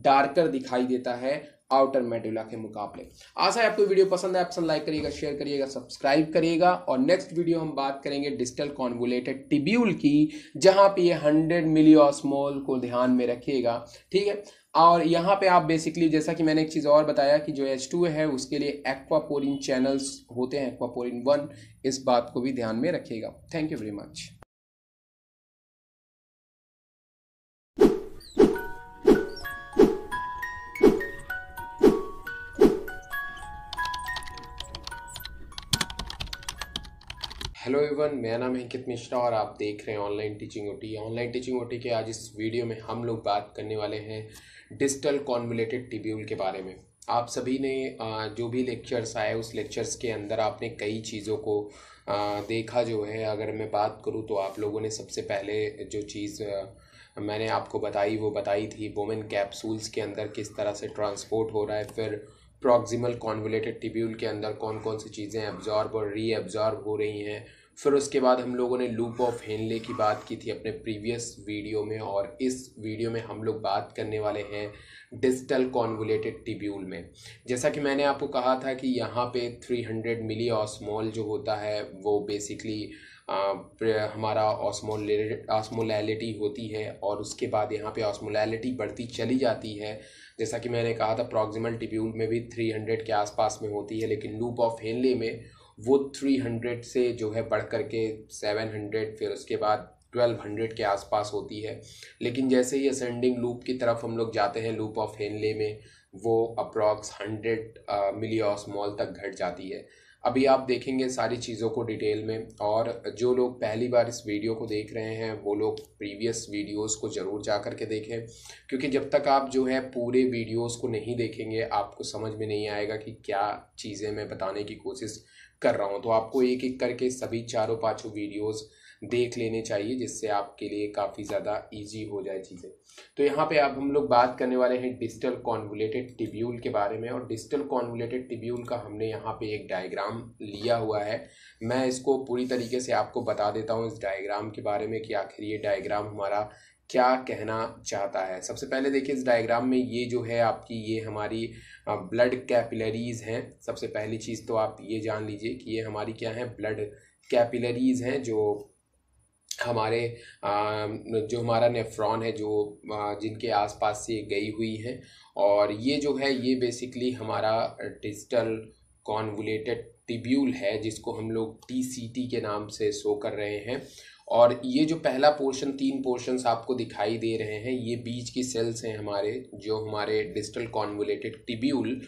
डार्कर दिखाई देता है आउटर मेडुला के मुकाबले आशा है आपको वीडियो पसंद है पसंद लाइक करिएगा शेयर करिएगा सब्सक्राइब करिएगा और नेक्स्ट वीडियो हम बात करेंगे डिजिटल कॉन्वुलेटेड टिब्यूल की जहां पे ये 100 मिलियोस्मोल को ध्यान में रखिएगा ठीक है और यहाँ पे आप बेसिकली जैसा कि मैंने एक चीज़ और बताया कि जो एच टू है उसके लिए एक्वापोरिन चैनल्स होते हैं एक्वापोरिन वन इस बात को भी ध्यान में रखिएगा thank you very much hello everyone मेरा नाम है अंकित मिश्रा और आप देख रहे हैं online teaching OT online teaching OT के आज इस वीडियो में हम लोग बात करने वाले हैं डिजिटल कॉन्वलेटेड टिब्यूल के बारे में आप सभी ने जो भी लेक्चर्स आए उस लेक्चर्स के अंदर आपने कई चीज़ों को देखा जो है अगर मैं बात करूँ तो आप लोगों ने सबसे पहले जो चीज़ मैंने आपको बताई वो बताई थी वोमेन कैप्सूल्स के अंदर किस तरह से ट्रांसपोर्ट हो रहा है फिर प्रॉक्सिमल कॉन्वलेटेड टिब्यूल के अंदर कौन कौन सी चीज़ें एब्जॉर्ब और री एब्जॉर्ब हो रही हैं फिर उसके बाद हम लोगों ने लूप ऑफ हेनले की बात की थी अपने प्रीवियस वीडियो में और इस वीडियो में हम लोग बात करने वाले हैं डिजिटल कॉन्वोलेटेड टिब्यूल में जैसा कि मैंने आपको कहा था कि यहाँ पे 300 मिली ऑस्मोल जो होता है वो बेसिकली हमारा ऑस्मोल ऑस्मोलैलिटी होती है और उसके बाद यहाँ पे ऑस्मोलैलिटी बढ़ती चली जाती है जैसा कि मैंने कहा था प्रॉक्सिमल टिब्यूल में भी 300 के आसपास में होती है लेकिन लूप ऑफ हेनले में वो 300 से जो है बढ़ कर के 700 फिर उसके बाद 1200 के आसपास होती है लेकिन जैसे ही असेंडिंग लूप की तरफ हम लोग जाते हैं लूप ऑफ हेनले में वो अप्रॉक्स हंड्रेड मिली मॉल तक घट जाती है अभी आप देखेंगे सारी चीज़ों को डिटेल में और जो लोग पहली बार इस वीडियो को देख रहे हैं वो लोग प्रीवियस वीडियोस को ज़रूर जा कर के देखें क्योंकि जब तक आप जो है पूरे वीडियोस को नहीं देखेंगे आपको समझ में नहीं आएगा कि क्या चीज़ें मैं बताने की कोशिश कर रहा हूँ तो आपको एक एक करके सभी चारों पाँचों वीडियोज़ देख लेने चाहिए जिससे आपके लिए काफ़ी ज़्यादा इजी हो जाए चीज़ें तो यहाँ पे अब हम लोग बात करने वाले हैं डिजिटल कॉन्वुलेटेड टिब्यूल के बारे में और डिजिटल कॉन्वुलेटेड टिब्यूल का हमने यहाँ पे एक डायग्राम लिया हुआ है मैं इसको पूरी तरीके से आपको बता देता हूँ इस डायग्राम के बारे में कि आखिर ये डायग्राम हमारा क्या कहना चाहता है सबसे पहले देखिए इस डायग्राम में ये जो है आपकी ये हमारी ब्लड कैपिलरीज़ हैं सबसे पहली चीज़ तो आप ये जान लीजिए कि ये हमारी क्या है ब्लड कैपिलरीज़ हैं जो हमारे जो हमारा नेफ्रॉन है जो जिनके आसपास से गई हुई है और ये जो है ये बेसिकली हमारा डिजिटल कॉन्वुलेटेड टिब्यूल है जिसको हम लोग टी के नाम से शो कर रहे हैं और ये जो पहला पोर्शन तीन पोर्शंस आपको दिखाई दे रहे हैं ये बीच की सेल्स हैं हमारे जो हमारे डिजिटल कॉन्वुलेटेड टिब्यूल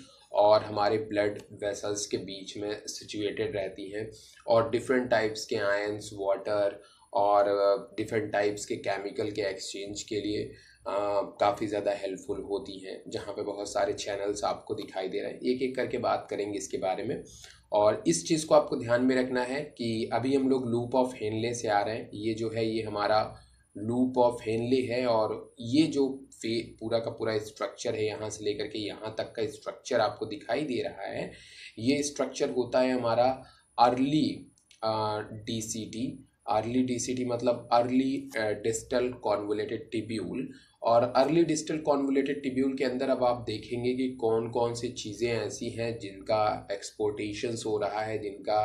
और हमारे ब्लड वेसल्स के बीच में सिचुएटेड रहती हैं और डिफरेंट टाइप्स के आयंस वाटर और डिफरेंट टाइप्स के केमिकल के एक्सचेंज के लिए काफ़ी ज़्यादा हेल्पफुल होती हैं जहाँ पे बहुत सारे चैनल्स आपको दिखाई दे रहे हैं एक एक करके बात करेंगे इसके बारे में और इस चीज़ को आपको ध्यान में रखना है कि अभी हम लोग लूप ऑफ हेनले से आ रहे हैं ये जो है ये हमारा लूप ऑफ हेनले है और ये जो फे पूरा का पूरा स्ट्रक्चर है यहाँ से लेकर के यहाँ तक का स्ट्रक्चर आपको दिखाई दे रहा है ये स्ट्रक्चर होता है हमारा early D C T early DCT मतलब अर्ली डिस्टल कॉन्वुलेटेड टिब्यूल और अर्ली डिस्टल कॉन्वुलेटेड टिब्यूल के अंदर अब आप देखेंगे कि कौन कौन सी चीज़ें ऐसी हैं जिनका एक्सपोर्टेशंस हो रहा है जिनका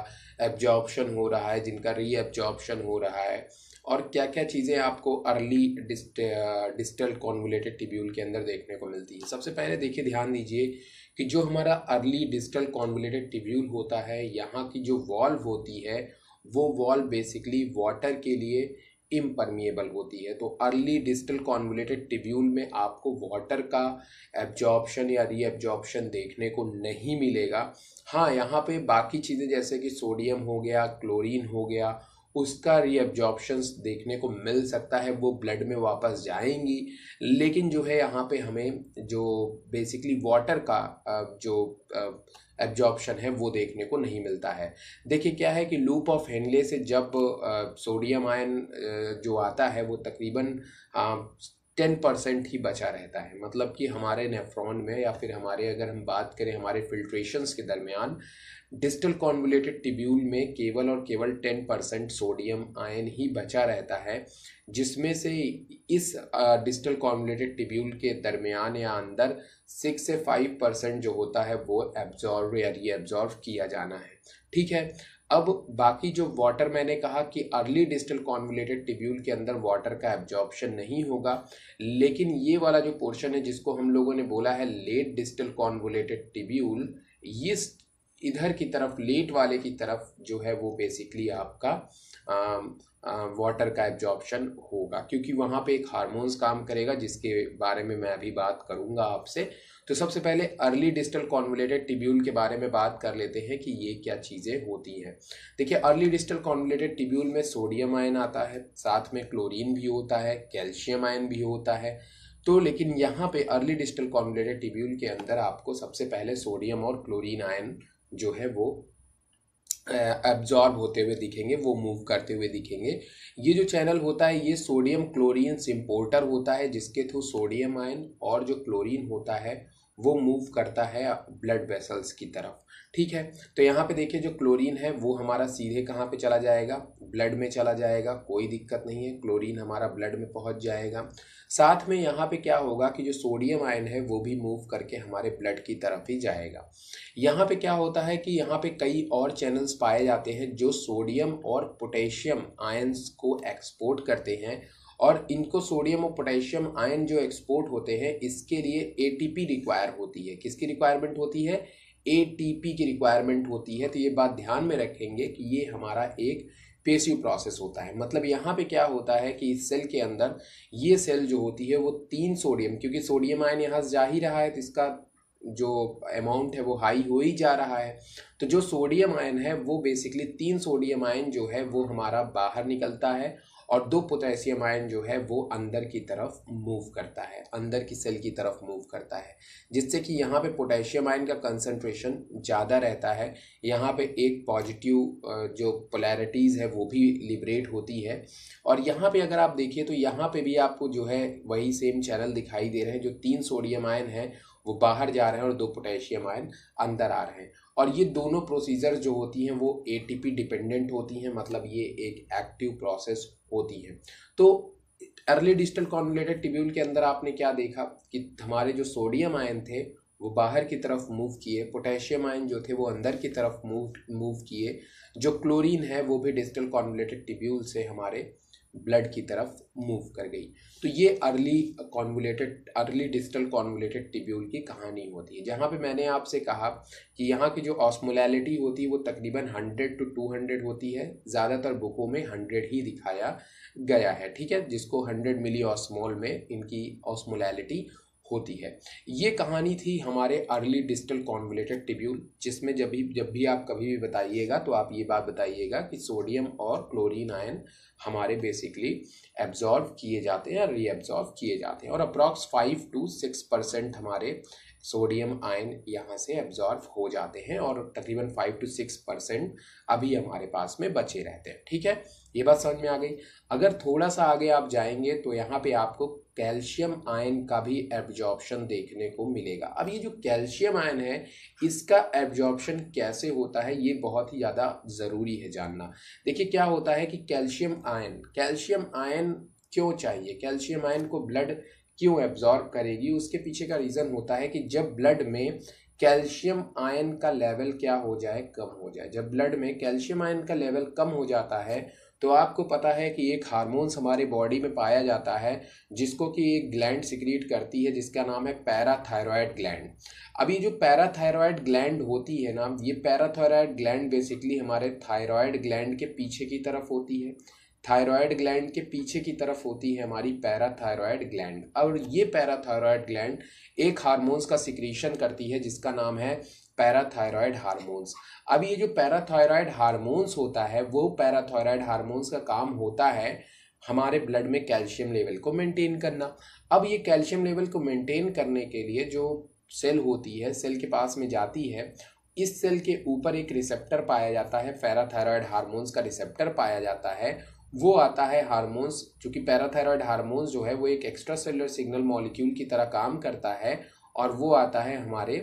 एब्जॉर्प्शन हो रहा है जिनका री एब्जॉर्प्शन हो रहा है और क्या क्या चीज़ें आपको early dist distal convoluted tubule के अंदर देखने को मिलती है सबसे पहले देखिए ध्यान दीजिए कि जो हमारा अर्ली डिस्टल कॉन्वुलेटेड टिब्यूल होता है यहाँ की जो वॉल्व होती है वो वॉल बेसिकली वाटर के लिए इम्परमिएबल होती है तो अर्ली डिजिटल कॉन्वलेटेड टिब्यूल में आपको वाटर का एब्जॉर्प्शन या रीएब्जॉर्प्शन देखने को नहीं मिलेगा हाँ यहाँ पे बाकी चीज़ें जैसे कि सोडियम हो गया क्लोरीन हो गया उसका रीअब्जॉर्प्शन देखने को मिल सकता है वो ब्लड में वापस जाएंगी लेकिन जो है यहाँ पे हमें जो बेसिकली वाटर का जो एब्जॉर्प्शन है वो देखने को नहीं मिलता है देखिए क्या है कि लूप ऑफ हेनले से जब सोडियम आयन जो आता है वो तकरीबन टेन परसेंट ही बचा रहता है मतलब कि हमारे नेफ्रॉन में या फिर हमारे अगर हम बात करें हमारे फिल्ट्रेशंस के दरमियान डिस्टल कॉन्वुलेटेड टिब्यूल में केवल और केवल टेन परसेंट सोडियम आयन ही बचा रहता है जिसमें से इस डिस्टल कॉन्वुलेटेड टिब्यूल के दरमियान या अंदर सिक्स से फाइव परसेंट जो होता है वो एब्जॉर्व या रीएब्जॉर्व किया जाना है ठीक है अब बाकी जो वाटर मैंने कहा कि अर्ली डिस्टल कॉन्वुलेटेड टिब्यूल के अंदर वाटर का एब्जॉर्प्शन नहीं होगा लेकिन ये वाला जो पोर्शन है जिसको हम लोगों ने बोला है लेट डिस्टल कॉन्वुलेटेड टिब्यूल इस इधर की तरफ लेट वाले की तरफ जो है वो बेसिकली आपका वाटर का एब्जॉर्प्शन होगा क्योंकि वहाँ पे एक हार्मोन्स काम करेगा जिसके बारे में मैं अभी बात करूँगा आपसे तो सबसे पहले अर्ली डिस्टल कॉन्वलेटेड टिब्यूल के बारे में बात कर लेते हैं कि ये क्या चीज़ें होती हैं देखिए अर्ली डिस्टल कॉन्वलेटेड टिब्यूल में सोडियम आयन आता है साथ में क्लोरिन भी होता है कैल्शियम आयन भी होता है तो लेकिन यहाँ पे अर्ली डिस्टल कॉन्वलेटेड टिब्यूल के अंदर आपको सबसे पहले सोडियम और क्लोरीन आयन जो है वो एब्जॉर्ब होते हुए दिखेंगे वो मूव करते हुए दिखेंगे ये जो चैनल होता है ये सोडियम क्लोरीन सिम्पोर्टर होता है जिसके थ्रू सोडियम आयन और जो क्लोरीन होता है वो मूव करता है ब्लड वेसल्स की तरफ ठीक है तो यहाँ पे देखिए जो क्लोरीन है वो हमारा सीधे कहाँ पे चला जाएगा ब्लड में चला जाएगा कोई दिक्कत नहीं है क्लोरीन हमारा ब्लड में पहुँच जाएगा साथ में यहाँ पे क्या होगा कि जो सोडियम आयन है वो भी मूव करके हमारे ब्लड की तरफ ही जाएगा यहाँ पे क्या होता है कि यहाँ पे कई और चैनल्स पाए जाते हैं जो सोडियम और पोटेशियम आयन्स को एक्सपोर्ट करते हैं और इनको सोडियम और पोटेशियम आयन जो एक्सपोर्ट होते हैं इसके लिए एटीपी रिक्वायर होती है किसकी रिक्वायरमेंट होती है ए की रिक्वायरमेंट होती है तो ये बात ध्यान में रखेंगे कि ये हमारा एक पेसिव प्रोसेस होता है मतलब यहाँ पे क्या होता है कि इस सेल के अंदर ये सेल जो होती है वो तीन सोडियम क्योंकि सोडियम आयन यहाँ जा ही रहा है तो इसका जो अमाउंट है वो हाई हो ही जा रहा है तो जो सोडियम आयन है वो बेसिकली तीन सोडियम आयन जो है वो हमारा बाहर निकलता है और दो पोटेशियम आयन जो है वो अंदर की तरफ मूव करता है अंदर की सेल की तरफ मूव करता है जिससे कि यहाँ पे पोटेशियम आयन का कंसंट्रेशन ज़्यादा रहता है यहाँ पे एक पॉजिटिव जो पोलैरिटीज़ है वो भी लिबरेट होती है और यहाँ पे अगर आप देखिए तो यहाँ पे भी आपको जो है वही सेम चैनल दिखाई दे रहे हैं जो तीन सोडियम आयन है वो बाहर जा रहे हैं और दो पोटेशियम आयन अंदर आ रहे हैं और ये दोनों प्रोसीजर जो होती हैं वो ए डिपेंडेंट होती हैं मतलब ये एक एक्टिव प्रोसेस होती हैं तो अर्ली डिजिटल कॉन्वलेटेड टिब्यूल के अंदर आपने क्या देखा कि हमारे जो सोडियम आयन थे वो बाहर की तरफ मूव किए पोटेशियम आयन जो थे वो अंदर की तरफ मूव मूव किए जो क्लोरीन है वो भी डिजिटल कॉन्वलेटेड टिब्यूल से हमारे ब्लड की तरफ मूव कर गई तो ये early convoluted early digital convoluted tubule की कहानी होती है जहाँ पे मैंने आपसे कहा कि यहाँ की जो ऑस्मोलैलिटी होती है वो तकरीबन हंड्रेड टू टू हंड्रेड होती है ज़्यादातर बुकों में हंड्रेड ही दिखाया गया है ठीक है जिसको हंड्रेड मिली ऑस्मोल में इनकी ऑस्मोलैलिटी होती है ये कहानी थी हमारे अर्ली डिजिटल कॉन्वलेटेड टिब्यूल जिसमें जब भी जब भी आप कभी भी बताइएगा तो आप ये बात बताइएगा कि सोडियम और क्लोरीन आयन हमारे बेसिकली एब्जॉर्व किए जाते हैं रीएब्जॉर्व किए जाते हैं और approx five to six percent हमारे सोडियम आयन यहाँ से एब्जॉर्व हो जाते हैं और तकरीबन फाइव टू सिक्स परसेंट अभी हमारे पास में बचे रहते हैं ठीक है ये बात समझ में आ गई अगर थोड़ा सा आगे आप जाएंगे तो यहाँ पे आपको कैल्शियम आयन का भी एब्जॉर्प्शन देखने को मिलेगा अब ये जो कैल्शियम आयन है इसका एब्जॉर्प्शन कैसे होता है ये बहुत ही ज़्यादा ज़रूरी है जानना देखिए क्या होता है कि कैल्शियम आयन कैल्शियम आयन क्यों चाहिए कैल्शियम आयन को ब्लड क्यों एब्जॉर्ब करेगी उसके पीछे का रीज़न होता है कि जब ब्लड में कैल्शियम आयन का लेवल क्या हो जाए कम हो जाए जब ब्लड में कैल्शियम आयन का लेवल कम हो जाता है तो आपको पता है कि एक हार्मोन्स हमारे बॉडी में पाया जाता है जिसको कि एक ग्लैंड सिक्रीट करती है जिसका नाम है पैराथायरॉयड ग्लैंड अभी जो पैराथायरॉयड ग्लैंड होती है ना ये पैराथायरॉयड ग्लैंड बेसिकली हमारे थायरॉयड ग्लैंड के पीछे की तरफ होती है थायरॉयड ग्लैंड के पीछे की तरफ होती है हमारी पैराथायरॉयड ग्लैंड और ये पैराथायरॉयड ग्लैंड एक हार्मोन्स का सिक्रीशन करती है जिसका नाम है पैराथायरॉयड हारमोन्स अब ये जो पैराथायरॉयड हारमोन्स होता है वो पैराथायरॉयड हारमोन्स का काम होता है हमारे ब्लड में कैल्शियम लेवल को मेंटेन करना अब ये कैल्शियम लेवल को मेंटेन करने के लिए जो सेल होती है सेल के पास में जाती है इस सेल के ऊपर एक रिसेप्टर पाया जाता है पैराथायरॉयड हारमोन्स का रिसेप्टर पाया जाता है वो आता है हारमोन्स चूँकि पैराथायरॉयड हारमोन्स जो है वो एक एक्स्ट्रा सेलर सिग्नल मॉलिक्यूल की तरह काम करता है और वो आता है हमारे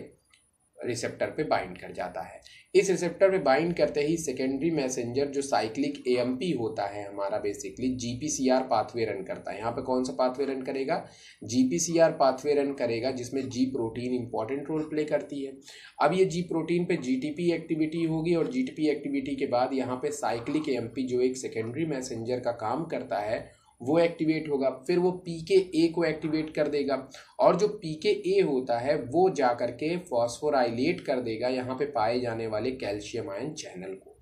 रिसेप्टर पे बाइंड कर जाता है इस रिसेप्टर पे बाइंड करते ही सेकेंडरी मैसेंजर जो साइक्लिक ए होता है हमारा बेसिकली जीपीसीआर पाथवे रन करता है यहाँ पे कौन सा पाथवे रन करेगा जीपीसीआर पाथवे रन करेगा जिसमें G protein important role play करती है अब ये जी प्रोटीन पे जीटीपी एक्टिविटी होगी और जीटीपी एक्टिविटी के बाद यहाँ पे साइक्लिक ए जो एक सेकेंडरी मैसेंजर का काम करता है वो एक्टिवेट होगा फिर वो पी के ए को एक्टिवेट कर देगा और जो पी के ए होता है वो जा कर के फॉस्फोराइलेट कर देगा यहाँ पे पाए जाने वाले कैल्शियम आयन चैनल को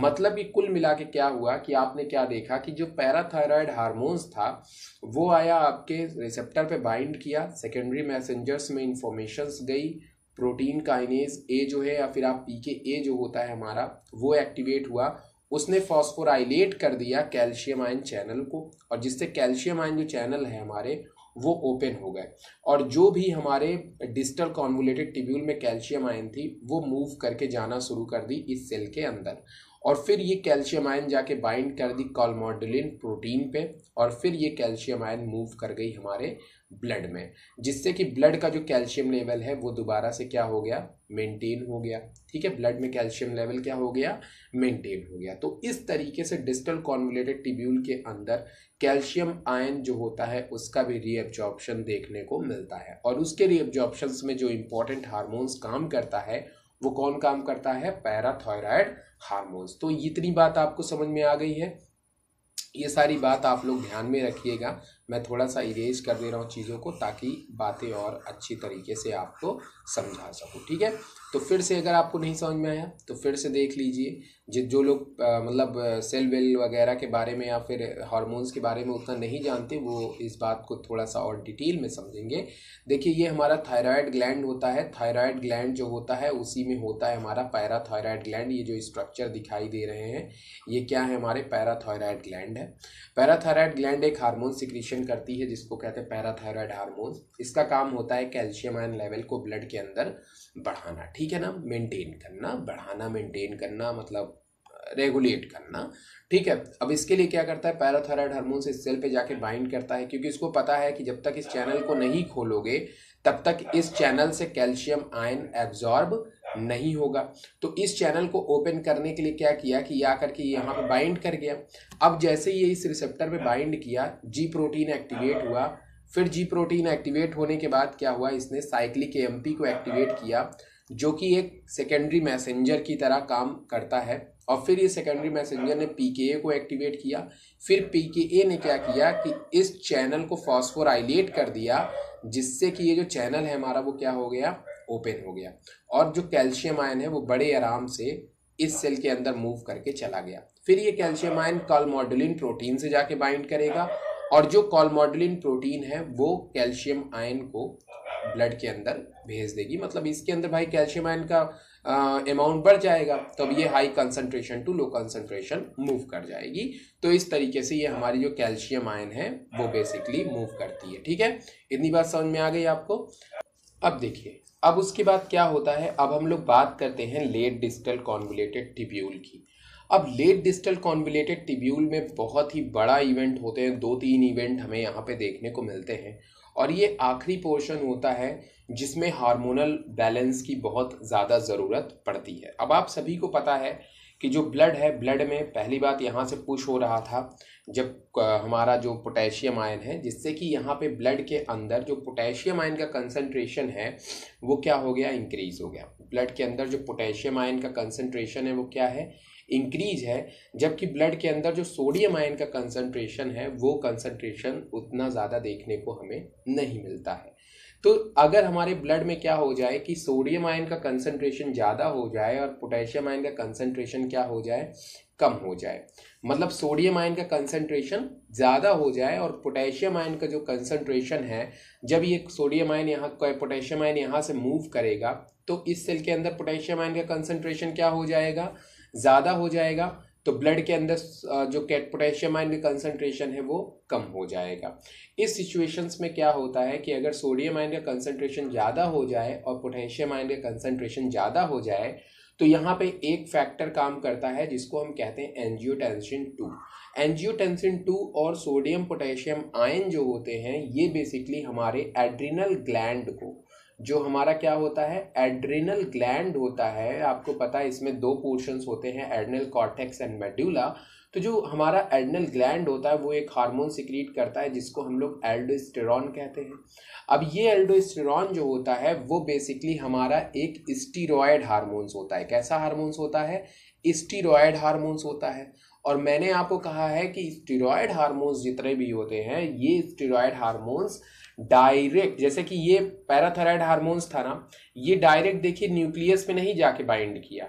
मतलब ये कुल मिला के क्या हुआ कि आपने क्या देखा कि जो पैराथायराइड हार्मोन्स था वो आया आपके रिसेप्टर पे बाइंड किया सेकेंडरी मैसेंजर्स में इंफॉर्मेशंस गई प्रोटीन काइनेज ए जो है या फिर आप पी के ए जो होता है हमारा वो एक्टिवेट हुआ उसने फॉस्फोराइलेट कर दिया कैल्शियम आयन चैनल को और जिससे कैल्शियम आयन जो चैनल है हमारे वो ओपन हो गए और जो भी हमारे डिस्टल कॉन्वुलेटेड टिब्यूल में कैल्शियम आयन थी वो मूव करके जाना शुरू कर दी इस सेल के अंदर और फिर ये कैल्शियम आयन जाके बाइंड कर दी कॉलमोडुलिन प्रोटीन पे और फिर ये कैल्शियम आयन मूव कर गई हमारे ब्लड में जिससे कि ब्लड का जो कैल्शियम लेवल है वो दोबारा से क्या हो गया मेंटेन हो गया ठीक है ब्लड में कैल्शियम लेवल क्या हो गया मेंटेन हो गया तो इस तरीके से डिस्टल कॉन्वलेटेड टिब्यूल के अंदर कैल्शियम आयन जो होता है उसका भी रीएब्जॉर्प्शन देखने को मिलता है और उसके रीएब्जॉर्प्शन में जो इम्पोर्टेंट हारमोन्स काम करता है वो कौन काम करता है पैराथायराइड हारमोन्स तो इतनी बात आपको समझ में आ गई है ये सारी बात आप लोग ध्यान में रखिएगा मैं थोड़ा सा इरेज कर दे रहा हूँ चीज़ों को ताकि बातें और अच्छी तरीके से आपको समझा सकूँ ठीक है तो फिर से अगर आपको नहीं समझ में आया तो फिर से देख लीजिए जिस जो लोग मतलब सेल वेल वगैरह के बारे में या फिर हार्मोन्स के बारे में उतना नहीं जानते वो इस बात को थोड़ा सा और डिटेल में समझेंगे देखिए ये हमारा थायराइड ग्लैंड होता है थायराइड ग्लैंड जो होता है उसी में होता है हमारा पैराथायराइड ग्लैंड ये जो स्ट्रक्चर दिखाई दे रहे हैं ये क्या है हमारे पैराथायराइड ग्लैंड है पैराथायराइड ग्लैंड एक हारमोन सिक्रीशन प्रोडक्शन करती है जिसको कहते हैं पैराथायरॉयड हार्मोन्स इसका काम होता है कैल्शियम आयन लेवल को ब्लड के अंदर बढ़ाना ठीक है ना मेंटेन करना बढ़ाना मेंटेन करना मतलब रेगुलेट करना ठीक है अब इसके लिए क्या करता है पैराथायरॉयड हार्मोन इस सेल पर जाके बाइंड करता है क्योंकि इसको पता है कि जब तक इस चैनल को नहीं खोलोगे तब तक इस चैनल से कैल्शियम आयन एब्जॉर्ब नहीं होगा तो इस चैनल को ओपन करने के लिए क्या किया कि या करके यहाँ पे बाइंड कर गया अब जैसे ये इस रिसेप्टर पे बाइंड किया जी प्रोटीन एक्टिवेट हुआ फिर जी प्रोटीन एक्टिवेट होने के बाद क्या हुआ इसने साइक्लिक एएमपी को एक्टिवेट किया जो कि एक सेकेंडरी मैसेंजर की तरह काम करता है और फिर ये सेकेंडरी मैसेंजर ने पीकेए को एक्टिवेट किया फिर ए ने क्या किया कि इस चैनल को फॉस्फोराइलेट कर दिया जिससे कि ये जो चैनल है हमारा वो क्या हो गया ओपन हो गया और जो कैल्शियम आयन है वो बड़े आराम से इस सेल के अंदर मूव करके चला गया फिर ये कैल्शियम आयन कॉलमोडुलिन प्रोटीन से जाके बाइंड करेगा और जो कॉलमोडुलिन प्रोटीन है वो कैल्शियम आयन को ब्लड के अंदर भेज देगी मतलब इसके अंदर भाई कैल्शियम आयन का अमाउंट बढ़ जाएगा तब ये high concentration to low concentration move कर जाएगी तो इस तरीके से ये हमारी जो कैल्शियम आयन है वो बेसिकली मूव करती है ठीक है इतनी बात समझ में आ गई आपको अब देखिए अब उसके बाद क्या होता है अब हम लोग बात करते हैं लेट डिजिटल कॉन्वुलेटेड टिब्यूल की अब लेट डिजिटल कॉन्वुलेटेड टिब्यूल में बहुत ही बड़ा इवेंट होते हैं दो तीन इवेंट हमें यहाँ पे देखने को मिलते हैं और ये आखिरी पोर्शन होता है जिसमें हार्मोनल बैलेंस की बहुत ज़्यादा ज़रूरत पड़ती है अब आप सभी को पता है कि जो ब्लड है ब्लड में पहली बात यहाँ से पुश हो रहा था जब हमारा जो पोटेशियम आयन है जिससे कि यहाँ पे ब्लड के अंदर जो पोटेशियम आयन का कंसनट्रेशन है वो क्या हो गया इंक्रीज हो गया ब्लड के अंदर जो पोटेशियम आयन का कंसनट्रेशन है वो क्या है इंक्रीज है जबकि ब्लड के अंदर जो सोडियम आयन का कंसनट्रेशन है वो कंसनट्रेशन उतना ज़्यादा देखने को हमें नहीं मिलता है तो अगर हमारे ब्लड में क्या हो जाए कि सोडियम आयन का कंसनट्रेशन ज़्यादा हो जाए और पोटेशियम आयन का कंसनट्रेशन क्या हो जाए कम हो जाए मतलब सोडियम आयन का कंसंट्रेशन ज़्यादा हो जाए और पोटेशियम आयन का जो कंसनट्रेशन है जब ये सोडियम आयन यहाँ पोटेशियम आयन यहाँ से मूव करेगा तो इस सेल के अंदर पोटेशियम आयन का कंसनट्रेशन क्या हो जाएगा ज़्यादा हो जाएगा तो ब्लड के अंदर जो कैट पोटेशियम आयन का कंसनट्रेशन है वो कम हो जाएगा इस सिचुएशंस में क्या होता है कि अगर सोडियम आयन का कंसनट्रेशन ज़्यादा हो जाए और पोटेशियम आयन का कंसनट्रेशन ज़्यादा हो जाए तो यहाँ पे एक फैक्टर काम करता है जिसको हम कहते हैं एनजियोटेंसिन टू एनजियोटेंसिन टू और सोडियम पोटेशियम आयन जो होते हैं ये बेसिकली हमारे एड्रिनल ग्लैंड को जो हमारा क्या होता है एड्रेनल ग्लैंड होता है आपको पता है इसमें दो पोर्शंस होते हैं एडनल कॉर्टेक्स एंड मेड्यूला तो जो हमारा एडनल ग्लैंड होता है वो एक हार्मोन सिक्रीट करता है जिसको हम लोग एल्डोस्टेरॉन कहते हैं अब ये एल्डोस्टेरॉन जो होता है वो बेसिकली हमारा एक स्टीरॉयड हार्मोन्स होता है कैसा हार्मोन्स होता है स्टीरॉयड हार्मोन्स होता है और मैंने आपको कहा है कि स्टीरॉयड हार्मोन्स जितने भी होते हैं ये स्टीरॉयड हारमोन्स डायरेक्ट जैसे कि ये पैराथराइड हार्मोन्स था ना ये डायरेक्ट देखिए न्यूक्लियस में नहीं जाके बाइंड किया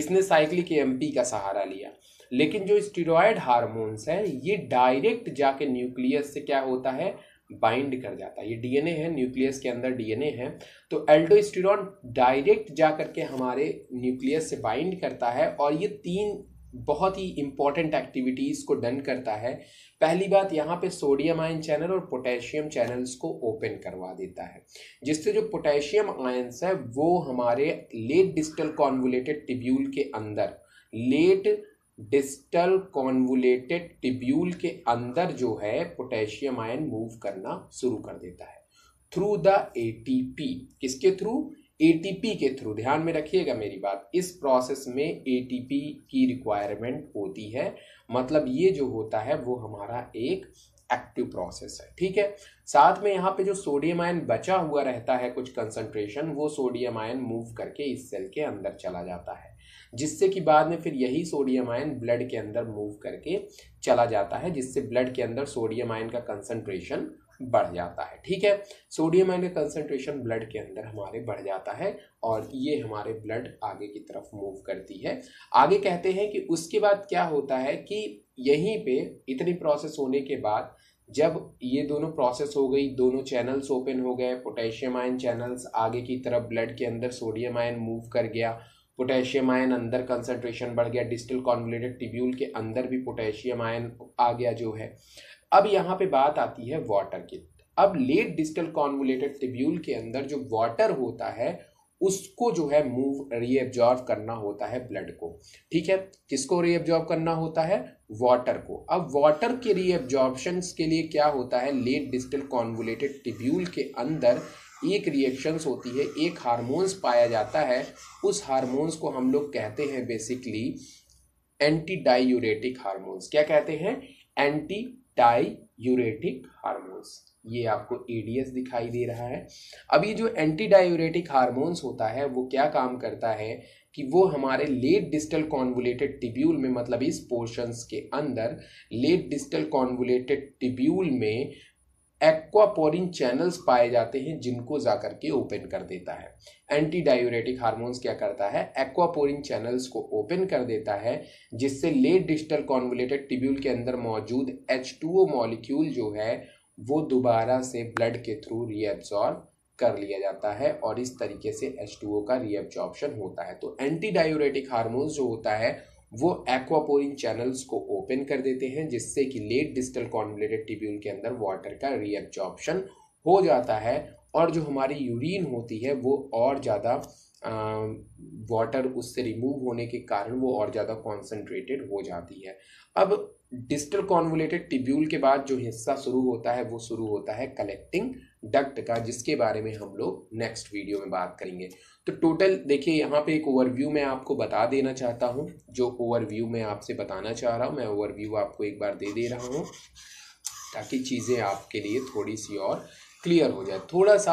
इसने साइक्लिक एएमपी का सहारा लिया लेकिन जो स्टीरोड हार्मोन्स है ये डायरेक्ट जाके न्यूक्लियस से क्या होता है बाइंड कर जाता है ये डीएनए है न्यूक्लियस के अंदर डीएनए है तो एल्टोस्टिर डायरेक्ट जा करके हमारे न्यूक्लियस से बाइंड करता है और ये तीन बहुत ही इम्पॉर्टेंट एक्टिविटीज़ को डन करता है पहली बात यहाँ पे सोडियम आयन चैनल और पोटेशियम चैनल्स को ओपन करवा देता है जिससे जो पोटेशियम आयन्स है वो हमारे लेट डिस्टल कॉन्वुलेटेड टिब्यूल के अंदर लेट डिस्टल कॉन्वुलेटेड टिब्यूल के अंदर जो है पोटेशियम आयन मूव करना शुरू कर देता है थ्रू द पी किसके थ्रू एटीपी के थ्रू ध्यान में रखिएगा मेरी बात इस प्रोसेस में एटीपी की रिक्वायरमेंट होती है मतलब ये जो होता है वो हमारा एक एक्टिव प्रोसेस है ठीक है साथ में यहाँ पे जो सोडियम आयन बचा हुआ रहता है कुछ कंसंट्रेशन वो सोडियम आयन मूव करके इस सेल के अंदर चला जाता है जिससे कि बाद में फिर यही सोडियम आयन ब्लड के अंदर मूव करके चला जाता है जिससे ब्लड के अंदर सोडियम आयन का कंसंट्रेशन बढ़ जाता है ठीक है सोडियम आयन का कंसनट्रेशन ब्लड के अंदर हमारे बढ़ जाता है और ये हमारे ब्लड आगे की तरफ मूव करती है आगे कहते हैं कि उसके बाद क्या होता है कि यहीं पे इतनी प्रोसेस होने के बाद जब ये दोनों प्रोसेस हो गई दोनों चैनल्स ओपन हो गए पोटेशियम आयन चैनल्स आगे की तरफ ब्लड के अंदर सोडियम आयन मूव कर गया पोटेशियम आयन अंदर कंसंट्रेशन बढ़ गया डिस्टल कॉन्वलेटेड टिब्यूल के अंदर भी पोटेशियम आयन आ गया जो है अब यहाँ पे बात आती है वाटर की अब लेट डिस्टल कॉन्वुलेटेड टिब्यूल के अंदर जो वाटर होता है उसको जो है मूव रीअब्जॉर्व करना होता है ब्लड को ठीक है किसको रीअब्जॉर्व करना होता है वाटर को अब वाटर के रीएब्जॉर्बशन के लिए क्या होता है लेट डिस्टल कॉन्वुलेटेड टिब्यूल के अंदर एक रिएक्शंस होती है एक हारमोन्स पाया जाता है उस हारमोन्स को हम लोग कहते हैं बेसिकली एंटी डायूरेटिक हारमोन्स क्या कहते हैं एंटी डाईयूरेटिक हार्मोन्स ये आपको एडीएस दिखाई दे रहा है अब ये जो एंटी डायूरेटिक हार्मोन्स होता है वो क्या काम करता है कि वो हमारे लेट डिस्टल कॉन्वुलेटेड टिब्यूल में मतलब इस पोर्शंस के अंदर लेट डिस्टल कॉन्वुलेटेड टिब्यूल में एक्वापोरिन चैनल्स पाए जाते हैं जिनको जा करके ओपन कर देता है एंटी डायोरेटिक हारमोन्स क्या करता है एक्वापोरिन चैनल्स को ओपन कर देता है जिससे लेट डिजिटल कॉन्वलेटेड टिब्यूल के अंदर मौजूद एच मॉलिक्यूल जो है वो दोबारा से ब्लड के थ्रू रीएब्जॉर्व कर लिया जाता है और इस तरीके से एच का रीएब्जॉर्प्शन होता है तो एंटी डायोरेटिक हारमोन्स जो होता है वो एक्वापोरिन चैनल्स को ओपन कर देते हैं जिससे कि लेट डिस्टल कॉन्वलेटेड टिब्यूल के अंदर वाटर का रीएब्जॉर्प्शन हो जाता है और जो हमारी यूरिन होती है वो और ज़्यादा वाटर उससे रिमूव होने के कारण वो और ज़्यादा कॉन्सेंट्रेटेड हो जाती है अब डिस्टल कॉन्वलेटेड टिब्यूल के बाद जो हिस्सा शुरू होता है वो शुरू होता है कलेक्टिंग डक्ट का जिसके बारे में हम लोग नेक्स्ट वीडियो में बात करेंगे तो टोटल देखिए यहाँ पे एक ओवरव्यू मैं आपको बता देना चाहता हूँ जो ओवरव्यू मैं आपसे बताना चाह रहा हूँ मैं ओवरव्यू आपको एक बार दे दे रहा हूँ ताकि चीज़ें आपके लिए थोड़ी सी और क्लियर हो जाए थोड़ा सा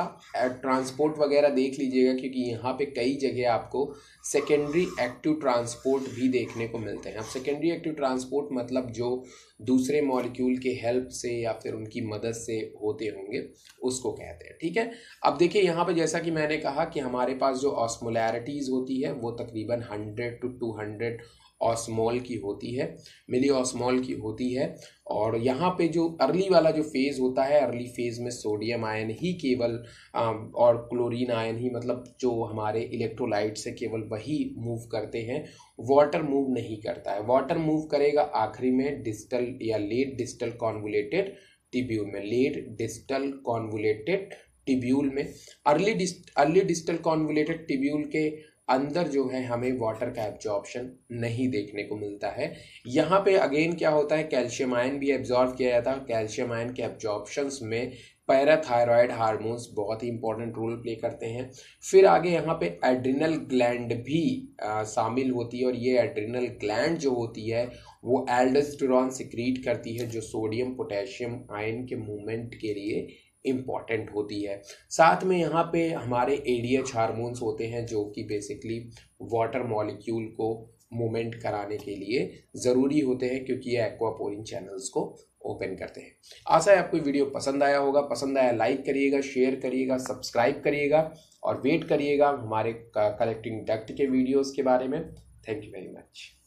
ट्रांसपोर्ट वगैरह देख लीजिएगा क्योंकि यहाँ पे कई जगह आपको सेकेंडरी एक्टिव ट्रांसपोर्ट भी देखने को मिलते हैं अब सेकेंडरी एक्टिव ट्रांसपोर्ट मतलब जो दूसरे मॉलिक्यूल के हेल्प से या फिर उनकी मदद से होते होंगे उसको कहते हैं ठीक है अब देखिए यहाँ पे जैसा कि मैंने कहा कि हमारे पास जो ऑस्मोलैरिटीज़ होती है वो तकरीबन hundred to two hundred osmol की होती है मिली ऑस्मॉल की होती है और यहाँ पे जो अर्ली वाला जो फेज़ होता है अर्ली फेज़ में सोडियम आयन ही केवल और क्लोरीन आयन ही मतलब जो हमारे इलेक्ट्रोलाइट से केवल वही मूव करते हैं वाटर मूव नहीं करता है वाटर मूव करेगा आखिरी में डिस्टल या लेट डिस्टल कॉन्वुलेटेड टिब्यूल में लेट डिस्टल कॉन्वुलेटेड टिब्यूल में अर्ली डिस्ट अर्ली डिस्टल कॉन्वुलेटेड टिब्यूल के अंदर जो है हमें वाटर का एब्जॉर्प्शन नहीं देखने को मिलता है यहाँ पे अगेन क्या होता है कैल्शियम आयन भी एब्जॉर्व किया जाता है कैल्शियम आयन के एब्जॉर्प्शंस में पैराथायरॉयड हार्मोन्स बहुत ही इंपॉर्टेंट रोल प्ले करते हैं फिर आगे यहाँ पे एड्रिनल ग्लैंड भी आ, शामिल होती है और ये एड्रिनल ग्लैंड जो होती है वो एल्डस्टोरॉन सिक्रीट करती है जो सोडियम पोटेशियम आयन के मूवमेंट के लिए इम्पॉर्टेंट होती है साथ में यहाँ पे हमारे एडीएच हारमोन्स होते हैं जो कि बेसिकली वाटर मॉलिक्यूल को मूवमेंट कराने के लिए ज़रूरी होते हैं क्योंकि ये एक्वापोरिन चैनल्स को ओपन करते हैं आशा है आपको वीडियो पसंद आया होगा पसंद आया लाइक करिएगा शेयर करिएगा सब्सक्राइब करिएगा और वेट करिएगा हमारे कलेक्टिंग डक्ट के वीडियोज़ के बारे में थैंक यू वेरी मच